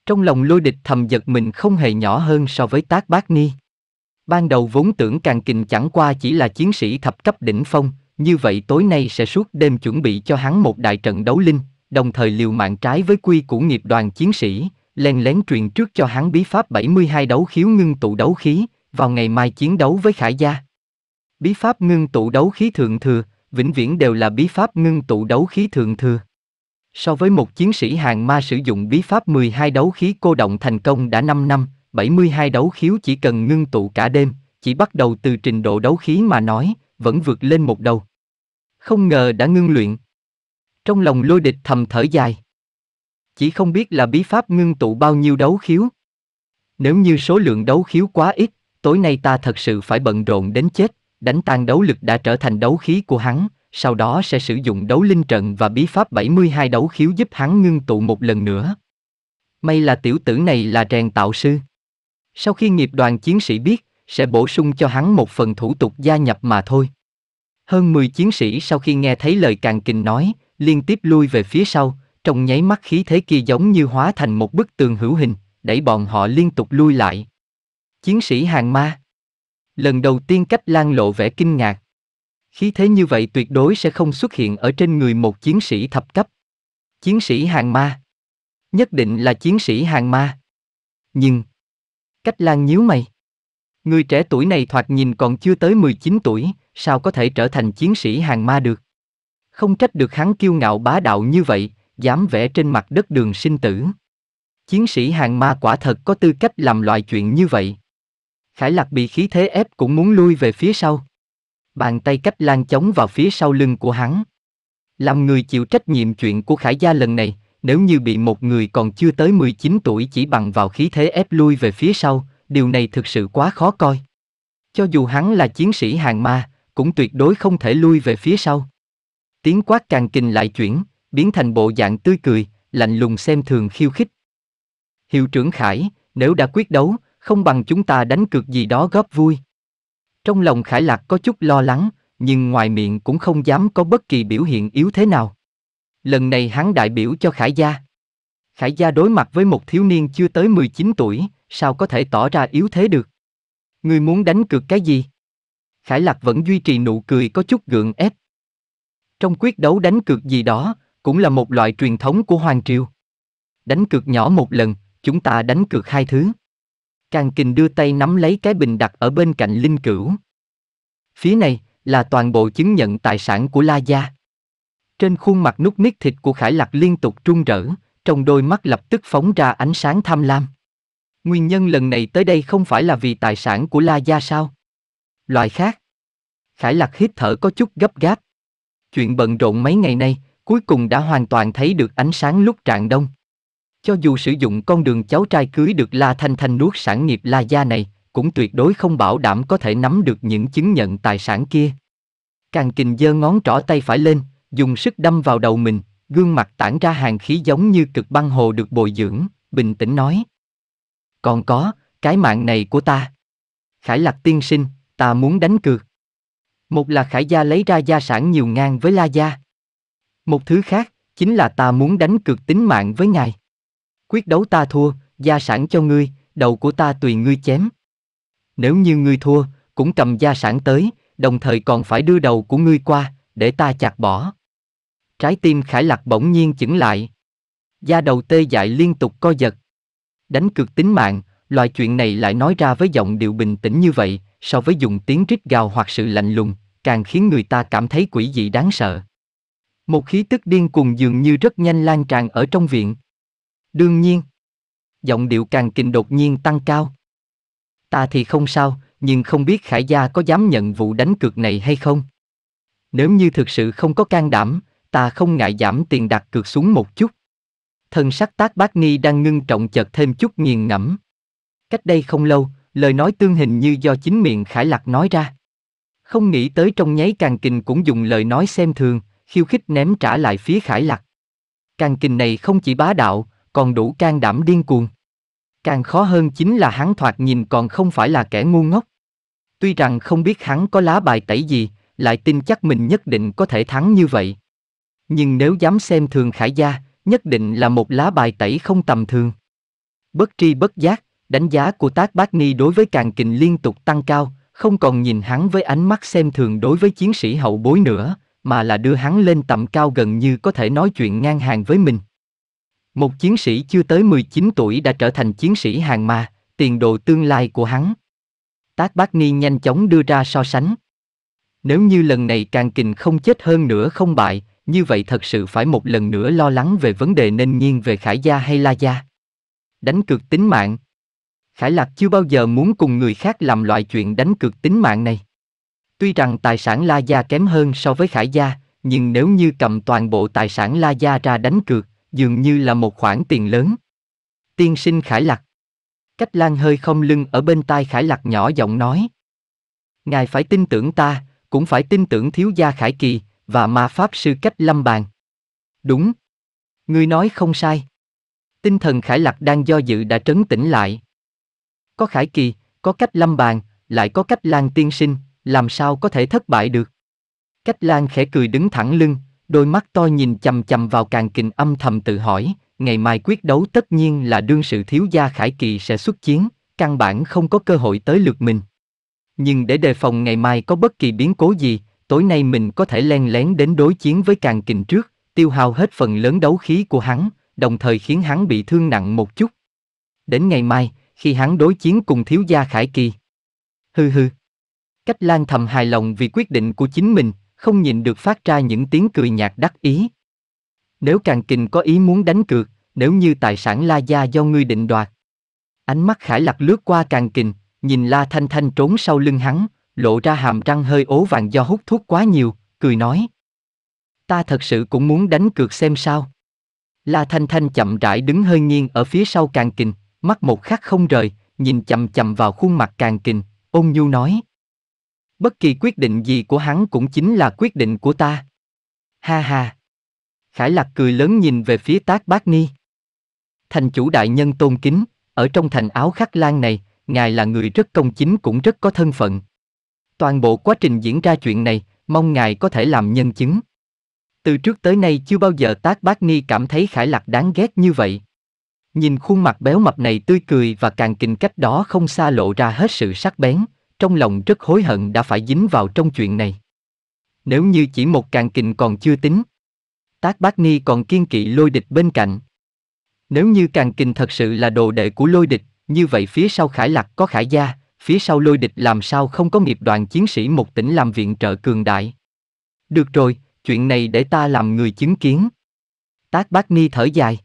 trong lòng lôi địch thầm giật mình không hề nhỏ hơn so với tác bác ni. Ban đầu vốn tưởng càng kình chẳng qua chỉ là chiến sĩ thập cấp đỉnh phong, như vậy tối nay sẽ suốt đêm chuẩn bị cho hắn một đại trận đấu linh, đồng thời liều mạng trái với quy của nghiệp đoàn chiến sĩ, len lén truyền trước cho hắn bí pháp 72 đấu khiếu ngưng tụ đấu khí, vào ngày mai chiến đấu với Khải Gia. Bí pháp ngưng tụ đấu khí thượng thừa, vĩnh viễn đều là bí pháp ngưng tụ đấu khí thượng thừa. So với một chiến sĩ hàng ma sử dụng bí pháp 12 đấu khí cô động thành công đã 5 năm, 72 đấu khiếu chỉ cần ngưng tụ cả đêm, chỉ bắt đầu từ trình độ đấu khí mà nói, vẫn vượt lên một đầu. Không ngờ đã ngưng luyện. Trong lòng lôi địch thầm thở dài. Chỉ không biết là bí pháp ngưng tụ bao nhiêu đấu khiếu. Nếu như số lượng đấu khiếu quá ít, tối nay ta thật sự phải bận rộn đến chết, đánh tan đấu lực đã trở thành đấu khí của hắn, sau đó sẽ sử dụng đấu linh trận và bí pháp 72 đấu khiếu giúp hắn ngưng tụ một lần nữa. May là tiểu tử này là rèn tạo sư. Sau khi nghiệp đoàn chiến sĩ biết, sẽ bổ sung cho hắn một phần thủ tục gia nhập mà thôi. Hơn 10 chiến sĩ sau khi nghe thấy lời càng kinh nói, liên tiếp lui về phía sau, trong nháy mắt khí thế kia giống như hóa thành một bức tường hữu hình, đẩy bọn họ liên tục lui lại. Chiến sĩ hàng ma Lần đầu tiên cách lan lộ vẻ kinh ngạc, Khí thế như vậy tuyệt đối sẽ không xuất hiện ở trên người một chiến sĩ thập cấp. Chiến sĩ hàng ma. Nhất định là chiến sĩ hàng ma. Nhưng, cách lan nhíu mày. Người trẻ tuổi này thoạt nhìn còn chưa tới 19 tuổi, sao có thể trở thành chiến sĩ hàng ma được? Không trách được hắn kiêu ngạo bá đạo như vậy, dám vẽ trên mặt đất đường sinh tử. Chiến sĩ hàng ma quả thật có tư cách làm loại chuyện như vậy. Khải lạc bị khí thế ép cũng muốn lui về phía sau. Bàn tay cách lan chống vào phía sau lưng của hắn. Làm người chịu trách nhiệm chuyện của Khải Gia lần này, nếu như bị một người còn chưa tới 19 tuổi chỉ bằng vào khí thế ép lui về phía sau, điều này thực sự quá khó coi. Cho dù hắn là chiến sĩ hàng ma, cũng tuyệt đối không thể lui về phía sau. Tiếng quát càng kinh lại chuyển, biến thành bộ dạng tươi cười, lạnh lùng xem thường khiêu khích. Hiệu trưởng Khải, nếu đã quyết đấu, không bằng chúng ta đánh cược gì đó góp vui. Trong lòng Khải Lạc có chút lo lắng, nhưng ngoài miệng cũng không dám có bất kỳ biểu hiện yếu thế nào. Lần này hắn đại biểu cho Khải Gia. Khải Gia đối mặt với một thiếu niên chưa tới 19 tuổi, sao có thể tỏ ra yếu thế được? Người muốn đánh cược cái gì? Khải Lạc vẫn duy trì nụ cười có chút gượng ép. Trong quyết đấu đánh cược gì đó, cũng là một loại truyền thống của Hoàng Triều. Đánh cược nhỏ một lần, chúng ta đánh cược hai thứ. Càng kình đưa tay nắm lấy cái bình đặt ở bên cạnh linh cửu. Phía này là toàn bộ chứng nhận tài sản của La Gia. Trên khuôn mặt nút nít thịt của Khải Lạc liên tục trung rỡ, trong đôi mắt lập tức phóng ra ánh sáng tham lam. Nguyên nhân lần này tới đây không phải là vì tài sản của La Gia sao? Loại khác. Khải Lạc hít thở có chút gấp gáp. Chuyện bận rộn mấy ngày nay, cuối cùng đã hoàn toàn thấy được ánh sáng lúc trạng đông. Cho dù sử dụng con đường cháu trai cưới được La Thanh Thanh nuốt sản nghiệp La Gia này, cũng tuyệt đối không bảo đảm có thể nắm được những chứng nhận tài sản kia. Càng kình giơ ngón trỏ tay phải lên, dùng sức đâm vào đầu mình, gương mặt tản ra hàng khí giống như cực băng hồ được bồi dưỡng, bình tĩnh nói. Còn có, cái mạng này của ta. Khải lạc tiên sinh, ta muốn đánh cược. Một là khải gia lấy ra gia sản nhiều ngang với la gia. Một thứ khác, chính là ta muốn đánh cược tính mạng với ngài quyết đấu ta thua, gia sản cho ngươi, đầu của ta tùy ngươi chém. Nếu như ngươi thua, cũng cầm gia sản tới, đồng thời còn phải đưa đầu của ngươi qua, để ta chặt bỏ. Trái tim Khải Lạc bỗng nhiên chững lại. Da đầu tê dại liên tục co giật. Đánh cược tính mạng, loại chuyện này lại nói ra với giọng điệu bình tĩnh như vậy, so với dùng tiếng rít gào hoặc sự lạnh lùng, càng khiến người ta cảm thấy quỷ dị đáng sợ. Một khí tức điên cuồng dường như rất nhanh lan tràn ở trong viện. Đương nhiên. Giọng điệu càng kinh đột nhiên tăng cao. Ta thì không sao, nhưng không biết Khải Gia có dám nhận vụ đánh cược này hay không. Nếu như thực sự không có can đảm, ta không ngại giảm tiền đặt cược xuống một chút. Thân sắc tác bác ni đang ngưng trọng chợt thêm chút nghiền ngẫm. Cách đây không lâu, lời nói tương hình như do chính miệng Khải Lạc nói ra. Không nghĩ tới trong nháy càng kình cũng dùng lời nói xem thường, khiêu khích ném trả lại phía Khải Lạc. Càng kình này không chỉ bá đạo, còn đủ can đảm điên cuồng. Càng khó hơn chính là hắn thoạt nhìn còn không phải là kẻ ngu ngốc. Tuy rằng không biết hắn có lá bài tẩy gì, lại tin chắc mình nhất định có thể thắng như vậy. Nhưng nếu dám xem thường khải gia, nhất định là một lá bài tẩy không tầm thường. Bất tri bất giác, đánh giá của Tác Bác Ni đối với càng kình liên tục tăng cao, không còn nhìn hắn với ánh mắt xem thường đối với chiến sĩ hậu bối nữa, mà là đưa hắn lên tầm cao gần như có thể nói chuyện ngang hàng với mình. Một chiến sĩ chưa tới 19 tuổi đã trở thành chiến sĩ hàng ma, tiền đồ tương lai của hắn. Tác Bác Ni nhanh chóng đưa ra so sánh. Nếu như lần này càng kình không chết hơn nữa không bại, như vậy thật sự phải một lần nữa lo lắng về vấn đề nên nghiêng về Khải Gia hay La Gia. Đánh cược tính mạng. Khải Lạc chưa bao giờ muốn cùng người khác làm loại chuyện đánh cược tính mạng này. Tuy rằng tài sản La Gia kém hơn so với Khải Gia, nhưng nếu như cầm toàn bộ tài sản La Gia ra đánh cược, dường như là một khoản tiền lớn. Tiên sinh Khải Lạc. Cách Lan hơi không lưng ở bên tai Khải Lạc nhỏ giọng nói. Ngài phải tin tưởng ta, cũng phải tin tưởng thiếu gia Khải Kỳ, và ma pháp sư cách lâm bàn. Đúng. Ngươi nói không sai. Tinh thần Khải Lạc đang do dự đã trấn tĩnh lại. Có Khải Kỳ, có cách lâm bàn, lại có cách Lan tiên sinh, làm sao có thể thất bại được. Cách Lan khẽ cười đứng thẳng lưng, đôi mắt to nhìn chằm chằm vào càng kình âm thầm tự hỏi, ngày mai quyết đấu tất nhiên là đương sự thiếu gia Khải Kỳ sẽ xuất chiến, căn bản không có cơ hội tới lượt mình. Nhưng để đề phòng ngày mai có bất kỳ biến cố gì, tối nay mình có thể len lén đến đối chiến với càng kình trước, tiêu hao hết phần lớn đấu khí của hắn, đồng thời khiến hắn bị thương nặng một chút. Đến ngày mai, khi hắn đối chiến cùng thiếu gia Khải Kỳ. Hư hư. Cách Lan thầm hài lòng vì quyết định của chính mình, không nhịn được phát ra những tiếng cười nhạt đắc ý. Nếu càng kình có ý muốn đánh cược, nếu như tài sản La Gia do ngươi định đoạt. Ánh mắt Khải Lạc lướt qua càng kình, nhìn La Thanh Thanh trốn sau lưng hắn, lộ ra hàm răng hơi ố vàng do hút thuốc quá nhiều, cười nói. Ta thật sự cũng muốn đánh cược xem sao. La Thanh Thanh chậm rãi đứng hơi nghiêng ở phía sau càng kình, mắt một khắc không rời, nhìn chậm chậm vào khuôn mặt càng kình, ôn nhu nói. Bất kỳ quyết định gì của hắn cũng chính là quyết định của ta. Ha ha. Khải lạc cười lớn nhìn về phía tác bác ni. Thành chủ đại nhân tôn kính, ở trong thành áo khắc lan này, ngài là người rất công chính cũng rất có thân phận. Toàn bộ quá trình diễn ra chuyện này, mong ngài có thể làm nhân chứng. Từ trước tới nay chưa bao giờ tác bác ni cảm thấy khải lạc đáng ghét như vậy. Nhìn khuôn mặt béo mập này tươi cười và càng kình cách đó không xa lộ ra hết sự sắc bén, trong lòng rất hối hận đã phải dính vào trong chuyện này. Nếu như chỉ một càng kình còn chưa tính, Tác Bác Ni còn kiên kỵ lôi địch bên cạnh. Nếu như càng kình thật sự là đồ đệ của lôi địch, như vậy phía sau khải lạc có khải gia, phía sau lôi địch làm sao không có nghiệp đoàn chiến sĩ một tỉnh làm viện trợ cường đại. Được rồi, chuyện này để ta làm người chứng kiến. Tác Bác Ni thở dài.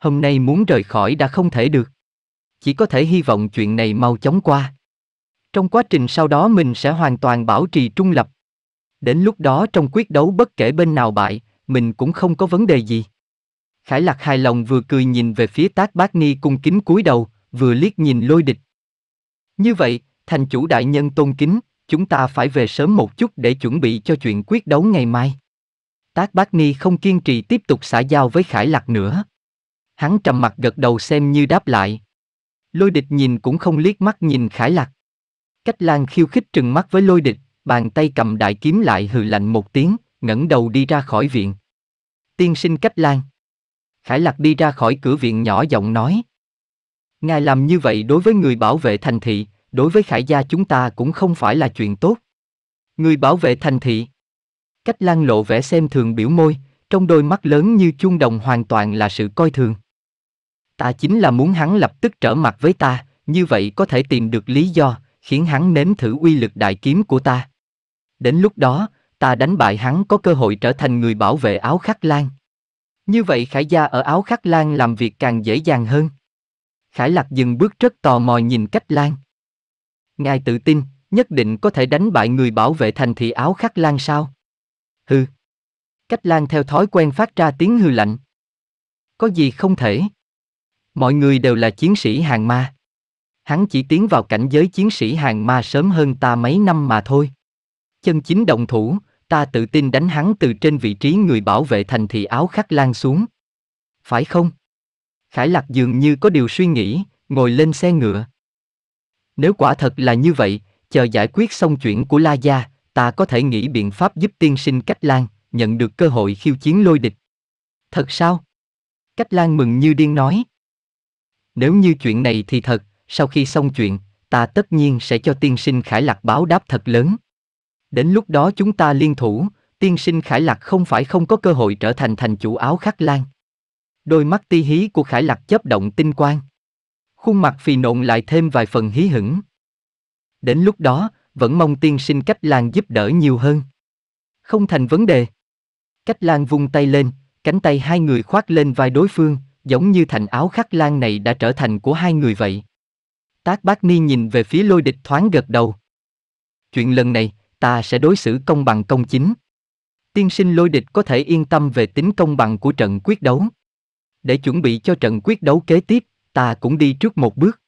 Hôm nay muốn rời khỏi đã không thể được. Chỉ có thể hy vọng chuyện này mau chóng qua. Trong quá trình sau đó mình sẽ hoàn toàn bảo trì trung lập. Đến lúc đó trong quyết đấu bất kể bên nào bại, mình cũng không có vấn đề gì. Khải Lạc hài lòng vừa cười nhìn về phía Tác Bác Ni cung kính cúi đầu, vừa liếc nhìn Lôi Địch. Như vậy, thành chủ đại nhân tôn kính, chúng ta phải về sớm một chút để chuẩn bị cho chuyện quyết đấu ngày mai. Tác Bác Ni không kiên trì tiếp tục xả giao với Khải Lạc nữa. Hắn trầm mặt gật đầu xem như đáp lại. Lôi địch nhìn cũng không liếc mắt nhìn Khải Lạc. Cách lan khiêu khích trừng mắt với lôi địch, bàn tay cầm đại kiếm lại hừ lạnh một tiếng, ngẩng đầu đi ra khỏi viện. Tiên sinh cách lan. Khải lạc đi ra khỏi cửa viện nhỏ giọng nói. Ngài làm như vậy đối với người bảo vệ thành thị, đối với khải gia chúng ta cũng không phải là chuyện tốt. Người bảo vệ thành thị. Cách lan lộ vẻ xem thường biểu môi, trong đôi mắt lớn như chuông đồng hoàn toàn là sự coi thường. Ta chính là muốn hắn lập tức trở mặt với ta, như vậy có thể tìm được lý do, khiến hắn nếm thử uy lực đại kiếm của ta. Đến lúc đó, ta đánh bại hắn có cơ hội trở thành người bảo vệ áo khắc lan. Như vậy Khải Gia ở áo khắc lan làm việc càng dễ dàng hơn. Khải Lạc dừng bước rất tò mò nhìn cách lan. Ngài tự tin, nhất định có thể đánh bại người bảo vệ thành thị áo khắc lan sao? Hừ. Cách lan theo thói quen phát ra tiếng hư lạnh. Có gì không thể? Mọi người đều là chiến sĩ hàng ma hắn chỉ tiến vào cảnh giới chiến sĩ hàng ma sớm hơn ta mấy năm mà thôi. Chân chính đồng thủ, ta tự tin đánh hắn từ trên vị trí người bảo vệ thành thị áo khắc lan xuống. Phải không? Khải lạc dường như có điều suy nghĩ, ngồi lên xe ngựa. Nếu quả thật là như vậy, chờ giải quyết xong chuyện của La Gia, ta có thể nghĩ biện pháp giúp tiên sinh cách lan, nhận được cơ hội khiêu chiến lôi địch. Thật sao? Cách lan mừng như điên nói. Nếu như chuyện này thì thật, sau khi xong chuyện, ta tất nhiên sẽ cho tiên sinh Khải Lạc báo đáp thật lớn. Đến lúc đó chúng ta liên thủ, tiên sinh Khải Lạc không phải không có cơ hội trở thành thành chủ áo khắc lan. Đôi mắt ti hí của Khải Lạc chấp động tinh quang. Khuôn mặt phì nộn lại thêm vài phần hí hửng. Đến lúc đó, vẫn mong tiên sinh cách lan giúp đỡ nhiều hơn. Không thành vấn đề. Cách lan vung tay lên, cánh tay hai người khoác lên vai đối phương, giống như thành áo khắc lan này đã trở thành của hai người vậy. Tác bác ni nhìn về phía lôi địch thoáng gật đầu. Chuyện lần này, ta sẽ đối xử công bằng công chính. Tiên sinh lôi địch có thể yên tâm về tính công bằng của trận quyết đấu. Để chuẩn bị cho trận quyết đấu kế tiếp, ta cũng đi trước một bước.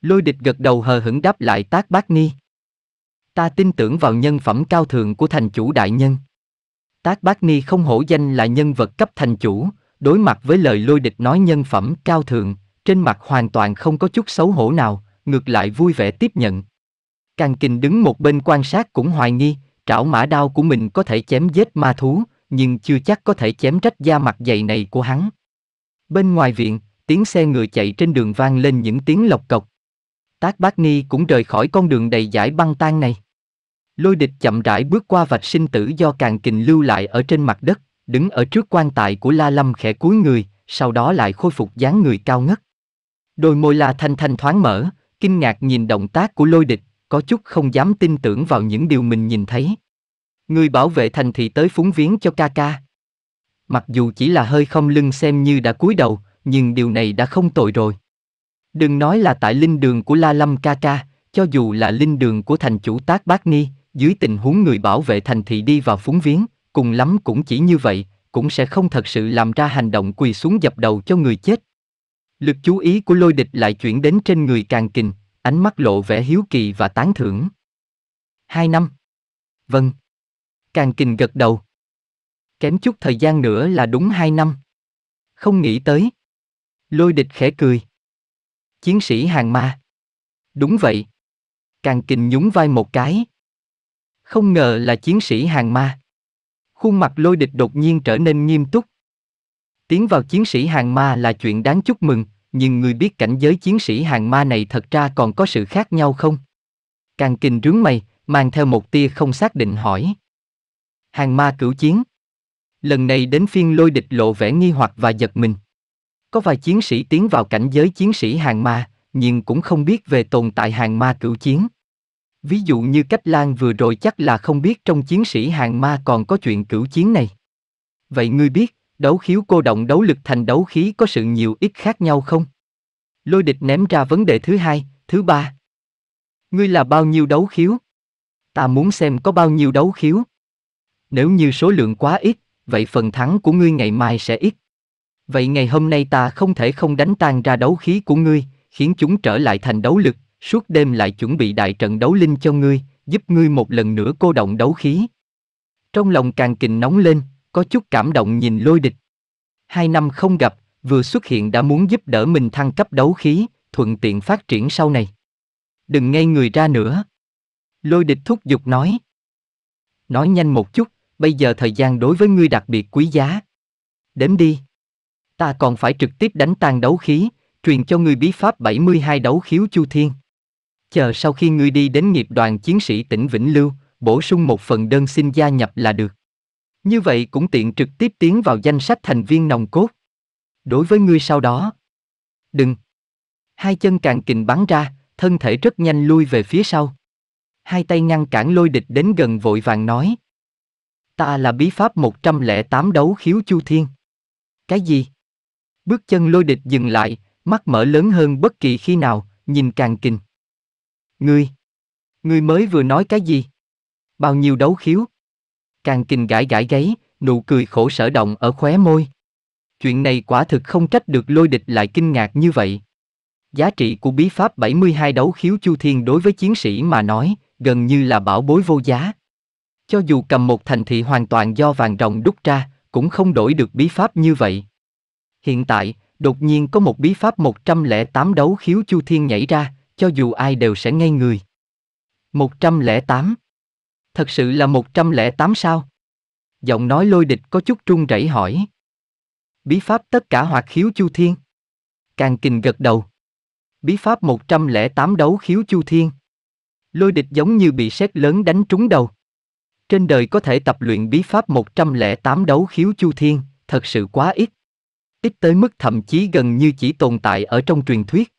Lôi địch gật đầu hờ hững đáp lại tác bác ni. Ta tin tưởng vào nhân phẩm cao thượng của thành chủ đại nhân. Tác bác ni không hổ danh là nhân vật cấp thành chủ, đối mặt với lời lôi địch nói nhân phẩm cao thượng, trên mặt hoàn toàn không có chút xấu hổ nào, ngược lại vui vẻ tiếp nhận. Càng kình đứng một bên quan sát cũng hoài nghi, trảo mã đao của mình có thể chém giết ma thú, nhưng chưa chắc có thể chém rách da mặt dày này của hắn. Bên ngoài viện, tiếng xe ngựa chạy trên đường vang lên những tiếng lộc cộc. Tác Bác Ni cũng rời khỏi con đường đầy giải băng tan này. Lôi địch chậm rãi bước qua vạch sinh tử do càng kình lưu lại ở trên mặt đất, đứng ở trước quan tài của La Lâm khẽ cúi người, sau đó lại khôi phục dáng người cao ngất. Đôi môi La Thanh Thanh thoáng mở, kinh ngạc nhìn động tác của lôi địch, có chút không dám tin tưởng vào những điều mình nhìn thấy. Người bảo vệ thành thị tới phúng viếng cho ca ca. Mặc dù chỉ là hơi không lưng xem như đã cúi đầu, nhưng điều này đã không tội rồi. Đừng nói là tại linh đường của La Lâm ca ca, cho dù là linh đường của thành chủ Tác Bác Ni, dưới tình huống người bảo vệ thành thị đi vào phúng viếng, cùng lắm cũng chỉ như vậy, cũng sẽ không thật sự làm ra hành động quỳ xuống dập đầu cho người chết, Lực chú ý của lôi địch lại chuyển đến trên người càng kình, ánh mắt lộ vẻ hiếu kỳ và tán thưởng. Hai năm. Vâng. Càng kình gật đầu. Kém chút thời gian nữa là đúng hai năm. Không nghĩ tới. Lôi địch khẽ cười. Chiến sĩ hàng ma. Đúng vậy. Càng kình nhún vai một cái. Không ngờ là chiến sĩ hàng ma. Khuôn mặt lôi địch đột nhiên trở nên nghiêm túc, Tiến vào chiến sĩ hàng ma là chuyện đáng chúc mừng, nhưng người biết cảnh giới chiến sĩ hàng ma này thật ra còn có sự khác nhau không? Càng kinh rướng mày, mang theo một tia không xác định hỏi. Hàng ma cửu chiến. Lần này đến phiên lôi địch lộ vẻ nghi hoặc và giật mình. Có vài chiến sĩ tiến vào cảnh giới chiến sĩ hàng ma, nhưng cũng không biết về tồn tại hàng ma cửu chiến. Ví dụ như cách lan vừa rồi chắc là không biết trong chiến sĩ hàng ma còn có chuyện cửu chiến này. Vậy ngươi biết, Đấu khiếu cô động đấu lực thành đấu khí có sự nhiều ít khác nhau không? Lôi địch ném ra vấn đề thứ hai, thứ ba. Ngươi là bao nhiêu đấu khiếu? Ta muốn xem có bao nhiêu đấu khiếu. Nếu như số lượng quá ít, vậy phần thắng của ngươi ngày mai sẽ ít. Vậy ngày hôm nay ta không thể không đánh tan ra đấu khí của ngươi, khiến chúng trở lại thành đấu lực, suốt đêm lại chuẩn bị đại trận đấu linh cho ngươi, giúp ngươi một lần nữa cô động đấu khí. Trong lòng càng kình nóng lên, có chút cảm động nhìn lôi địch. Hai năm không gặp, vừa xuất hiện đã muốn giúp đỡ mình thăng cấp đấu khí, thuận tiện phát triển sau này. Đừng ngây người ra nữa. Lôi địch thúc giục nói. Nói nhanh một chút, bây giờ thời gian đối với ngươi đặc biệt quý giá. Đếm đi. Ta còn phải trực tiếp đánh tan đấu khí, truyền cho ngươi bí pháp 72 đấu khiếu chu thiên. Chờ sau khi ngươi đi đến nghiệp đoàn chiến sĩ tỉnh Vĩnh Lưu, bổ sung một phần đơn xin gia nhập là được. Như vậy cũng tiện trực tiếp tiến vào danh sách thành viên nòng cốt. Đối với ngươi sau đó. Đừng. Hai chân càng kình bắn ra, thân thể rất nhanh lui về phía sau. Hai tay ngăn cản lôi địch đến gần vội vàng nói. Ta là bí pháp 108 đấu khiếu chu thiên. Cái gì? Bước chân lôi địch dừng lại, mắt mở lớn hơn bất kỳ khi nào, nhìn càng kình. Ngươi! Ngươi mới vừa nói cái gì? Bao nhiêu đấu khiếu? Càng kinh gãi gãi gáy, nụ cười khổ sở động ở khóe môi. Chuyện này quả thực không trách được lôi địch lại kinh ngạc như vậy. Giá trị của bí pháp 72 đấu khiếu chu thiên đối với chiến sĩ mà nói, gần như là bảo bối vô giá. Cho dù cầm một thành thị hoàn toàn do vàng rồng đúc ra, cũng không đổi được bí pháp như vậy. Hiện tại, đột nhiên có một bí pháp 108 đấu khiếu chu thiên nhảy ra, cho dù ai đều sẽ ngây người. 108 thật sự là 108 sao? Giọng nói lôi địch có chút trung rẩy hỏi. Bí pháp tất cả hoạt khiếu chu thiên. Càng kình gật đầu. Bí pháp 108 đấu khiếu chu thiên. Lôi địch giống như bị sét lớn đánh trúng đầu. Trên đời có thể tập luyện bí pháp 108 đấu khiếu chu thiên, thật sự quá ít. Ít tới mức thậm chí gần như chỉ tồn tại ở trong truyền thuyết.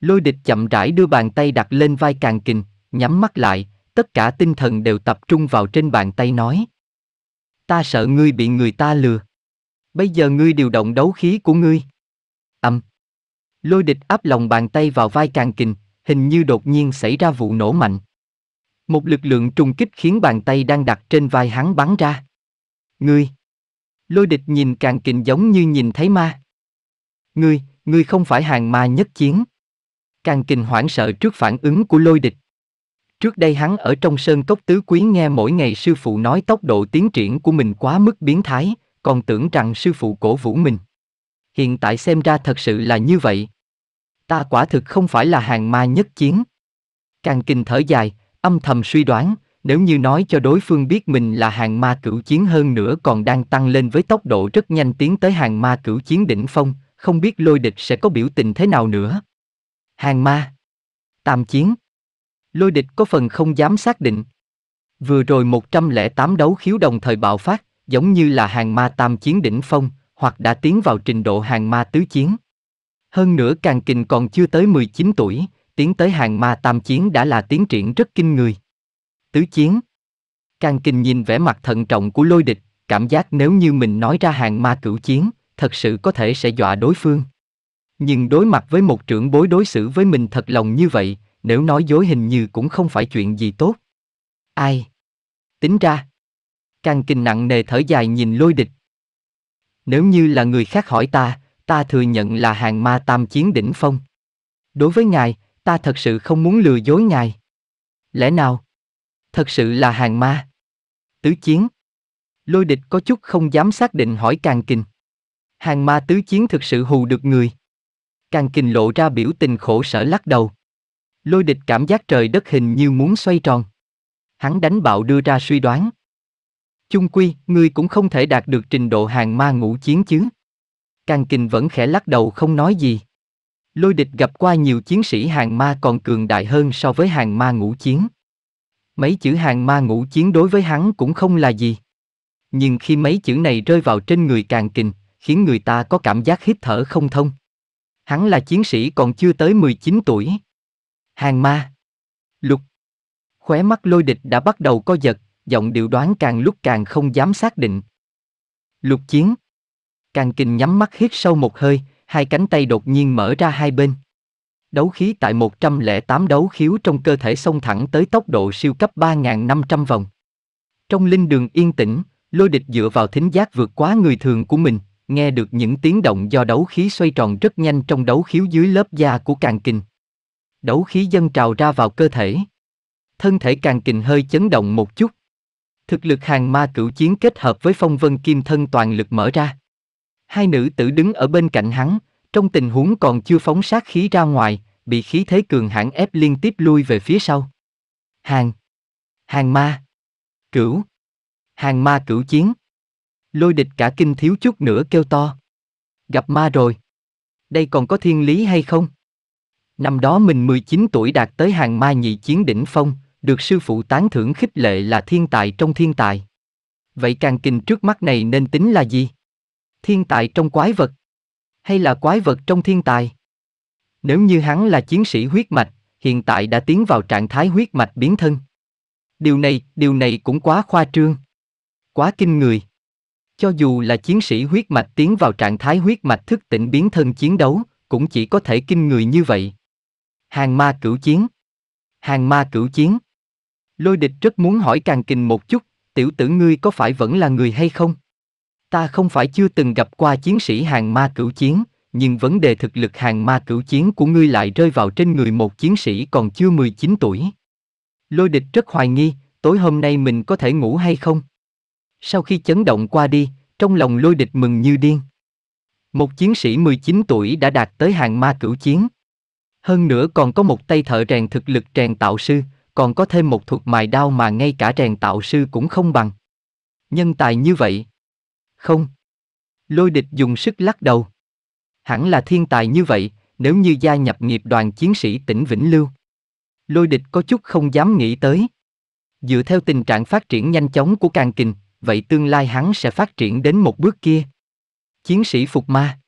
Lôi địch chậm rãi đưa bàn tay đặt lên vai càng kình, nhắm mắt lại, tất cả tinh thần đều tập trung vào trên bàn tay nói. Ta sợ ngươi bị người ta lừa. Bây giờ ngươi điều động đấu khí của ngươi. Âm. Lôi địch áp lòng bàn tay vào vai càng kình, hình như đột nhiên xảy ra vụ nổ mạnh. Một lực lượng trùng kích khiến bàn tay đang đặt trên vai hắn bắn ra. Ngươi. Lôi địch nhìn càng kình giống như nhìn thấy ma. Ngươi, ngươi không phải hàng ma nhất chiến. Càng kình hoảng sợ trước phản ứng của lôi địch. Trước đây hắn ở trong sơn cốc tứ quý nghe mỗi ngày sư phụ nói tốc độ tiến triển của mình quá mức biến thái, còn tưởng rằng sư phụ cổ vũ mình. Hiện tại xem ra thật sự là như vậy. Ta quả thực không phải là hàng ma nhất chiến. Càng kinh thở dài, âm thầm suy đoán, nếu như nói cho đối phương biết mình là hàng ma cửu chiến hơn nữa còn đang tăng lên với tốc độ rất nhanh tiến tới hàng ma cửu chiến đỉnh phong, không biết lôi địch sẽ có biểu tình thế nào nữa. Hàng ma. Tam chiến lôi địch có phần không dám xác định. Vừa rồi 108 đấu khiếu đồng thời bạo phát, giống như là hàng ma tam chiến đỉnh phong, hoặc đã tiến vào trình độ hàng ma tứ chiến. Hơn nữa càng kình còn chưa tới 19 tuổi, tiến tới hàng ma tam chiến đã là tiến triển rất kinh người. Tứ chiến Càng kình nhìn vẻ mặt thận trọng của lôi địch, cảm giác nếu như mình nói ra hàng ma cửu chiến, thật sự có thể sẽ dọa đối phương. Nhưng đối mặt với một trưởng bối đối xử với mình thật lòng như vậy, nếu nói dối hình như cũng không phải chuyện gì tốt. Ai? Tính ra. Càng kinh nặng nề thở dài nhìn lôi địch. Nếu như là người khác hỏi ta, ta thừa nhận là hàng ma tam chiến đỉnh phong. Đối với ngài, ta thật sự không muốn lừa dối ngài. Lẽ nào? Thật sự là hàng ma. Tứ chiến. Lôi địch có chút không dám xác định hỏi càng kinh. Hàng ma tứ chiến thực sự hù được người. Càng kinh lộ ra biểu tình khổ sở lắc đầu. Lôi địch cảm giác trời đất hình như muốn xoay tròn. Hắn đánh bạo đưa ra suy đoán. Chung quy, ngươi cũng không thể đạt được trình độ hàng ma ngũ chiến chứ. Càng kình vẫn khẽ lắc đầu không nói gì. Lôi địch gặp qua nhiều chiến sĩ hàng ma còn cường đại hơn so với hàng ma ngũ chiến. Mấy chữ hàng ma ngũ chiến đối với hắn cũng không là gì. Nhưng khi mấy chữ này rơi vào trên người càng kình, khiến người ta có cảm giác hít thở không thông. Hắn là chiến sĩ còn chưa tới 19 tuổi, hàng ma. Lục. Khóe mắt lôi địch đã bắt đầu co giật, giọng điệu đoán càng lúc càng không dám xác định. Lục chiến. Càng kinh nhắm mắt hít sâu một hơi, hai cánh tay đột nhiên mở ra hai bên. Đấu khí tại 108 đấu khiếu trong cơ thể xông thẳng tới tốc độ siêu cấp 3.500 vòng. Trong linh đường yên tĩnh, lôi địch dựa vào thính giác vượt quá người thường của mình, nghe được những tiếng động do đấu khí xoay tròn rất nhanh trong đấu khiếu dưới lớp da của càng kình đấu khí dân trào ra vào cơ thể. Thân thể càng kình hơi chấn động một chút. Thực lực hàng ma cửu chiến kết hợp với phong vân kim thân toàn lực mở ra. Hai nữ tử đứng ở bên cạnh hắn, trong tình huống còn chưa phóng sát khí ra ngoài, bị khí thế cường hãn ép liên tiếp lui về phía sau. Hàng. Hàng ma. Cửu. Hàng ma cửu chiến. Lôi địch cả kinh thiếu chút nữa kêu to. Gặp ma rồi. Đây còn có thiên lý hay không? Năm đó mình 19 tuổi đạt tới hàng mai nhị chiến đỉnh phong, được sư phụ tán thưởng khích lệ là thiên tài trong thiên tài. Vậy càng kinh trước mắt này nên tính là gì? Thiên tài trong quái vật? Hay là quái vật trong thiên tài? Nếu như hắn là chiến sĩ huyết mạch, hiện tại đã tiến vào trạng thái huyết mạch biến thân. Điều này, điều này cũng quá khoa trương. Quá kinh người. Cho dù là chiến sĩ huyết mạch tiến vào trạng thái huyết mạch thức tỉnh biến thân chiến đấu, cũng chỉ có thể kinh người như vậy. Hàng ma cửu chiến. Hàng ma cửu chiến. Lôi địch rất muốn hỏi càng kình một chút, tiểu tử ngươi có phải vẫn là người hay không? Ta không phải chưa từng gặp qua chiến sĩ hàng ma cửu chiến, nhưng vấn đề thực lực hàng ma cửu chiến của ngươi lại rơi vào trên người một chiến sĩ còn chưa 19 tuổi. Lôi địch rất hoài nghi, tối hôm nay mình có thể ngủ hay không? Sau khi chấn động qua đi, trong lòng lôi địch mừng như điên. Một chiến sĩ 19 tuổi đã đạt tới hàng ma cửu chiến. Hơn nữa còn có một tay thợ rèn thực lực rèn tạo sư, còn có thêm một thuật mài đao mà ngay cả rèn tạo sư cũng không bằng. Nhân tài như vậy. Không. Lôi địch dùng sức lắc đầu. Hẳn là thiên tài như vậy, nếu như gia nhập nghiệp đoàn chiến sĩ tỉnh Vĩnh Lưu. Lôi địch có chút không dám nghĩ tới. Dựa theo tình trạng phát triển nhanh chóng của càng kình, vậy tương lai hắn sẽ phát triển đến một bước kia. Chiến sĩ phục ma.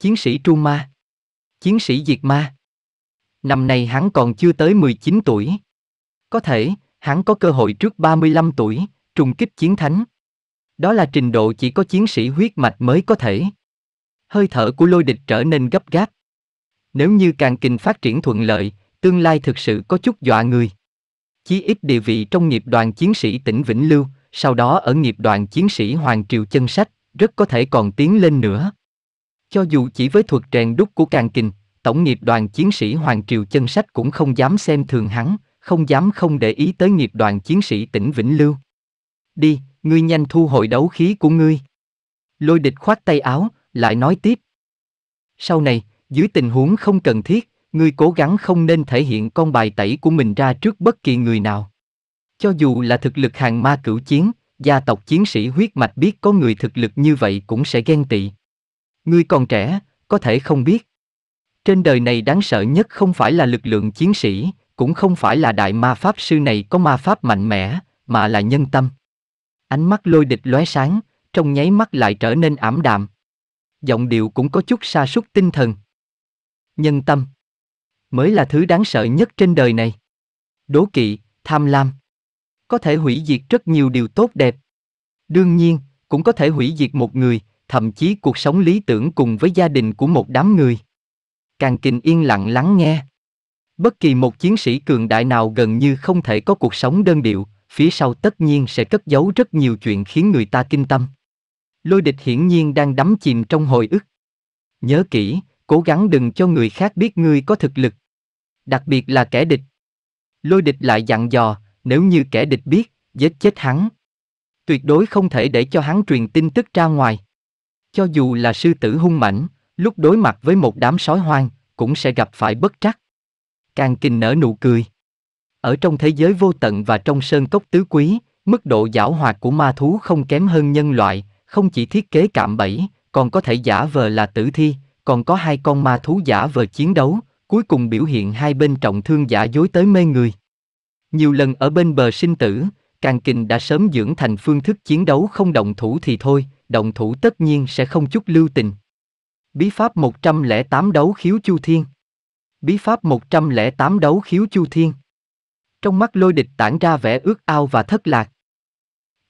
Chiến sĩ tru ma. Chiến sĩ diệt ma năm nay hắn còn chưa tới 19 tuổi. Có thể, hắn có cơ hội trước 35 tuổi, trùng kích chiến thánh. Đó là trình độ chỉ có chiến sĩ huyết mạch mới có thể. Hơi thở của lôi địch trở nên gấp gáp. Nếu như càng kinh phát triển thuận lợi, tương lai thực sự có chút dọa người. Chí ít địa vị trong nghiệp đoàn chiến sĩ tỉnh Vĩnh Lưu, sau đó ở nghiệp đoàn chiến sĩ Hoàng Triều Chân Sách, rất có thể còn tiến lên nữa. Cho dù chỉ với thuật trèn đúc của càng kinh tổng nghiệp đoàn chiến sĩ Hoàng Triều Chân Sách cũng không dám xem thường hắn, không dám không để ý tới nghiệp đoàn chiến sĩ tỉnh Vĩnh Lưu. Đi, ngươi nhanh thu hồi đấu khí của ngươi. Lôi địch khoát tay áo, lại nói tiếp. Sau này, dưới tình huống không cần thiết, ngươi cố gắng không nên thể hiện con bài tẩy của mình ra trước bất kỳ người nào. Cho dù là thực lực hàng ma cửu chiến, gia tộc chiến sĩ huyết mạch biết có người thực lực như vậy cũng sẽ ghen tị. Ngươi còn trẻ, có thể không biết, trên đời này đáng sợ nhất không phải là lực lượng chiến sĩ, cũng không phải là đại ma pháp sư này có ma pháp mạnh mẽ, mà là nhân tâm. Ánh mắt lôi địch lóe sáng, trong nháy mắt lại trở nên ảm đạm. Giọng điệu cũng có chút sa sút tinh thần. Nhân tâm mới là thứ đáng sợ nhất trên đời này. Đố kỵ, tham lam có thể hủy diệt rất nhiều điều tốt đẹp. Đương nhiên, cũng có thể hủy diệt một người, thậm chí cuộc sống lý tưởng cùng với gia đình của một đám người. Càng Kình yên lặng lắng nghe. Bất kỳ một chiến sĩ cường đại nào gần như không thể có cuộc sống đơn điệu, phía sau tất nhiên sẽ cất giấu rất nhiều chuyện khiến người ta kinh tâm. Lôi địch hiển nhiên đang đắm chìm trong hồi ức. Nhớ kỹ, cố gắng đừng cho người khác biết ngươi có thực lực. Đặc biệt là kẻ địch. Lôi địch lại dặn dò, nếu như kẻ địch biết, giết chết hắn. Tuyệt đối không thể để cho hắn truyền tin tức ra ngoài. Cho dù là sư tử hung mảnh, lúc đối mặt với một đám sói hoang, cũng sẽ gặp phải bất trắc. Càng kinh nở nụ cười. Ở trong thế giới vô tận và trong sơn cốc tứ quý, mức độ giảo hoạt của ma thú không kém hơn nhân loại, không chỉ thiết kế cạm bẫy, còn có thể giả vờ là tử thi, còn có hai con ma thú giả vờ chiến đấu, cuối cùng biểu hiện hai bên trọng thương giả dối tới mê người. Nhiều lần ở bên bờ sinh tử, Càng Kình đã sớm dưỡng thành phương thức chiến đấu không động thủ thì thôi, động thủ tất nhiên sẽ không chút lưu tình. Bí pháp 108 đấu khiếu chu thiên. Bí pháp 108 đấu khiếu chu thiên. Trong mắt lôi địch tản ra vẻ ước ao và thất lạc.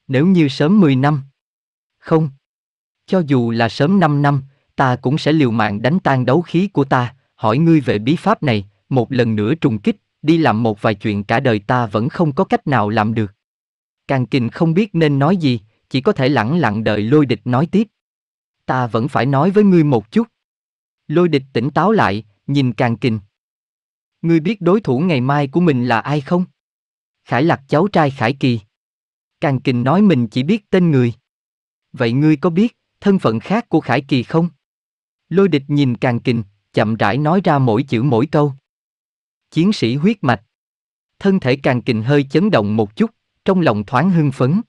Nếu như sớm 10 năm. Không. Cho dù là sớm 5 năm, ta cũng sẽ liều mạng đánh tan đấu khí của ta, hỏi ngươi về bí pháp này, một lần nữa trùng kích, đi làm một vài chuyện cả đời ta vẫn không có cách nào làm được. Càng kình không biết nên nói gì, chỉ có thể lặng lặng đợi lôi địch nói tiếp ta vẫn phải nói với ngươi một chút. Lôi địch tỉnh táo lại, nhìn càng kình. Ngươi biết đối thủ ngày mai của mình là ai không? Khải lạc cháu trai Khải Kỳ. Càng kình nói mình chỉ biết tên người. Vậy ngươi có biết, thân phận khác của Khải Kỳ không? Lôi địch nhìn càng kình, chậm rãi nói ra mỗi chữ mỗi câu. Chiến sĩ huyết mạch. Thân thể càng kình hơi chấn động một chút, trong lòng thoáng hưng phấn.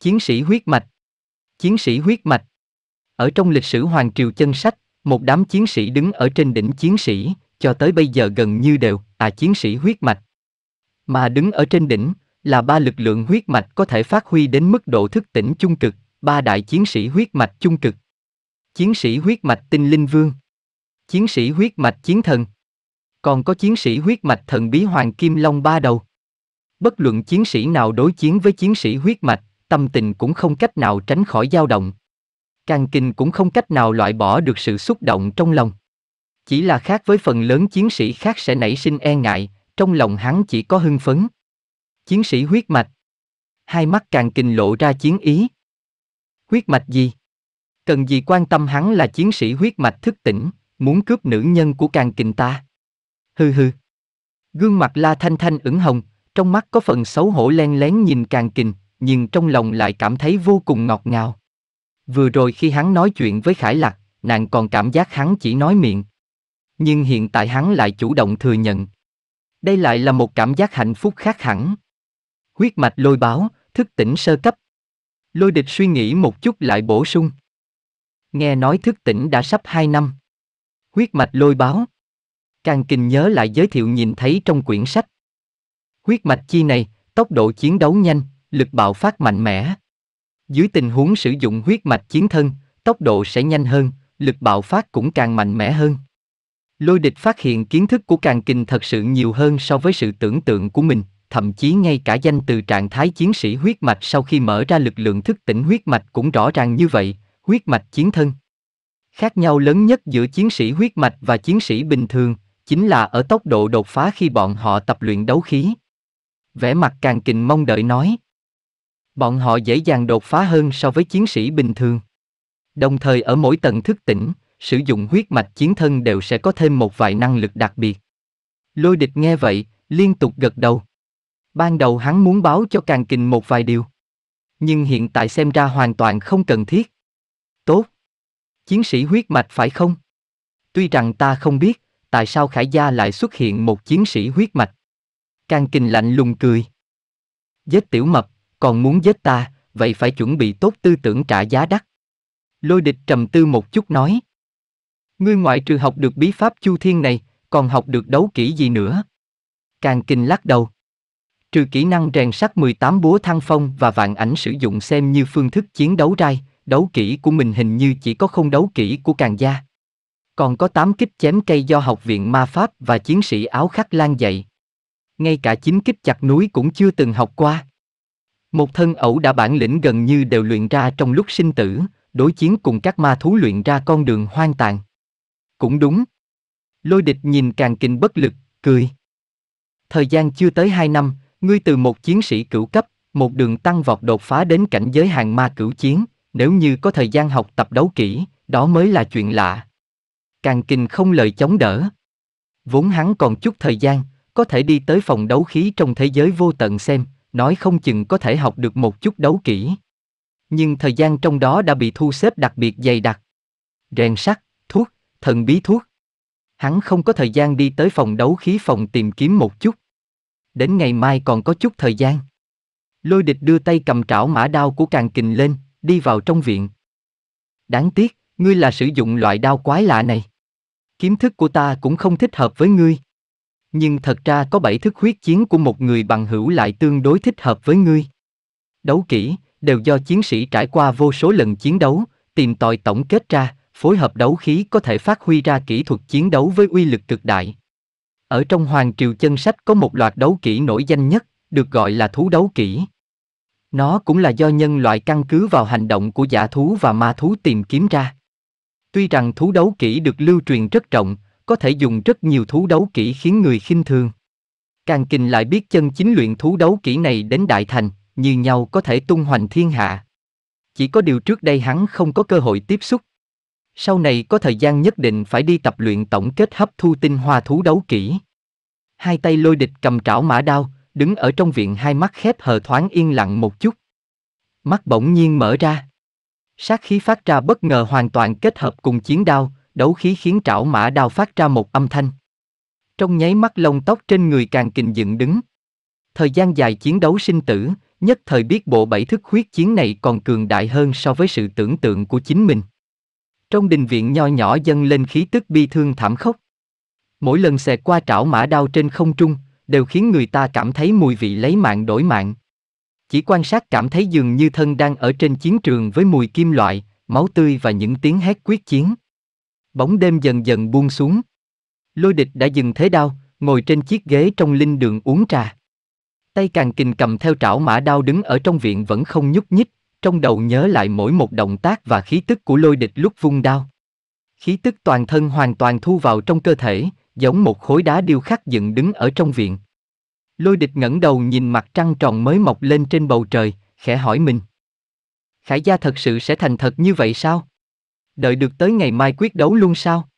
Chiến sĩ huyết mạch. Chiến sĩ huyết mạch. Ở trong lịch sử Hoàng Triều chân sách, một đám chiến sĩ đứng ở trên đỉnh chiến sĩ, cho tới bây giờ gần như đều, là chiến sĩ huyết mạch. Mà đứng ở trên đỉnh, là ba lực lượng huyết mạch có thể phát huy đến mức độ thức tỉnh chung cực, ba đại chiến sĩ huyết mạch chung cực. Chiến sĩ huyết mạch tinh linh vương. Chiến sĩ huyết mạch chiến thần. Còn có chiến sĩ huyết mạch thần bí hoàng kim long ba đầu. Bất luận chiến sĩ nào đối chiến với chiến sĩ huyết mạch, tâm tình cũng không cách nào tránh khỏi dao động. Càng kinh cũng không cách nào loại bỏ được sự xúc động trong lòng. Chỉ là khác với phần lớn chiến sĩ khác sẽ nảy sinh e ngại, trong lòng hắn chỉ có hưng phấn. Chiến sĩ huyết mạch. Hai mắt càng kinh lộ ra chiến ý. Huyết mạch gì? Cần gì quan tâm hắn là chiến sĩ huyết mạch thức tỉnh, muốn cướp nữ nhân của càng kinh ta. Hừ hừ. Gương mặt la thanh thanh ửng hồng, trong mắt có phần xấu hổ len lén nhìn càng kình, nhưng trong lòng lại cảm thấy vô cùng ngọt ngào. Vừa rồi khi hắn nói chuyện với Khải Lạc, nàng còn cảm giác hắn chỉ nói miệng. Nhưng hiện tại hắn lại chủ động thừa nhận. Đây lại là một cảm giác hạnh phúc khác hẳn. Huyết mạch lôi báo, thức tỉnh sơ cấp. Lôi địch suy nghĩ một chút lại bổ sung. Nghe nói thức tỉnh đã sắp 2 năm. Huyết mạch lôi báo. Càng kinh nhớ lại giới thiệu nhìn thấy trong quyển sách. Huyết mạch chi này, tốc độ chiến đấu nhanh, lực bạo phát mạnh mẽ. Dưới tình huống sử dụng huyết mạch chiến thân, tốc độ sẽ nhanh hơn, lực bạo phát cũng càng mạnh mẽ hơn. Lôi địch phát hiện kiến thức của càng kình thật sự nhiều hơn so với sự tưởng tượng của mình, thậm chí ngay cả danh từ trạng thái chiến sĩ huyết mạch sau khi mở ra lực lượng thức tỉnh huyết mạch cũng rõ ràng như vậy, huyết mạch chiến thân. Khác nhau lớn nhất giữa chiến sĩ huyết mạch và chiến sĩ bình thường chính là ở tốc độ đột phá khi bọn họ tập luyện đấu khí. Vẻ mặt càng kình mong đợi nói, bọn họ dễ dàng đột phá hơn so với chiến sĩ bình thường. Đồng thời ở mỗi tầng thức tỉnh, sử dụng huyết mạch chiến thân đều sẽ có thêm một vài năng lực đặc biệt. Lôi địch nghe vậy, liên tục gật đầu. Ban đầu hắn muốn báo cho Càng Kình một vài điều. Nhưng hiện tại xem ra hoàn toàn không cần thiết. Tốt. Chiến sĩ huyết mạch phải không? Tuy rằng ta không biết, tại sao Khải Gia lại xuất hiện một chiến sĩ huyết mạch. Càng Kình lạnh lùng cười. Giết tiểu mập, còn muốn giết ta, vậy phải chuẩn bị tốt tư tưởng trả giá đắt. Lôi địch trầm tư một chút nói. Ngươi ngoại trừ học được bí pháp chu thiên này, còn học được đấu kỹ gì nữa? Càng kinh lắc đầu. Trừ kỹ năng rèn sắt 18 búa thăng phong và vạn ảnh sử dụng xem như phương thức chiến đấu trai đấu kỹ của mình hình như chỉ có không đấu kỹ của càng gia. Còn có 8 kích chém cây do học viện ma pháp và chiến sĩ áo khắc lan dạy. Ngay cả 9 kích chặt núi cũng chưa từng học qua. Một thân ẩu đã bản lĩnh gần như đều luyện ra trong lúc sinh tử, đối chiến cùng các ma thú luyện ra con đường hoang tàn. Cũng đúng. Lôi địch nhìn càng kinh bất lực, cười. Thời gian chưa tới hai năm, ngươi từ một chiến sĩ cửu cấp, một đường tăng vọt đột phá đến cảnh giới hàng ma cửu chiến, nếu như có thời gian học tập đấu kỹ, đó mới là chuyện lạ. Càng kinh không lời chống đỡ. Vốn hắn còn chút thời gian, có thể đi tới phòng đấu khí trong thế giới vô tận xem, nói không chừng có thể học được một chút đấu kỹ. Nhưng thời gian trong đó đã bị thu xếp đặc biệt dày đặc. Rèn sắt, thuốc, thần bí thuốc. Hắn không có thời gian đi tới phòng đấu khí phòng tìm kiếm một chút. Đến ngày mai còn có chút thời gian. Lôi địch đưa tay cầm trảo mã đao của càng kình lên, đi vào trong viện. Đáng tiếc, ngươi là sử dụng loại đao quái lạ này. Kiếm thức của ta cũng không thích hợp với ngươi nhưng thật ra có bảy thức huyết chiến của một người bằng hữu lại tương đối thích hợp với ngươi. Đấu kỹ, đều do chiến sĩ trải qua vô số lần chiến đấu, tìm tòi tổng kết ra, phối hợp đấu khí có thể phát huy ra kỹ thuật chiến đấu với uy lực cực đại. Ở trong Hoàng Triều Chân Sách có một loạt đấu kỹ nổi danh nhất, được gọi là thú đấu kỹ. Nó cũng là do nhân loại căn cứ vào hành động của giả thú và ma thú tìm kiếm ra. Tuy rằng thú đấu kỹ được lưu truyền rất rộng, có thể dùng rất nhiều thú đấu kỹ khiến người khinh thường. Càng kinh lại biết chân chính luyện thú đấu kỹ này đến đại thành, như nhau có thể tung hoành thiên hạ. Chỉ có điều trước đây hắn không có cơ hội tiếp xúc. Sau này có thời gian nhất định phải đi tập luyện tổng kết hấp thu tinh hoa thú đấu kỹ. Hai tay lôi địch cầm trảo mã đao, đứng ở trong viện hai mắt khép hờ thoáng yên lặng một chút. Mắt bỗng nhiên mở ra. Sát khí phát ra bất ngờ hoàn toàn kết hợp cùng chiến đao, đấu khí khiến trảo mã đao phát ra một âm thanh. Trong nháy mắt lông tóc trên người càng kình dựng đứng. Thời gian dài chiến đấu sinh tử, nhất thời biết bộ bảy thức huyết chiến này còn cường đại hơn so với sự tưởng tượng của chính mình. Trong đình viện nho nhỏ dâng lên khí tức bi thương thảm khốc. Mỗi lần xẹt qua trảo mã đao trên không trung, đều khiến người ta cảm thấy mùi vị lấy mạng đổi mạng. Chỉ quan sát cảm thấy dường như thân đang ở trên chiến trường với mùi kim loại, máu tươi và những tiếng hét quyết chiến bóng đêm dần dần buông xuống. Lôi địch đã dừng thế đao, ngồi trên chiếc ghế trong linh đường uống trà. Tay càng kình cầm theo trảo mã đao đứng ở trong viện vẫn không nhúc nhích, trong đầu nhớ lại mỗi một động tác và khí tức của lôi địch lúc vung đao. Khí tức toàn thân hoàn toàn thu vào trong cơ thể, giống một khối đá điêu khắc dựng đứng ở trong viện. Lôi địch ngẩng đầu nhìn mặt trăng tròn mới mọc lên trên bầu trời, khẽ hỏi mình. Khải gia thật sự sẽ thành thật như vậy sao? đợi được tới ngày mai quyết đấu luôn sao?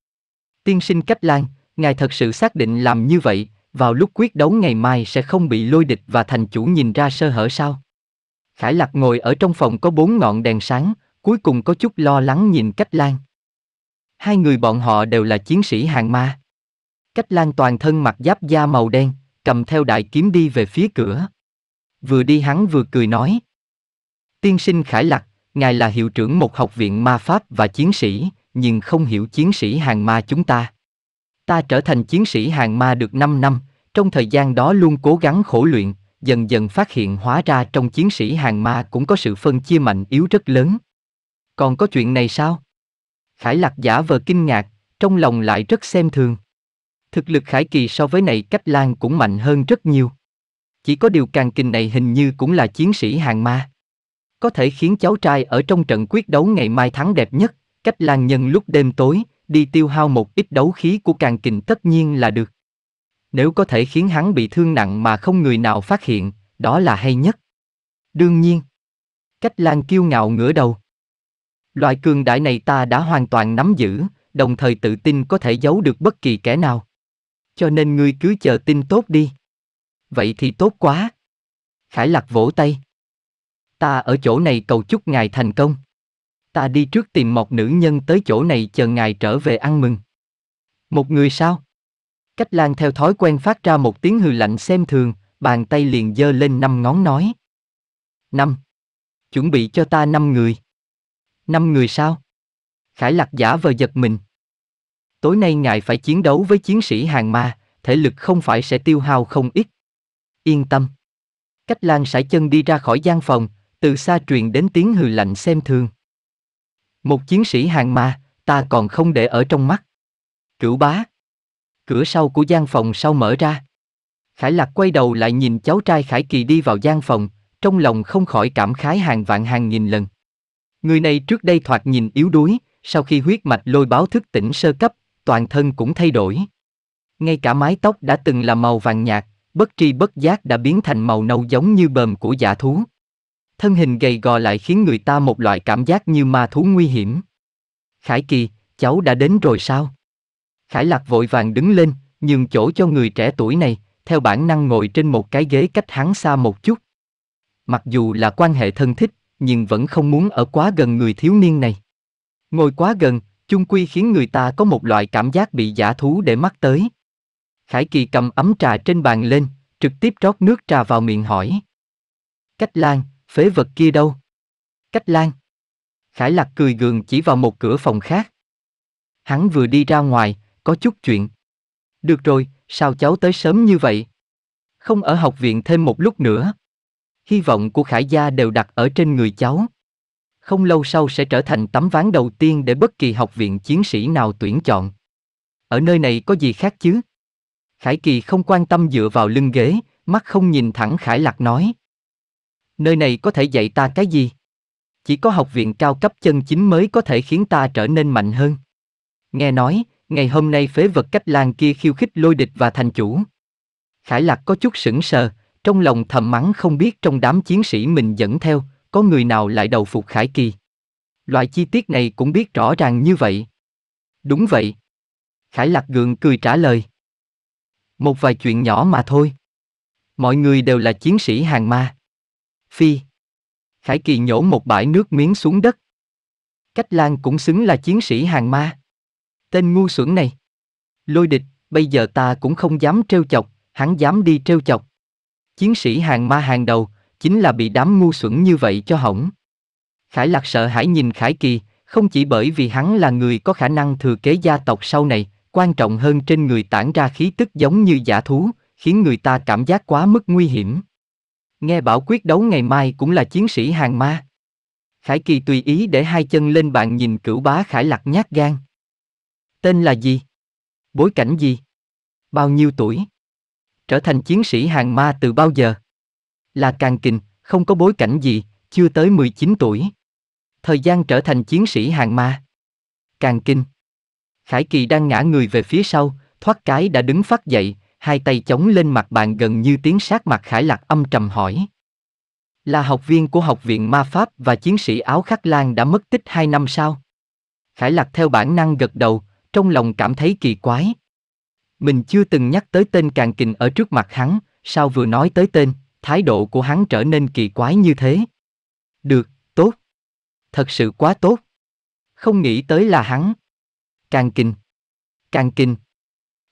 Tiên sinh Cách Lan, ngài thật sự xác định làm như vậy, vào lúc quyết đấu ngày mai sẽ không bị lôi địch và thành chủ nhìn ra sơ hở sao? Khải Lạc ngồi ở trong phòng có bốn ngọn đèn sáng, cuối cùng có chút lo lắng nhìn Cách Lan. Hai người bọn họ đều là chiến sĩ hàng ma. Cách Lan toàn thân mặc giáp da màu đen, cầm theo đại kiếm đi về phía cửa. Vừa đi hắn vừa cười nói. Tiên sinh Khải Lạc, Ngài là hiệu trưởng một học viện ma pháp và chiến sĩ, nhưng không hiểu chiến sĩ hàng ma chúng ta. Ta trở thành chiến sĩ hàng ma được 5 năm, trong thời gian đó luôn cố gắng khổ luyện, dần dần phát hiện hóa ra trong chiến sĩ hàng ma cũng có sự phân chia mạnh yếu rất lớn. Còn có chuyện này sao? Khải lạc giả vờ kinh ngạc, trong lòng lại rất xem thường. Thực lực Khải Kỳ so với này cách lan cũng mạnh hơn rất nhiều. Chỉ có điều càng kinh này hình như cũng là chiến sĩ hàng ma có thể khiến cháu trai ở trong trận quyết đấu ngày mai thắng đẹp nhất, cách lan nhân lúc đêm tối, đi tiêu hao một ít đấu khí của càng kình tất nhiên là được. Nếu có thể khiến hắn bị thương nặng mà không người nào phát hiện, đó là hay nhất. Đương nhiên, cách lan kiêu ngạo ngửa đầu. Loại cường đại này ta đã hoàn toàn nắm giữ, đồng thời tự tin có thể giấu được bất kỳ kẻ nào. Cho nên ngươi cứ chờ tin tốt đi. Vậy thì tốt quá. Khải lạc vỗ tay. Ta ở chỗ này cầu chúc ngài thành công. Ta đi trước tìm một nữ nhân tới chỗ này chờ ngài trở về ăn mừng. Một người sao? Cách lan theo thói quen phát ra một tiếng hừ lạnh xem thường, bàn tay liền giơ lên năm ngón nói. Năm. Chuẩn bị cho ta năm người. Năm người sao? Khải lạc giả vờ giật mình. Tối nay ngài phải chiến đấu với chiến sĩ hàng ma, thể lực không phải sẽ tiêu hao không ít. Yên tâm. Cách lan sải chân đi ra khỏi gian phòng, từ xa truyền đến tiếng hừ lạnh xem thường. Một chiến sĩ hàng ma, ta còn không để ở trong mắt. Cửu bá. Cửa sau của gian phòng sau mở ra. Khải Lạc quay đầu lại nhìn cháu trai Khải Kỳ đi vào gian phòng, trong lòng không khỏi cảm khái hàng vạn hàng nghìn lần. Người này trước đây thoạt nhìn yếu đuối, sau khi huyết mạch lôi báo thức tỉnh sơ cấp, toàn thân cũng thay đổi. Ngay cả mái tóc đã từng là màu vàng nhạt, bất tri bất giác đã biến thành màu nâu giống như bờm của dạ thú thân hình gầy gò lại khiến người ta một loại cảm giác như ma thú nguy hiểm. Khải Kỳ, cháu đã đến rồi sao? Khải Lạc vội vàng đứng lên, nhường chỗ cho người trẻ tuổi này, theo bản năng ngồi trên một cái ghế cách hắn xa một chút. Mặc dù là quan hệ thân thích, nhưng vẫn không muốn ở quá gần người thiếu niên này. Ngồi quá gần, chung quy khiến người ta có một loại cảm giác bị giả thú để mắt tới. Khải Kỳ cầm ấm trà trên bàn lên, trực tiếp rót nước trà vào miệng hỏi. Cách lan, phế vật kia đâu? Cách lan. Khải lạc cười gượng chỉ vào một cửa phòng khác. Hắn vừa đi ra ngoài, có chút chuyện. Được rồi, sao cháu tới sớm như vậy? Không ở học viện thêm một lúc nữa. Hy vọng của Khải gia đều đặt ở trên người cháu. Không lâu sau sẽ trở thành tấm ván đầu tiên để bất kỳ học viện chiến sĩ nào tuyển chọn. Ở nơi này có gì khác chứ? Khải Kỳ không quan tâm dựa vào lưng ghế, mắt không nhìn thẳng Khải Lạc nói nơi này có thể dạy ta cái gì? Chỉ có học viện cao cấp chân chính mới có thể khiến ta trở nên mạnh hơn. Nghe nói, ngày hôm nay phế vật cách làng kia khiêu khích lôi địch và thành chủ. Khải Lạc có chút sững sờ, trong lòng thầm mắng không biết trong đám chiến sĩ mình dẫn theo, có người nào lại đầu phục Khải Kỳ. Loại chi tiết này cũng biết rõ ràng như vậy. Đúng vậy. Khải Lạc gượng cười trả lời. Một vài chuyện nhỏ mà thôi. Mọi người đều là chiến sĩ hàng ma. Phi. Khải Kỳ nhổ một bãi nước miếng xuống đất. Cách Lan cũng xứng là chiến sĩ hàng ma. Tên ngu xuẩn này. Lôi địch, bây giờ ta cũng không dám trêu chọc, hắn dám đi trêu chọc. Chiến sĩ hàng ma hàng đầu, chính là bị đám ngu xuẩn như vậy cho hỏng. Khải Lạc sợ hãi nhìn Khải Kỳ, không chỉ bởi vì hắn là người có khả năng thừa kế gia tộc sau này, quan trọng hơn trên người tản ra khí tức giống như giả thú, khiến người ta cảm giác quá mức nguy hiểm. Nghe bảo quyết đấu ngày mai cũng là chiến sĩ hàng ma. Khải Kỳ tùy ý để hai chân lên bàn nhìn cửu bá Khải Lạc nhát gan. Tên là gì? Bối cảnh gì? Bao nhiêu tuổi? Trở thành chiến sĩ hàng ma từ bao giờ? Là càng kình, không có bối cảnh gì, chưa tới 19 tuổi. Thời gian trở thành chiến sĩ hàng ma. Càng kinh. Khải Kỳ đang ngã người về phía sau, thoát cái đã đứng phát dậy, hai tay chống lên mặt bàn gần như tiếng sát mặt khải lạc âm trầm hỏi. Là học viên của học viện ma pháp và chiến sĩ áo khắc lan đã mất tích hai năm sau. Khải lạc theo bản năng gật đầu, trong lòng cảm thấy kỳ quái. Mình chưa từng nhắc tới tên càng kình ở trước mặt hắn, sao vừa nói tới tên, thái độ của hắn trở nên kỳ quái như thế. Được, tốt. Thật sự quá tốt. Không nghĩ tới là hắn. Càng kình. Càng kình.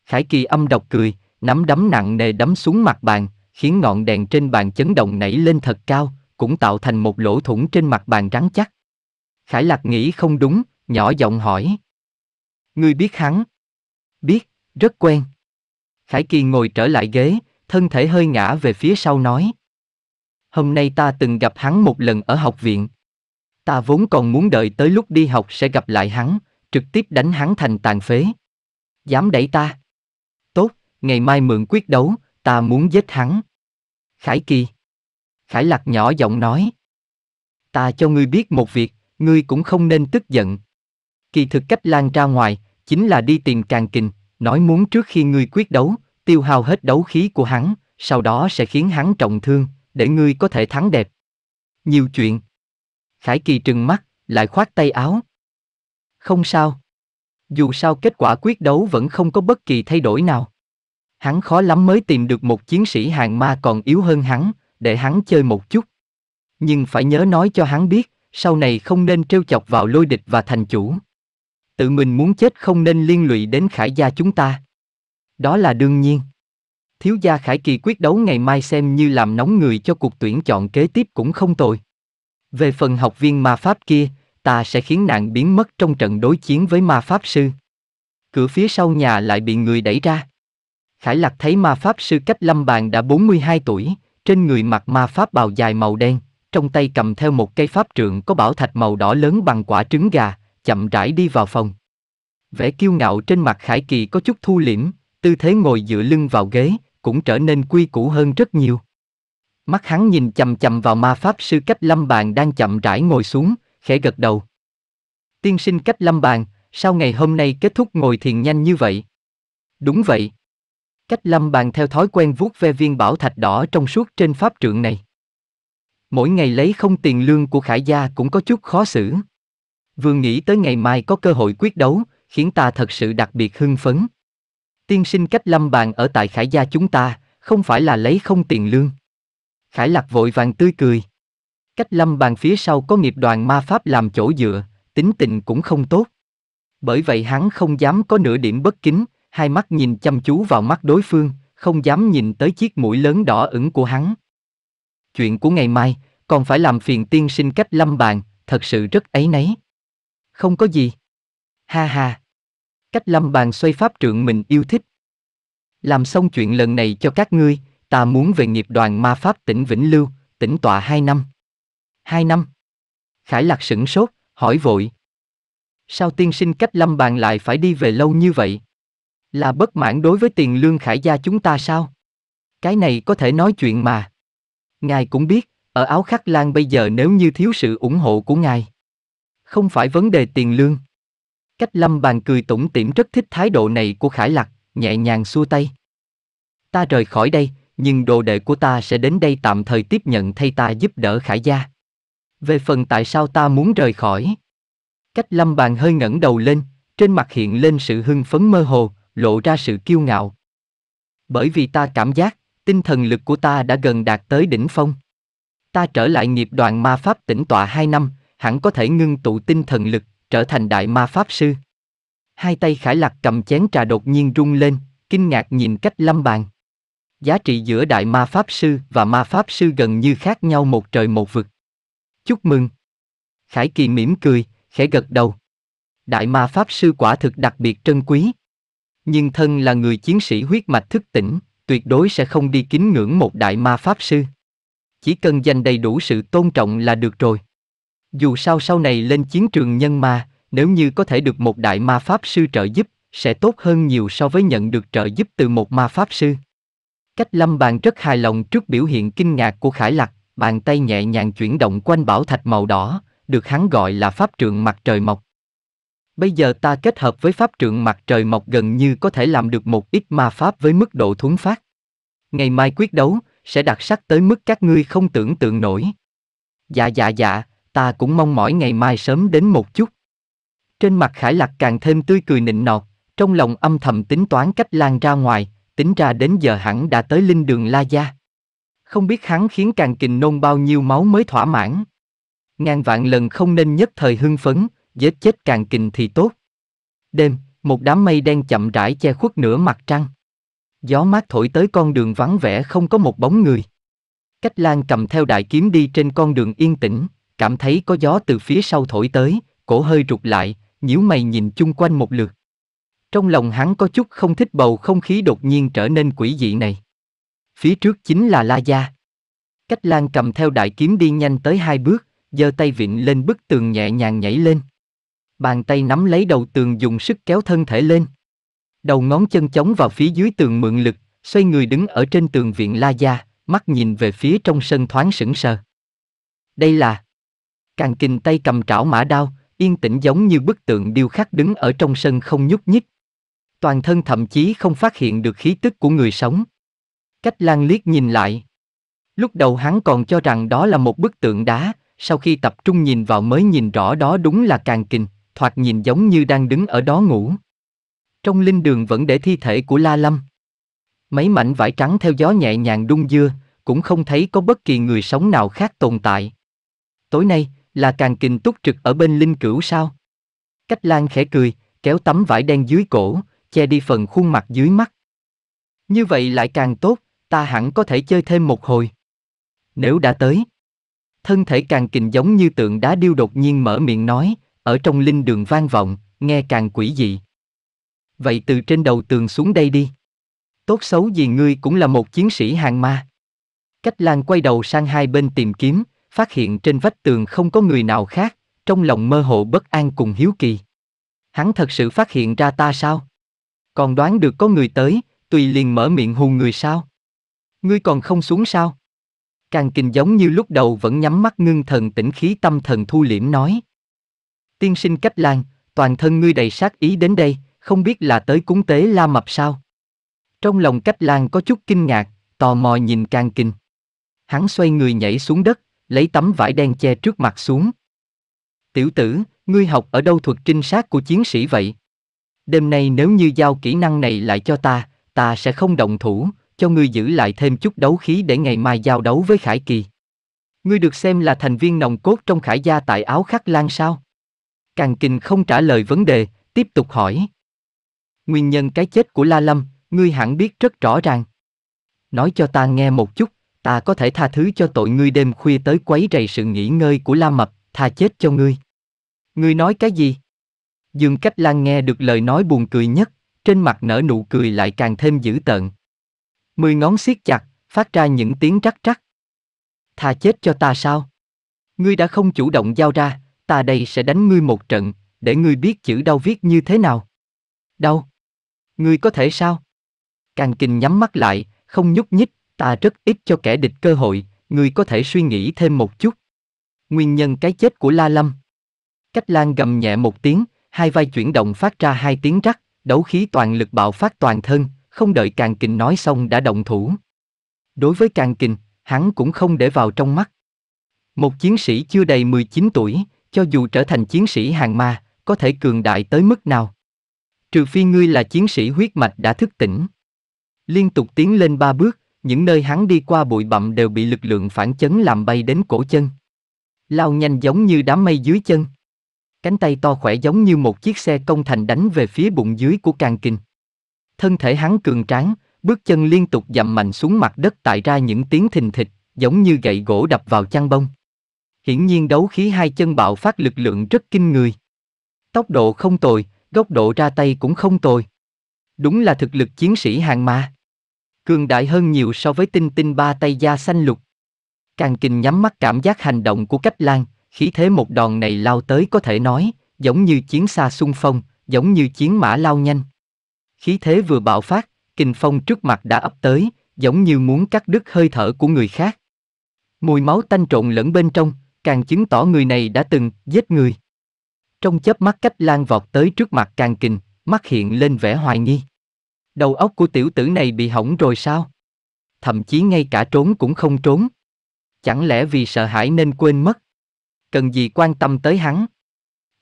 Khải kỳ âm độc cười, nắm đấm nặng nề đấm xuống mặt bàn, khiến ngọn đèn trên bàn chấn động nảy lên thật cao, cũng tạo thành một lỗ thủng trên mặt bàn rắn chắc. Khải Lạc nghĩ không đúng, nhỏ giọng hỏi. Ngươi biết hắn? Biết, rất quen. Khải Kỳ ngồi trở lại ghế, thân thể hơi ngã về phía sau nói. Hôm nay ta từng gặp hắn một lần ở học viện. Ta vốn còn muốn đợi tới lúc đi học sẽ gặp lại hắn, trực tiếp đánh hắn thành tàn phế. Dám đẩy ta ngày mai mượn quyết đấu, ta muốn giết hắn. Khải Kỳ. Khải Lạc nhỏ giọng nói. Ta cho ngươi biết một việc, ngươi cũng không nên tức giận. Kỳ thực cách lan ra ngoài, chính là đi tìm càng kình, nói muốn trước khi ngươi quyết đấu, tiêu hao hết đấu khí của hắn, sau đó sẽ khiến hắn trọng thương, để ngươi có thể thắng đẹp. Nhiều chuyện. Khải Kỳ trừng mắt, lại khoát tay áo. Không sao. Dù sao kết quả quyết đấu vẫn không có bất kỳ thay đổi nào. Hắn khó lắm mới tìm được một chiến sĩ hàng ma còn yếu hơn hắn, để hắn chơi một chút. Nhưng phải nhớ nói cho hắn biết, sau này không nên trêu chọc vào lôi địch và thành chủ. Tự mình muốn chết không nên liên lụy đến khải gia chúng ta. Đó là đương nhiên. Thiếu gia khải kỳ quyết đấu ngày mai xem như làm nóng người cho cuộc tuyển chọn kế tiếp cũng không tồi. Về phần học viên ma pháp kia, ta sẽ khiến nạn biến mất trong trận đối chiến với ma pháp sư. Cửa phía sau nhà lại bị người đẩy ra. Khải Lạc thấy ma pháp sư cách lâm bàn đã 42 tuổi, trên người mặc ma pháp bào dài màu đen, trong tay cầm theo một cây pháp trượng có bảo thạch màu đỏ lớn bằng quả trứng gà, chậm rãi đi vào phòng. Vẻ kiêu ngạo trên mặt Khải Kỳ có chút thu liễm, tư thế ngồi dựa lưng vào ghế, cũng trở nên quy củ hơn rất nhiều. Mắt hắn nhìn chầm chầm vào ma pháp sư cách lâm bàn đang chậm rãi ngồi xuống, khẽ gật đầu. Tiên sinh cách lâm bàn, sao ngày hôm nay kết thúc ngồi thiền nhanh như vậy? Đúng vậy, Cách lâm bàn theo thói quen vuốt ve viên bảo thạch đỏ trong suốt trên pháp trượng này. Mỗi ngày lấy không tiền lương của khải gia cũng có chút khó xử. Vừa nghĩ tới ngày mai có cơ hội quyết đấu, khiến ta thật sự đặc biệt hưng phấn. Tiên sinh cách lâm bàn ở tại khải gia chúng ta, không phải là lấy không tiền lương. Khải lạc vội vàng tươi cười. Cách lâm bàn phía sau có nghiệp đoàn ma pháp làm chỗ dựa, tính tình cũng không tốt. Bởi vậy hắn không dám có nửa điểm bất kính, hai mắt nhìn chăm chú vào mắt đối phương, không dám nhìn tới chiếc mũi lớn đỏ ửng của hắn. Chuyện của ngày mai, còn phải làm phiền tiên sinh cách lâm bàn, thật sự rất ấy nấy. Không có gì. Ha ha. Cách lâm bàn xoay pháp trượng mình yêu thích. Làm xong chuyện lần này cho các ngươi, ta muốn về nghiệp đoàn ma pháp tỉnh Vĩnh Lưu, tỉnh tọa hai năm. Hai năm. Khải lạc sửng sốt, hỏi vội. Sao tiên sinh cách lâm bàn lại phải đi về lâu như vậy? Là bất mãn đối với tiền lương khải gia chúng ta sao? Cái này có thể nói chuyện mà. Ngài cũng biết, ở áo khắc lan bây giờ nếu như thiếu sự ủng hộ của ngài. Không phải vấn đề tiền lương. Cách lâm bàn cười tủm tỉm rất thích thái độ này của Khải Lạc, nhẹ nhàng xua tay. Ta rời khỏi đây, nhưng đồ đệ của ta sẽ đến đây tạm thời tiếp nhận thay ta giúp đỡ Khải gia. Về phần tại sao ta muốn rời khỏi? Cách lâm bàn hơi ngẩng đầu lên, trên mặt hiện lên sự hưng phấn mơ hồ, lộ ra sự kiêu ngạo. Bởi vì ta cảm giác, tinh thần lực của ta đã gần đạt tới đỉnh phong. Ta trở lại nghiệp đoàn ma pháp tĩnh tọa 2 năm, hẳn có thể ngưng tụ tinh thần lực, trở thành đại ma pháp sư. Hai tay khải lạc cầm chén trà đột nhiên rung lên, kinh ngạc nhìn cách lâm bàn. Giá trị giữa đại ma pháp sư và ma pháp sư gần như khác nhau một trời một vực. Chúc mừng. Khải Kỳ mỉm cười, khẽ gật đầu. Đại ma pháp sư quả thực đặc biệt trân quý nhưng thân là người chiến sĩ huyết mạch thức tỉnh, tuyệt đối sẽ không đi kính ngưỡng một đại ma pháp sư. Chỉ cần dành đầy đủ sự tôn trọng là được rồi. Dù sao sau này lên chiến trường nhân ma, nếu như có thể được một đại ma pháp sư trợ giúp, sẽ tốt hơn nhiều so với nhận được trợ giúp từ một ma pháp sư. Cách lâm bàn rất hài lòng trước biểu hiện kinh ngạc của Khải Lạc, bàn tay nhẹ nhàng chuyển động quanh bảo thạch màu đỏ, được hắn gọi là pháp trượng mặt trời mọc. Bây giờ ta kết hợp với pháp trượng mặt trời mọc gần như có thể làm được một ít ma pháp với mức độ thuấn phát. Ngày mai quyết đấu, sẽ đặc sắc tới mức các ngươi không tưởng tượng nổi. Dạ dạ dạ, ta cũng mong mỏi ngày mai sớm đến một chút. Trên mặt Khải Lạc càng thêm tươi cười nịnh nọt, trong lòng âm thầm tính toán cách lan ra ngoài, tính ra đến giờ hẳn đã tới linh đường La Gia. Không biết hắn khiến càng kình nôn bao nhiêu máu mới thỏa mãn. Ngàn vạn lần không nên nhất thời hưng phấn, giết chết càng kình thì tốt. Đêm, một đám mây đen chậm rãi che khuất nửa mặt trăng. Gió mát thổi tới con đường vắng vẻ không có một bóng người. Cách lan cầm theo đại kiếm đi trên con đường yên tĩnh, cảm thấy có gió từ phía sau thổi tới, cổ hơi rụt lại, nhíu mày nhìn chung quanh một lượt. Trong lòng hắn có chút không thích bầu không khí đột nhiên trở nên quỷ dị này. Phía trước chính là La Gia. Cách lan cầm theo đại kiếm đi nhanh tới hai bước, giơ tay vịn lên bức tường nhẹ nhàng nhảy lên. Bàn tay nắm lấy đầu tường dùng sức kéo thân thể lên. Đầu ngón chân chống vào phía dưới tường mượn lực, xoay người đứng ở trên tường viện La Gia, mắt nhìn về phía trong sân thoáng sững sờ. Đây là... Càng kình tay cầm trảo mã đao, yên tĩnh giống như bức tượng điêu khắc đứng ở trong sân không nhúc nhích. Toàn thân thậm chí không phát hiện được khí tức của người sống. Cách lan liếc nhìn lại. Lúc đầu hắn còn cho rằng đó là một bức tượng đá, sau khi tập trung nhìn vào mới nhìn rõ đó đúng là càng kình thoạt nhìn giống như đang đứng ở đó ngủ. Trong linh đường vẫn để thi thể của La Lâm. Mấy mảnh vải trắng theo gió nhẹ nhàng đung đưa, cũng không thấy có bất kỳ người sống nào khác tồn tại. Tối nay, là càng kinh túc trực ở bên linh cửu sao? Cách Lan khẽ cười, kéo tấm vải đen dưới cổ, che đi phần khuôn mặt dưới mắt. Như vậy lại càng tốt, ta hẳn có thể chơi thêm một hồi. Nếu đã tới, thân thể càng kình giống như tượng đá điêu đột nhiên mở miệng nói, ở trong linh đường vang vọng, nghe càng quỷ dị. Vậy từ trên đầu tường xuống đây đi. Tốt xấu gì ngươi cũng là một chiến sĩ hàng ma. Cách lan quay đầu sang hai bên tìm kiếm, phát hiện trên vách tường không có người nào khác, trong lòng mơ hồ bất an cùng hiếu kỳ. Hắn thật sự phát hiện ra ta sao? Còn đoán được có người tới, tùy liền mở miệng hù người sao? Ngươi còn không xuống sao? Càng kinh giống như lúc đầu vẫn nhắm mắt ngưng thần tĩnh khí tâm thần thu liễm nói, tiên sinh cách lan, toàn thân ngươi đầy sát ý đến đây, không biết là tới cúng tế La Mập sao? Trong lòng cách lan có chút kinh ngạc, tò mò nhìn càng kinh. Hắn xoay người nhảy xuống đất, lấy tấm vải đen che trước mặt xuống. Tiểu tử, ngươi học ở đâu thuật trinh sát của chiến sĩ vậy? Đêm nay nếu như giao kỹ năng này lại cho ta, ta sẽ không động thủ, cho ngươi giữ lại thêm chút đấu khí để ngày mai giao đấu với Khải Kỳ. Ngươi được xem là thành viên nòng cốt trong Khải gia tại áo khắc lan sao? Càng Kinh không trả lời vấn đề, tiếp tục hỏi. Nguyên nhân cái chết của La Lâm, ngươi hẳn biết rất rõ ràng. Nói cho ta nghe một chút, ta có thể tha thứ cho tội ngươi đêm khuya tới quấy rầy sự nghỉ ngơi của La Mập, tha chết cho ngươi. Ngươi nói cái gì? Dương Cách Lan nghe được lời nói buồn cười nhất, trên mặt nở nụ cười lại càng thêm dữ tợn. Mười ngón siết chặt, phát ra những tiếng rắc rắc. Tha chết cho ta sao? Ngươi đã không chủ động giao ra, ta đây sẽ đánh ngươi một trận, để ngươi biết chữ đau viết như thế nào. Đau? Ngươi có thể sao? Càng kinh nhắm mắt lại, không nhúc nhích, ta rất ít cho kẻ địch cơ hội, ngươi có thể suy nghĩ thêm một chút. Nguyên nhân cái chết của La Lâm. Cách Lan gầm nhẹ một tiếng, hai vai chuyển động phát ra hai tiếng rắc, đấu khí toàn lực bạo phát toàn thân, không đợi Càng Kình nói xong đã động thủ. Đối với Càng Kình, hắn cũng không để vào trong mắt. Một chiến sĩ chưa đầy 19 tuổi, cho dù trở thành chiến sĩ hàng ma, có thể cường đại tới mức nào. Trừ phi ngươi là chiến sĩ huyết mạch đã thức tỉnh. Liên tục tiến lên ba bước, những nơi hắn đi qua bụi bặm đều bị lực lượng phản chấn làm bay đến cổ chân. Lao nhanh giống như đám mây dưới chân. Cánh tay to khỏe giống như một chiếc xe công thành đánh về phía bụng dưới của càng kinh. Thân thể hắn cường tráng, bước chân liên tục dậm mạnh xuống mặt đất tại ra những tiếng thình thịch, giống như gậy gỗ đập vào chăn bông. Hiển nhiên đấu khí hai chân bạo phát lực lượng rất kinh người. Tốc độ không tồi, góc độ ra tay cũng không tồi. Đúng là thực lực chiến sĩ hàng ma. Cường đại hơn nhiều so với tinh tinh ba tay da xanh lục. Càng kinh nhắm mắt cảm giác hành động của cách lan, khí thế một đòn này lao tới có thể nói, giống như chiến xa xung phong, giống như chiến mã lao nhanh. Khí thế vừa bạo phát, kinh phong trước mặt đã ấp tới, giống như muốn cắt đứt hơi thở của người khác. Mùi máu tanh trộn lẫn bên trong, càng chứng tỏ người này đã từng giết người. Trong chớp mắt cách lan vọt tới trước mặt càng kình, mắt hiện lên vẻ hoài nghi. Đầu óc của tiểu tử này bị hỏng rồi sao? Thậm chí ngay cả trốn cũng không trốn. Chẳng lẽ vì sợ hãi nên quên mất? Cần gì quan tâm tới hắn?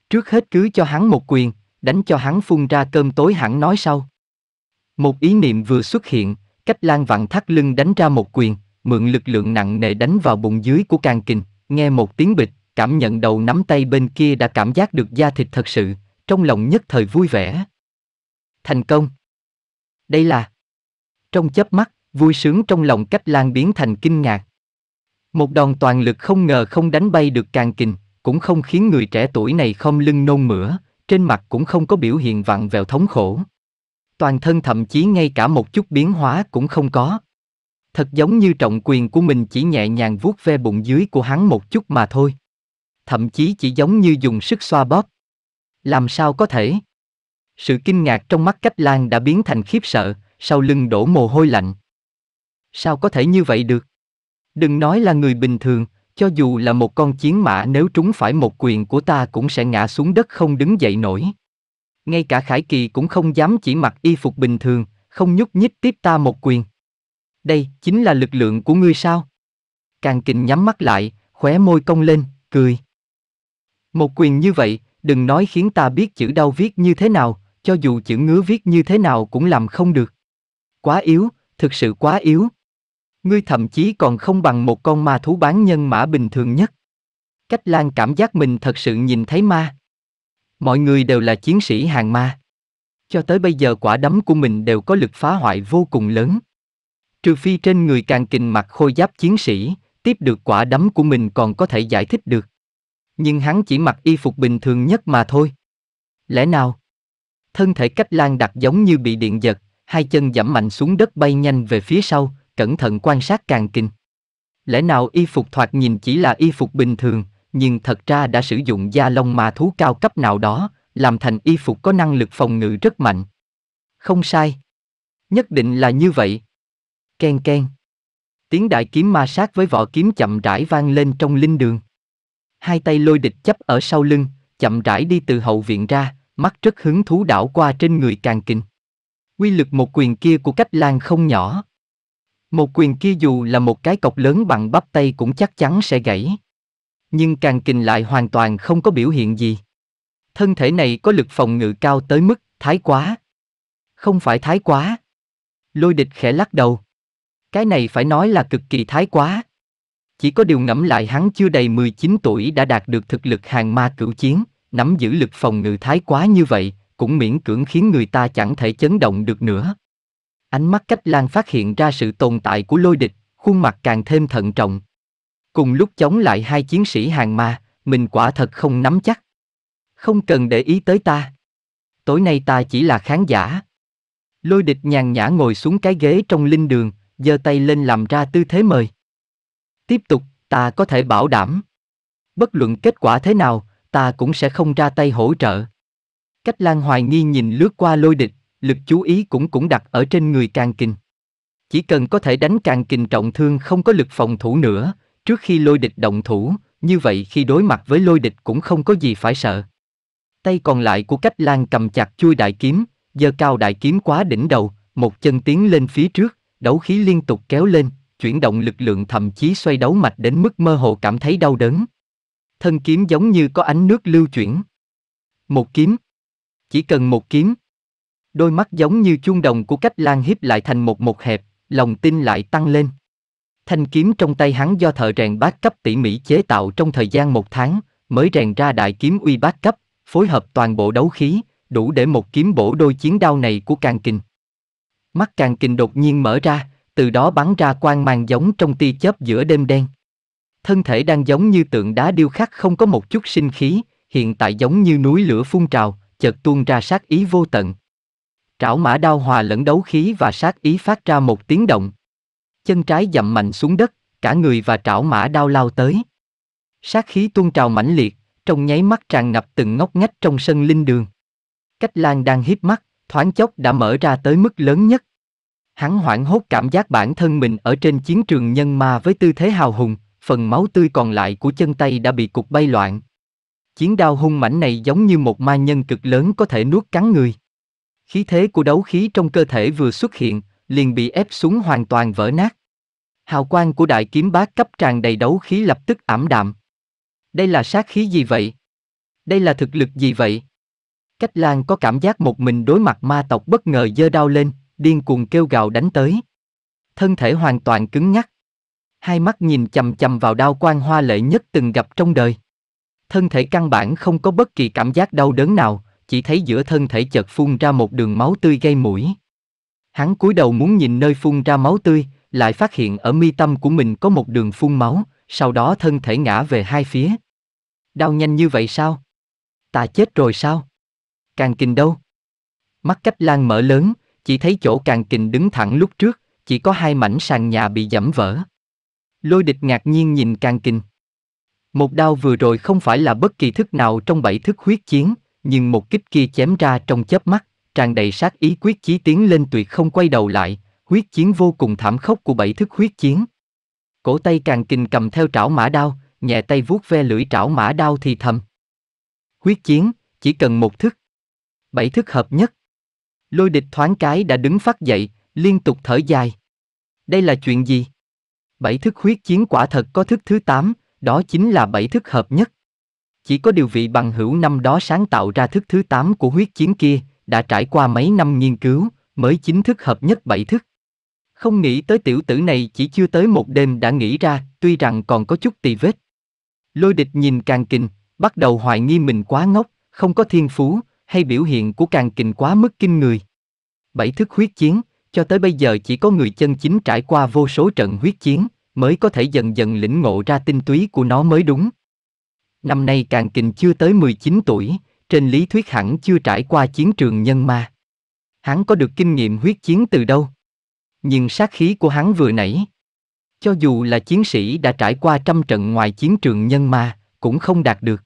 Trước hết cứ cho hắn một quyền, đánh cho hắn phun ra cơm tối hẳn nói sau. Một ý niệm vừa xuất hiện, cách lan vặn thắt lưng đánh ra một quyền, mượn lực lượng nặng nề đánh vào bụng dưới của càng kình, nghe một tiếng bịch, cảm nhận đầu nắm tay bên kia đã cảm giác được da thịt thật sự, trong lòng nhất thời vui vẻ. Thành công. Đây là Trong chớp mắt, vui sướng trong lòng cách lan biến thành kinh ngạc. Một đòn toàn lực không ngờ không đánh bay được càng kình, cũng không khiến người trẻ tuổi này không lưng nôn mửa, trên mặt cũng không có biểu hiện vặn vẹo thống khổ. Toàn thân thậm chí ngay cả một chút biến hóa cũng không có, thật giống như trọng quyền của mình chỉ nhẹ nhàng vuốt ve bụng dưới của hắn một chút mà thôi. Thậm chí chỉ giống như dùng sức xoa bóp. Làm sao có thể? Sự kinh ngạc trong mắt cách lan đã biến thành khiếp sợ, sau lưng đổ mồ hôi lạnh. Sao có thể như vậy được? Đừng nói là người bình thường, cho dù là một con chiến mã nếu trúng phải một quyền của ta cũng sẽ ngã xuống đất không đứng dậy nổi. Ngay cả Khải Kỳ cũng không dám chỉ mặc y phục bình thường, không nhúc nhích tiếp ta một quyền đây chính là lực lượng của ngươi sao? Càng kình nhắm mắt lại, khóe môi cong lên, cười. Một quyền như vậy, đừng nói khiến ta biết chữ đau viết như thế nào, cho dù chữ ngứa viết như thế nào cũng làm không được. Quá yếu, thực sự quá yếu. Ngươi thậm chí còn không bằng một con ma thú bán nhân mã bình thường nhất. Cách Lan cảm giác mình thật sự nhìn thấy ma. Mọi người đều là chiến sĩ hàng ma. Cho tới bây giờ quả đấm của mình đều có lực phá hoại vô cùng lớn. Trừ phi trên người càng kình mặc khôi giáp chiến sĩ, tiếp được quả đấm của mình còn có thể giải thích được. Nhưng hắn chỉ mặc y phục bình thường nhất mà thôi. Lẽ nào? Thân thể cách lan đặc giống như bị điện giật, hai chân giảm mạnh xuống đất bay nhanh về phía sau, cẩn thận quan sát càng Kình. Lẽ nào y phục thoạt nhìn chỉ là y phục bình thường, nhưng thật ra đã sử dụng da lông ma thú cao cấp nào đó, làm thành y phục có năng lực phòng ngự rất mạnh. Không sai. Nhất định là như vậy, Ken ken. Tiếng đại kiếm ma sát với vỏ kiếm chậm rãi vang lên trong linh đường. Hai tay lôi địch chấp ở sau lưng, chậm rãi đi từ hậu viện ra, mắt rất hứng thú đảo qua trên người càng kinh. Quy lực một quyền kia của cách lan không nhỏ. Một quyền kia dù là một cái cọc lớn bằng bắp tay cũng chắc chắn sẽ gãy. Nhưng càng kình lại hoàn toàn không có biểu hiện gì. Thân thể này có lực phòng ngự cao tới mức thái quá. Không phải thái quá. Lôi địch khẽ lắc đầu. Cái này phải nói là cực kỳ thái quá. Chỉ có điều ngẫm lại hắn chưa đầy 19 tuổi đã đạt được thực lực hàng ma cửu chiến, nắm giữ lực phòng ngự thái quá như vậy, cũng miễn cưỡng khiến người ta chẳng thể chấn động được nữa. Ánh mắt cách lan phát hiện ra sự tồn tại của lôi địch, khuôn mặt càng thêm thận trọng. Cùng lúc chống lại hai chiến sĩ hàng ma, mình quả thật không nắm chắc. Không cần để ý tới ta. Tối nay ta chỉ là khán giả. Lôi địch nhàn nhã ngồi xuống cái ghế trong linh đường, giơ tay lên làm ra tư thế mời. Tiếp tục, ta có thể bảo đảm. Bất luận kết quả thế nào, ta cũng sẽ không ra tay hỗ trợ. Cách Lan hoài nghi nhìn lướt qua lôi địch, lực chú ý cũng cũng đặt ở trên người càng kình. Chỉ cần có thể đánh càng kình trọng thương không có lực phòng thủ nữa, trước khi lôi địch động thủ, như vậy khi đối mặt với lôi địch cũng không có gì phải sợ. Tay còn lại của cách Lan cầm chặt chui đại kiếm, giơ cao đại kiếm quá đỉnh đầu, một chân tiến lên phía trước, đấu khí liên tục kéo lên, chuyển động lực lượng thậm chí xoay đấu mạch đến mức mơ hồ cảm thấy đau đớn. Thân kiếm giống như có ánh nước lưu chuyển. Một kiếm. Chỉ cần một kiếm. Đôi mắt giống như chuông đồng của cách lan hiếp lại thành một một hẹp, lòng tin lại tăng lên. Thanh kiếm trong tay hắn do thợ rèn bát cấp tỉ mỉ chế tạo trong thời gian một tháng, mới rèn ra đại kiếm uy bát cấp, phối hợp toàn bộ đấu khí, đủ để một kiếm bổ đôi chiến đao này của càng kình. Mắt càng kình đột nhiên mở ra, từ đó bắn ra quang mang giống trong tia chớp giữa đêm đen. Thân thể đang giống như tượng đá điêu khắc không có một chút sinh khí, hiện tại giống như núi lửa phun trào, chợt tuôn ra sát ý vô tận. Trảo mã đao hòa lẫn đấu khí và sát ý phát ra một tiếng động. Chân trái dậm mạnh xuống đất, cả người và trảo mã đao lao tới. Sát khí tuôn trào mãnh liệt, trong nháy mắt tràn ngập từng ngóc ngách trong sân linh đường. Cách Lan đang hít mắt, thoáng chốc đã mở ra tới mức lớn nhất. Hắn hoảng hốt cảm giác bản thân mình ở trên chiến trường nhân ma với tư thế hào hùng, phần máu tươi còn lại của chân tay đã bị cục bay loạn. Chiến đao hung mảnh này giống như một ma nhân cực lớn có thể nuốt cắn người. Khí thế của đấu khí trong cơ thể vừa xuất hiện, liền bị ép xuống hoàn toàn vỡ nát. Hào quang của đại kiếm bát cấp tràn đầy đấu khí lập tức ảm đạm. Đây là sát khí gì vậy? Đây là thực lực gì vậy? Cách làng có cảm giác một mình đối mặt ma tộc bất ngờ dơ đau lên, điên cuồng kêu gào đánh tới. Thân thể hoàn toàn cứng nhắc. Hai mắt nhìn chầm chầm vào đao quang hoa lệ nhất từng gặp trong đời. Thân thể căn bản không có bất kỳ cảm giác đau đớn nào, chỉ thấy giữa thân thể chợt phun ra một đường máu tươi gây mũi. Hắn cúi đầu muốn nhìn nơi phun ra máu tươi, lại phát hiện ở mi tâm của mình có một đường phun máu, sau đó thân thể ngã về hai phía. Đau nhanh như vậy sao? Ta chết rồi sao? Càng kình đâu? Mắt cách lan mở lớn, chỉ thấy chỗ càng kình đứng thẳng lúc trước, chỉ có hai mảnh sàn nhà bị dẫm vỡ. Lôi địch ngạc nhiên nhìn càng kình. Một đao vừa rồi không phải là bất kỳ thức nào trong bảy thức huyết chiến, nhưng một kích kia chém ra trong chớp mắt, tràn đầy sát ý quyết chí tiến lên tuyệt không quay đầu lại, huyết chiến vô cùng thảm khốc của bảy thức huyết chiến. Cổ tay càng kình cầm theo trảo mã đao, nhẹ tay vuốt ve lưỡi trảo mã đao thì thầm. Huyết chiến, chỉ cần một thức bảy thức hợp nhất. Lôi địch thoáng cái đã đứng phát dậy, liên tục thở dài. Đây là chuyện gì? Bảy thức huyết chiến quả thật có thức thứ tám, đó chính là bảy thức hợp nhất. Chỉ có điều vị bằng hữu năm đó sáng tạo ra thức thứ tám của huyết chiến kia, đã trải qua mấy năm nghiên cứu, mới chính thức hợp nhất bảy thức. Không nghĩ tới tiểu tử này chỉ chưa tới một đêm đã nghĩ ra, tuy rằng còn có chút tì vết. Lôi địch nhìn càng kình, bắt đầu hoài nghi mình quá ngốc, không có thiên phú, hay biểu hiện của càng kình quá mức kinh người. Bảy thức huyết chiến, cho tới bây giờ chỉ có người chân chính trải qua vô số trận huyết chiến, mới có thể dần dần lĩnh ngộ ra tinh túy của nó mới đúng. Năm nay càng kình chưa tới 19 tuổi, trên lý thuyết hẳn chưa trải qua chiến trường nhân ma. Hắn có được kinh nghiệm huyết chiến từ đâu? Nhưng sát khí của hắn vừa nãy. Cho dù là chiến sĩ đã trải qua trăm trận ngoài chiến trường nhân ma, cũng không đạt được.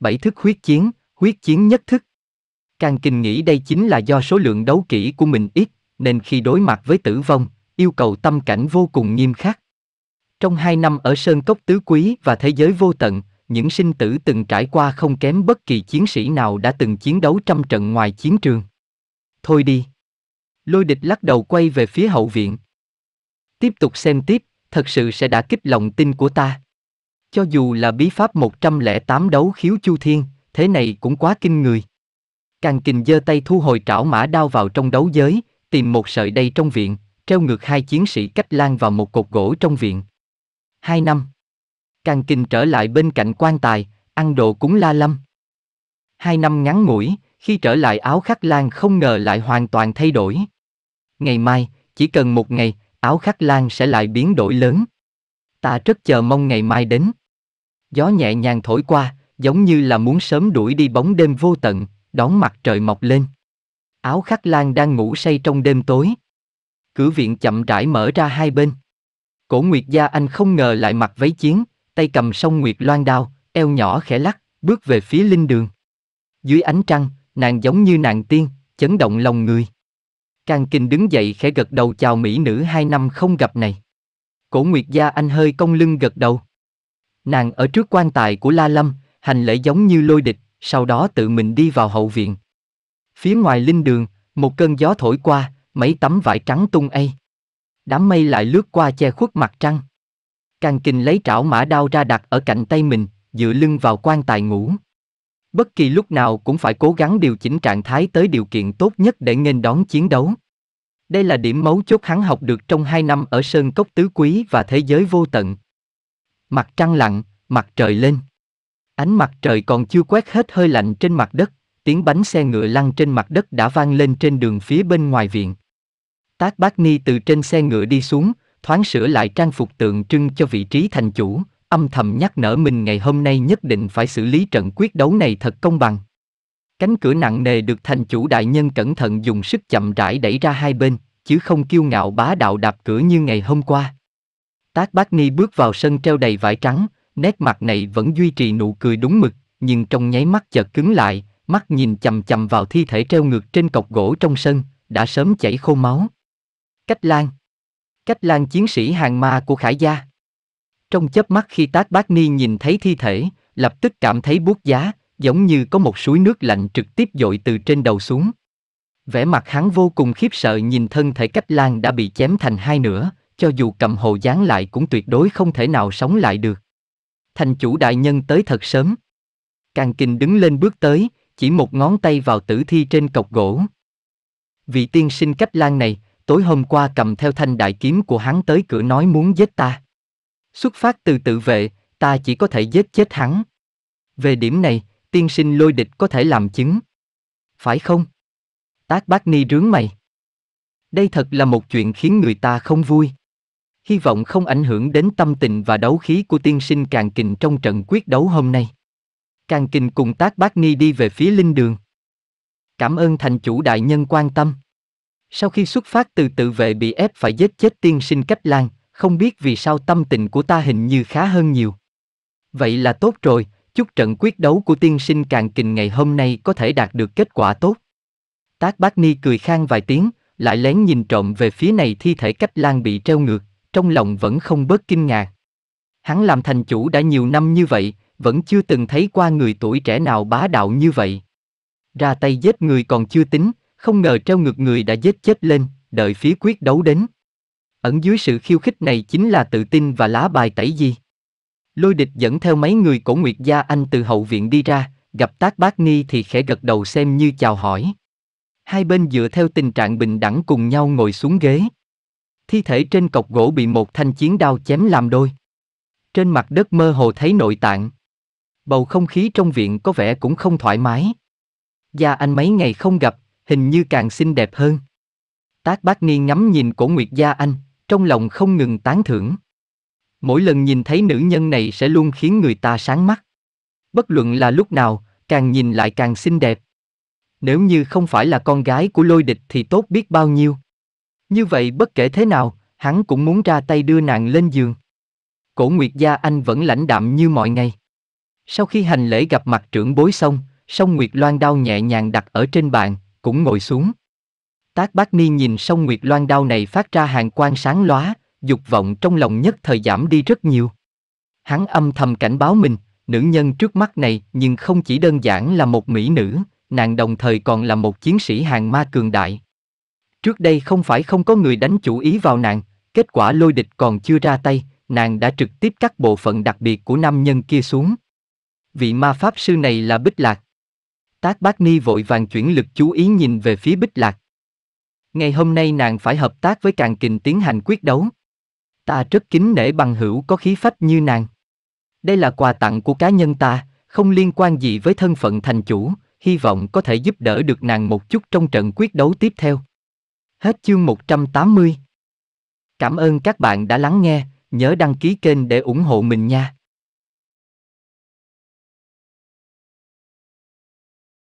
Bảy thức huyết chiến, Huyết chiến nhất thức. Càng kinh nghĩ đây chính là do số lượng đấu kỹ của mình ít, nên khi đối mặt với tử vong, yêu cầu tâm cảnh vô cùng nghiêm khắc. Trong hai năm ở Sơn Cốc Tứ Quý và Thế giới Vô Tận, những sinh tử từng trải qua không kém bất kỳ chiến sĩ nào đã từng chiến đấu trăm trận ngoài chiến trường. Thôi đi. Lôi địch lắc đầu quay về phía hậu viện. Tiếp tục xem tiếp, thật sự sẽ đã kích lòng tin của ta. Cho dù là bí pháp 108 đấu khiếu chu thiên, thế này cũng quá kinh người. Càng kình giơ tay thu hồi trảo mã đao vào trong đấu giới, tìm một sợi dây trong viện, treo ngược hai chiến sĩ cách lan vào một cột gỗ trong viện. Hai năm. Càng kình trở lại bên cạnh quan tài, ăn đồ cũng la lâm. Hai năm ngắn ngủi, khi trở lại áo khắc lan không ngờ lại hoàn toàn thay đổi. Ngày mai, chỉ cần một ngày, áo khắc lan sẽ lại biến đổi lớn. Ta rất chờ mong ngày mai đến. Gió nhẹ nhàng thổi qua, giống như là muốn sớm đuổi đi bóng đêm vô tận, đón mặt trời mọc lên. Áo khắc lan đang ngủ say trong đêm tối. Cửa viện chậm rãi mở ra hai bên. Cổ Nguyệt Gia Anh không ngờ lại mặc váy chiến, tay cầm song Nguyệt loan đao, eo nhỏ khẽ lắc, bước về phía linh đường. Dưới ánh trăng, nàng giống như nàng tiên, chấn động lòng người. Càng Kinh đứng dậy khẽ gật đầu chào mỹ nữ hai năm không gặp này. Cổ Nguyệt Gia Anh hơi cong lưng gật đầu. Nàng ở trước quan tài của La Lâm, hành lễ giống như lôi địch, sau đó tự mình đi vào hậu viện. Phía ngoài linh đường, một cơn gió thổi qua, mấy tấm vải trắng tung ây. Đám mây lại lướt qua che khuất mặt trăng. Càng kinh lấy trảo mã đao ra đặt ở cạnh tay mình, dựa lưng vào quan tài ngủ. Bất kỳ lúc nào cũng phải cố gắng điều chỉnh trạng thái tới điều kiện tốt nhất để nghênh đón chiến đấu. Đây là điểm mấu chốt hắn học được trong hai năm ở Sơn Cốc Tứ Quý và Thế Giới Vô Tận. Mặt trăng lặng, mặt trời lên. Ánh mặt trời còn chưa quét hết hơi lạnh trên mặt đất, tiếng bánh xe ngựa lăn trên mặt đất đã vang lên trên đường phía bên ngoài viện. Tác bác ni từ trên xe ngựa đi xuống, thoáng sửa lại trang phục tượng trưng cho vị trí thành chủ, âm thầm nhắc nở mình ngày hôm nay nhất định phải xử lý trận quyết đấu này thật công bằng. Cánh cửa nặng nề được thành chủ đại nhân cẩn thận dùng sức chậm rãi đẩy ra hai bên, chứ không kiêu ngạo bá đạo đạp cửa như ngày hôm qua. Tác Bác Ni bước vào sân treo đầy vải trắng, nét mặt này vẫn duy trì nụ cười đúng mực, nhưng trong nháy mắt chợt cứng lại, mắt nhìn chầm chầm vào thi thể treo ngược trên cọc gỗ trong sân, đã sớm chảy khô máu. Cách lan Cách lan chiến sĩ hàng ma của Khải Gia Trong chớp mắt khi Tát Bác Ni nhìn thấy thi thể, lập tức cảm thấy buốt giá, giống như có một suối nước lạnh trực tiếp dội từ trên đầu xuống. Vẻ mặt hắn vô cùng khiếp sợ nhìn thân thể cách lan đã bị chém thành hai nửa, cho dù cầm hồ dán lại cũng tuyệt đối không thể nào sống lại được thành chủ đại nhân tới thật sớm. Càng kình đứng lên bước tới, chỉ một ngón tay vào tử thi trên cọc gỗ. Vị tiên sinh cách lan này, tối hôm qua cầm theo thanh đại kiếm của hắn tới cửa nói muốn giết ta. Xuất phát từ tự vệ, ta chỉ có thể giết chết hắn. Về điểm này, tiên sinh lôi địch có thể làm chứng. Phải không? Tác bác ni rướng mày. Đây thật là một chuyện khiến người ta không vui hy vọng không ảnh hưởng đến tâm tình và đấu khí của tiên sinh Càng Kình trong trận quyết đấu hôm nay. Càng Kình cùng Tác Bác Ni đi về phía linh đường. Cảm ơn thành chủ đại nhân quan tâm. Sau khi xuất phát từ tự vệ bị ép phải giết chết tiên sinh Cách Lan, không biết vì sao tâm tình của ta hình như khá hơn nhiều. Vậy là tốt rồi, chúc trận quyết đấu của tiên sinh Càng Kình ngày hôm nay có thể đạt được kết quả tốt. Tác Bác Ni cười khang vài tiếng, lại lén nhìn trộm về phía này thi thể Cách Lan bị treo ngược, trong lòng vẫn không bớt kinh ngạc. Hắn làm thành chủ đã nhiều năm như vậy, vẫn chưa từng thấy qua người tuổi trẻ nào bá đạo như vậy. Ra tay giết người còn chưa tính, không ngờ treo ngược người đã giết chết lên, đợi phía quyết đấu đến. Ẩn dưới sự khiêu khích này chính là tự tin và lá bài tẩy gì. Lôi địch dẫn theo mấy người cổ nguyệt gia anh từ hậu viện đi ra, gặp tác bác ni thì khẽ gật đầu xem như chào hỏi. Hai bên dựa theo tình trạng bình đẳng cùng nhau ngồi xuống ghế thi thể trên cọc gỗ bị một thanh chiến đao chém làm đôi. Trên mặt đất mơ hồ thấy nội tạng. Bầu không khí trong viện có vẻ cũng không thoải mái. Gia anh mấy ngày không gặp, hình như càng xinh đẹp hơn. Tác bác ni ngắm nhìn cổ nguyệt gia anh, trong lòng không ngừng tán thưởng. Mỗi lần nhìn thấy nữ nhân này sẽ luôn khiến người ta sáng mắt. Bất luận là lúc nào, càng nhìn lại càng xinh đẹp. Nếu như không phải là con gái của lôi địch thì tốt biết bao nhiêu. Như vậy bất kể thế nào, hắn cũng muốn ra tay đưa nàng lên giường. Cổ Nguyệt Gia Anh vẫn lãnh đạm như mọi ngày. Sau khi hành lễ gặp mặt trưởng bối xong, song Nguyệt Loan đao nhẹ nhàng đặt ở trên bàn, cũng ngồi xuống. Tác bác ni nhìn song Nguyệt Loan đao này phát ra hàng quang sáng lóa, dục vọng trong lòng nhất thời giảm đi rất nhiều. Hắn âm thầm cảnh báo mình, nữ nhân trước mắt này nhưng không chỉ đơn giản là một mỹ nữ, nàng đồng thời còn là một chiến sĩ hàng ma cường đại. Trước đây không phải không có người đánh chủ ý vào nàng, kết quả lôi địch còn chưa ra tay, nàng đã trực tiếp cắt bộ phận đặc biệt của nam nhân kia xuống. Vị ma pháp sư này là Bích Lạc. Tác Bác Ni vội vàng chuyển lực chú ý nhìn về phía Bích Lạc. Ngày hôm nay nàng phải hợp tác với Càng Kình tiến hành quyết đấu. Ta rất kính nể bằng hữu có khí phách như nàng. Đây là quà tặng của cá nhân ta, không liên quan gì với thân phận thành chủ, hy vọng có thể giúp đỡ được nàng một chút trong trận quyết đấu tiếp theo. Hết chương 180. Cảm ơn các bạn đã lắng nghe, nhớ đăng ký kênh để ủng hộ mình nha.